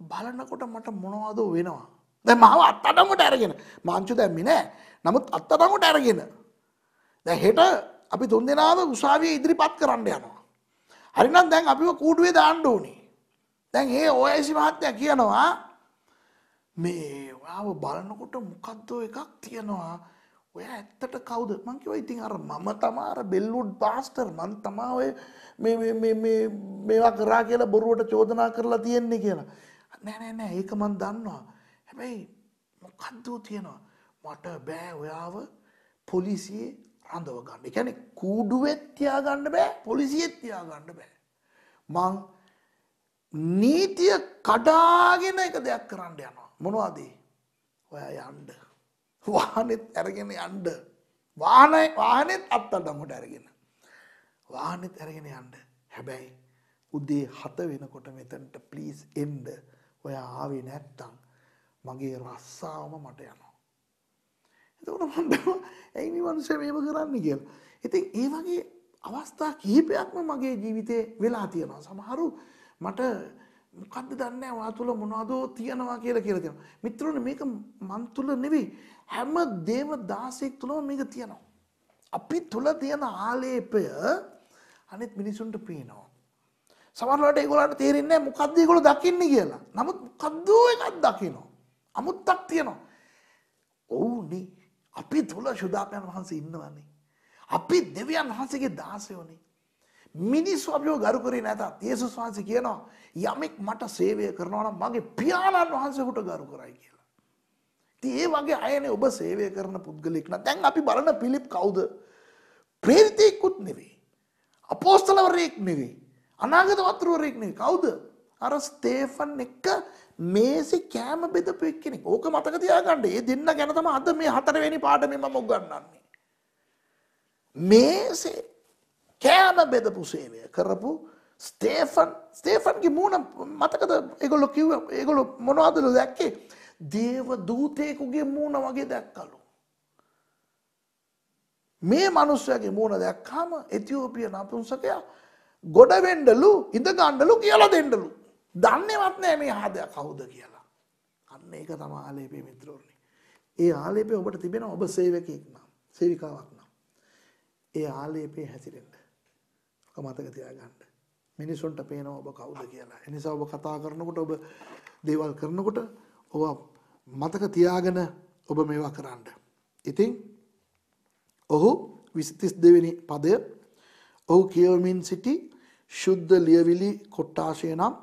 බලනකොට මට මොනවාදෝ වෙනවා. දැ මාව අත්තඩංගොට ඇරගෙන මංචු දැම්මි නෑ නමුත් අත්තඩංගොට ඇරගෙන. දැ හෙට අපි තුන් දෙනාව උසාවිය ඉදිරිපත් කරන්න යනවා. හරිනම් දැන් අපිව කූඩුවේ දාන්න ඕනේ. දැන් ඒ ඔයසි මහත්තයා කියනවා මේ ඔයාව බලනකොට මොකද්දෝ එකක් තියෙනවා. ඔය ඇත්තට කවුද මං කිව්වා ඉතින් අර මම තමා අර බෙල්වුඩ් පාස්ටර් මං තමා ඔය මේ මේ මේ මේ මේවා කරා කියලා බොරුවට චෝදනා කරලා තියෙන්නේ කියලා. නෑ නෑ නෑ ඒක මං දන්නවා. හැබැයි මොකද්දෝ තියෙනවා. මට බෑ ඔයාව පොලිසියේ අඳව ගන්න. ඒ කියන්නේ කූඩුවෙත් තියාගන්න බෑ, පොලිසියෙත් තියාගන්න බෑ. මං නීතිය කඩාගෙන එක දෙයක් කරන්න යනවා. මොනවද? ඔයා යන්න. වාහනෙත් අරගෙන යන්න. වාහනේ වාහනෙත් අත්තඩමුට අරගෙන. වාහනෙත් අරගෙන යන්න. හැබැයි උදේ 7 වෙනකොට මෙතනට ප්ලීස් එන්න. ඔයා ආවේ නැත්තම් මගේ රස්සාවම මට යනවා. එතකොට හොඳම ඇයි මේ මිනිස්සු මේව කරන්නේ කියලා. ඉතින් ඒ වගේ අවස්ථා කිහිපයක්ම මගේ ජීවිතේ වෙලා තියෙනවා. සමහරු මට මොකද්ද දන්නේ නැහැ වාතුල මොනවදෝ තියනවා කියලා කියලා තියෙනවා. මිත්‍රෝනේ මේක මන් තුල නෙවෙයි. හැම දෙම 16ක් තුලම මේක තියෙනවා. අපි තුල තියෙන ආලේපය අනිත් මිනිසුන්ට පේනවා. සමහරවිට ඒගොල්ලන්ට තේරෙන්නේ නැහැ මොකද්ද ඒගොල්ලෝ දකින්නේ කියලා. නමුත් මොකද්ද එකක් දකිනවා. අමුත්තක් තියෙනවා. ඔව්නේ අපි තුළ ශුදාපයන් වහන්සේ ඉන්නවන්නේ. අපි දෙවියන් වහන්සේගේ දාසයෝනේ. මිනිස්සු අපිව ගරු කරේ නැතත් යේසුස් වහන්සේ කියනවා යමෙක් මට සේවය කරනවා නම් මගේ පියාණන් වහන්සේට ගරු කරයි කියලා. ඉතින් ඒ වගේ අයනේ ඔබ සේවය කරන පුද්ගලෙක් නම් දැන් අපි බලන පිලිප් කවුද? ප්‍රේරිතෙකුත් නෙවෙයි. අපෝස්තලවරයෙක් නෙවෙයි. අනාගත වතුරවරයෙක් නෙවෙයි. කවුද? අර ස්තේෆන් එක්ක මේසි කෑම බෙදපු එක්කෙනෙක්. ඕක මතක තියාගන්න. ඒ දෙන්න ගැන තමයි අද මේ හතරවෙනි පාඩමේ මම උගන්වන්නේ. මේසේ කෑම බෙදපු සේවය කරපු ස්ටේෆන් ස්ටේෆන්ගේ මූණ මතකද ඒගොල්ලෝ කිව්ව ඒගොල්ලෝ මොනවදලු දැක්කේ? දේව දූතයෙකුගේ මූණ වගේ දැක්කලු. මේ මනුස්සයගේ මූණ දැක්කම එතිෝපිය නපුංසකයා ගොඩ වෙන්ඩලු ඉඳ ගණ්ඩලු කියලා දෙන්නලු දන්නවත් නෑ මේ හද කවුද කියලා. අන්න ඒක තම ආලේපේ මිත්‍රෝරණි. ඒ ආලේපේ ඔබට තිබෙන ඔබ සේවකයෙක් නම් සේවිකාවක් නම්. ඒ ආලේපේ හැසිරෙන්න. ඔක මතක තියාගන්න. මිනිසුන්ට පේනවා ඔබ කවුද කියලා. ඒ නිසා ඔබ කතා කරනකොට ඔබ දේවල් කරනකොට ඔබ මතක තියාගෙන ඔබ මේවා කරන්න. ඉතින් ඔහු 32 වෙනි පදය ඔහු කියවමින් සිටි ශුද්ධ ලියවිලි කොට්ටාශය නම්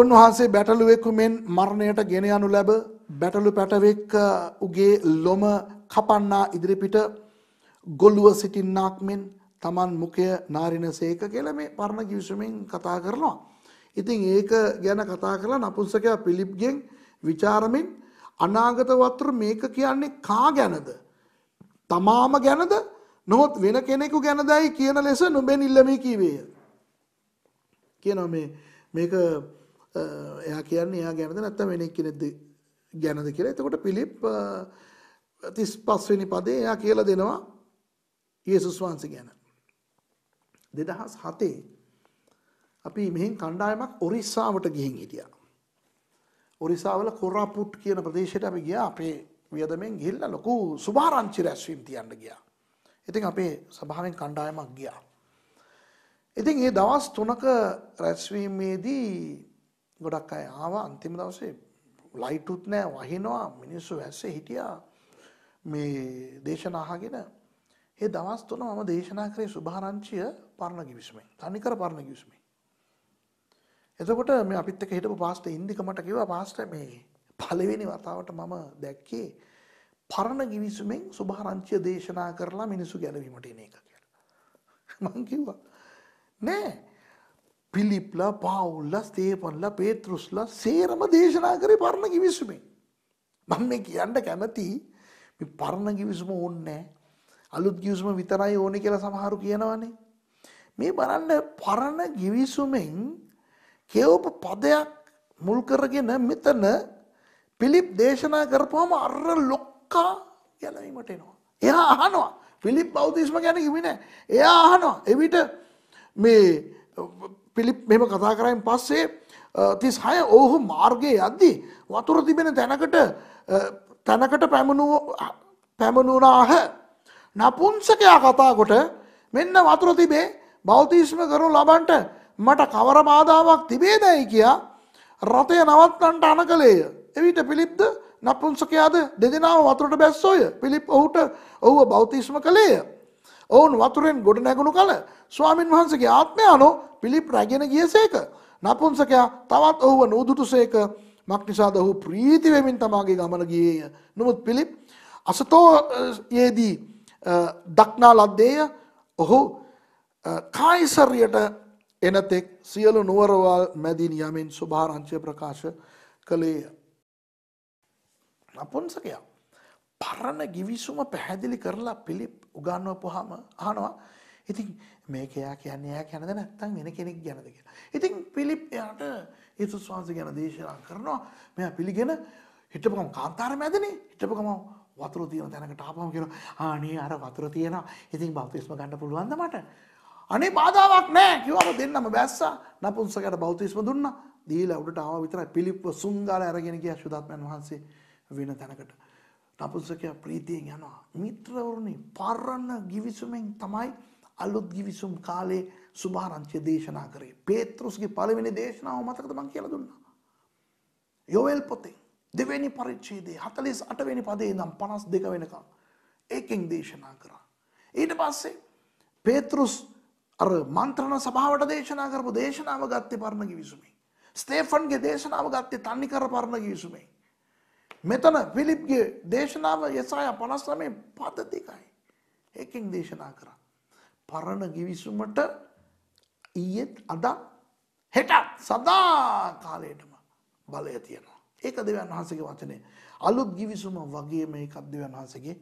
උන්වහන්සේ බැටලුවෙකු මෙන් මරණයට ගෙන යනු ලැබ බැටලු පැටවෙක් උගේ ලොම කපන්නා ඉදිරිපිට ගොල්ලුව සිටින්නාක් මෙන් තමන් මුකය නාරින සේක කියල මේ පරණ කිවිසුමෙන් කතා කරනවා. ඉතින් ඒක ගැන කතා කරලා නපුන්සකයා පිලිප්ගෙන් විචාරමින් අනාගත වතුර මේක කියන්නේ කා ගැනද. තමාම ගැනද නොහොත් වෙන කෙනෙකු ගැනදයි කියන ලෙස නොබෙන් ඉල්ලමී කීවේය. කියනවා මේක එයා කියන්නේ එයා ගැනද නැත්නම් වෙන එක්කෙනෙක්ද ගැනද කියලා. එතකොට පිලිප් 35 වෙනි පදේ එයා කියලා දෙනවා යේසුස් වහන්සේ ගැන. 2007 අපි මෙහෙන් කණ්ඩායමක් ඔරිස්සාවට ගිහින් හිටියා. ඔරිසාවල කොරාපුට් කියන ප්‍රදේශයට අපි ගියා. අපේ වියදමෙන් ගිහිල්ලා ලොකු සුභාරංචි රැස්වීම තියන්න ගියා. ඉතින් අපේ සභාවෙන් කණ්ඩායමක් ගියා. ඉතින් ඒ දවස් තුනක රැස්වීමේදී ගොඩක් අය ආවා අන්තිම දවසේ ලයිට් උත් නැහැ වහිනවා මිනිස්සු වැස්සේ හිටියා මේ දේශනා අහගෙන ඒ දවස් තුන මම දේශනා කරේ සුභාරංචිය පරණ කිවිසුමෙන් තනිකර පරණ කිවිසුමෙන් එතකොට මේ අපිත් එක්ක හිටපු පාස්ටර් ඉන්දික මට කිව්වා පාස්ටර් මේ පළවෙනි වතාවට මම දැක්කේ පරණ කිවිසුමෙන් සුභාරංචිය දේශනා කරලා මිනිස්සු ගැලවීමට එන එක කියලා මං කිව්වා නෑ පිලිප්ල පවුල්ල ස්තේපන්ල පේතෘස්ල සේරම දේශනා කරේ පරණ කිවිසුමේ. මං මේ කියන්න කැමති පරණ කිවිසුම ඕන්නෑ අලුත් ගිවිසුම විතරයි ඕනෙ කියලා සමහරු කියනවනේ. මේ බලන්න පරණ ගිවිසුමෙන් කෙවප පදයක් මුල් කරගෙන මෙතන පිලිප් දේශනා කරපුහම අර ලොක්කා ගැලවීමට එනවා. එයා අහනවා පිලිප් බෞතිස්ම ගැන කිමින එයා අහනවා එවිට මේ පිලිප් මෙම කතා කරයින් පස්සේ තිස් හය ඔහු මාර්ගයේ යද්දී වතුර තිබෙන තැනකට තැනකට පැමණුණාහ නපුන්සකයා කතාකොට මෙන්න වතුර තිබේ බෞතිස්ම කරු ලබන්ට මට කවර බාධාවක් තිබේ දැයි කියා රථය නවත්තන්ට අන කළේය. එවිට පිළිප්ද නපුන්සකයාද දෙදෙනාව වතුරට බැස්සෝය පිළිප් ඔහුට ඔහුව බෞතිස්ම කළේය. ඔවුන් වතුරෙන් ගොඩ නැගුණු කළ ස්වාමින් වහන්සගේ ආත්මයානෝ පිළිප් රැගෙන ගිය සේක. නපුන්සකයා තවත් ඔහුව නූදුටු සේක මක්නිසාද ඔහු ප්‍රීතිවෙමින් තමාගේ ගමන ගියේය. නොමුත් පිළිප් අසතෝ යේදී දක්නා ලද්දේය ඔහු කායිසරයට එනතෙක් සියලු නුවරවල් මැදින් යමින් සුභාරංචය ප්‍රකාශ කළේය. නපුන්සකයා පරණ ගිවිසුම පැහැදිලි කරලා පිළිප් උගන්නව පොහම අහනවා ඉතින් මේක එයා කියන්නේ එයා කැනද නැත්තම් වෙන කෙනෙක් ගැනද කියලා. ඉතින් පිලිප් එයාට යේසුස් වහන්සේ ගැන දේශනා කරනවා. මෙයා පිළිගෙන හිටපුවම කාන්තාර මැදනේ. හිටපුවම වතුර තියෙන තැනකට ආපම කියනවා ආනේ අර වතුර තියෙනවා. ඉතින් බෞතිස්ම ගන්න පුළුවන්ද මට? අනේ බාධාවක් නැහැ කිව්වම දෙන්නම බැස්සා. නපුංසකට බෞතිස්ම දුන්නා. දීලා උඩට ආවා විතරයි පිලිප්ව සුංගාල අරගෙන ගියා සුදත්මන් වහන්සේ වෙන තැනකට. නපුංසකයා ප්‍රීතියෙන් යනවා. මිත්‍රවරුනි පරණ ගිවිසුමෙන් තමයි අලුත් ගිවිසුම් කාලේ සුභාරංචිය දේශනා කරේ. පේත්‍රුස්ගේ පළවෙනි දේශනාව මතකද මං කියලා දුන්නා. යොවෙල් පොතේ දෙවෙනි පරිච්ඡේදයේ 48 වෙනි පදේ ඉඳන් 52 වෙනකම් ඒකෙන් දේශනා කරා. ඊට පස්සේ පේත්‍රුස් අර මන්ත්‍රණ සභාවට දේශනා කරපු දේශනාව ගත්තේ පරණ ගිවිසුමේ. ස්ටේෆන්ගේ දේශනාව ගත්තේ තන්නේ කර පරණ ගිවිසුමේ. මෙතන පිලිප්ගේ දේශනාව යසාය 59 පද දෙකයි. ඒකෙන් දේශනා කරා. පරණ ගිවිසුමට ඊයේත් අදත් හෙටත් සදා කාලයටම බලය තියෙනවා. ඒක දෙවන් වහන්සගේ වචනය. අලුත් ගිවිසුම වගේ මේ එකක් දෙවන් වහන්සගේ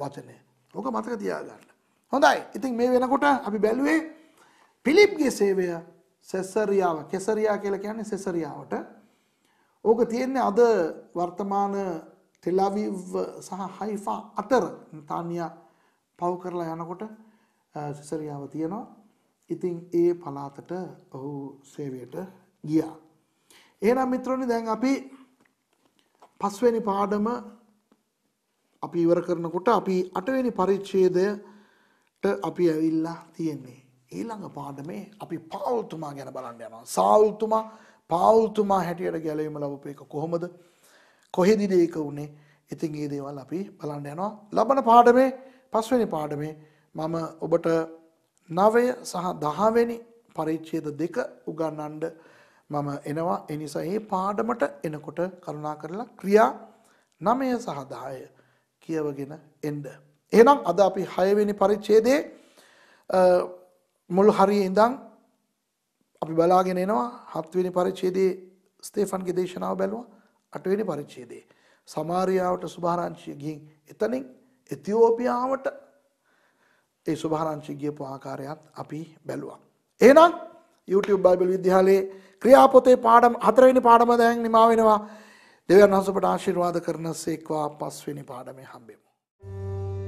වචනය. ඕක මතක තියාගන්න. හොඳයි ඉතින් මේ වෙනකොට අපි බැලුවේ පිලිප්ගේ සේවය සෙස්සරියාව කෙසරයා කියල කියන්නේ සෙසරියාවට ඕක තියෙන්නේ අද වර්තමාන ටෙලාවිව් සහ හයිෆා අතර තානියා පව් කරලා යනකොට සිසරියාව තියෙනවා. ඉතින් ඒ පළාතට ඔහු සේවයට ගියා. එහෙනම් මිත්‍රෝනි දැන් අපි පස්වෙනි පාඩම අපි ඉවර කරනකොට අපි අටවෙනි පරිච්ඡේදයට අපි ඇවිල්ලා තියෙන්නේ. ඊළඟ පාඩමේ අපි පාවුල්තුමා ගැන බලන්න යනවා. සාවුල්තුමා පාවුල්තුමා හැටියට ගැලවීම ලබපු එක කොහොමද? කොහෙදිද ඒක උනේ? ඉතින් ඒ දේවල් අපි බලන්න යනවා. ලබන පාඩමේ පස්වෙනි පාඩමේ මම ඔබට නවය සහ දහවෙනි පරිච්ඡේද දෙක උගන්නන්ඩ මම එනවා එනිසා ඒ පාඩමට එනකොට කරුණා කරලා ක්‍රියා නමය සහදාය කියවගෙන එන්ඩ. එනම් අද අපි හයවෙනි පරිච්චේදේ මුල් හරිය ඉඳං අපි බලාගෙන එනවා හත්වෙනි පරිච්චේදේ ස්තේෆන්ගේ දේශනාව බැලුව අටවෙනි පරිච්චේදේ. සමාරියාවට සුභාරංශය ගින් එතනින් එතිෝපියාවට ඒ සුභාරංචි ගියපු ආකාරයත් අපි බැලුවා. එහෙනම් YouTube බයිබල් විද්‍යාලයේ ක්‍රියාපොතේ පාඩම් හතරවෙනි පාඩම දැන් නිමා වෙනවා. දෙවියන් වහන්සේ අපට ආශිර්වාද කරනසේක්වා පස්වෙනි පාඩමේ හම්බෙමු.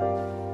Thank you.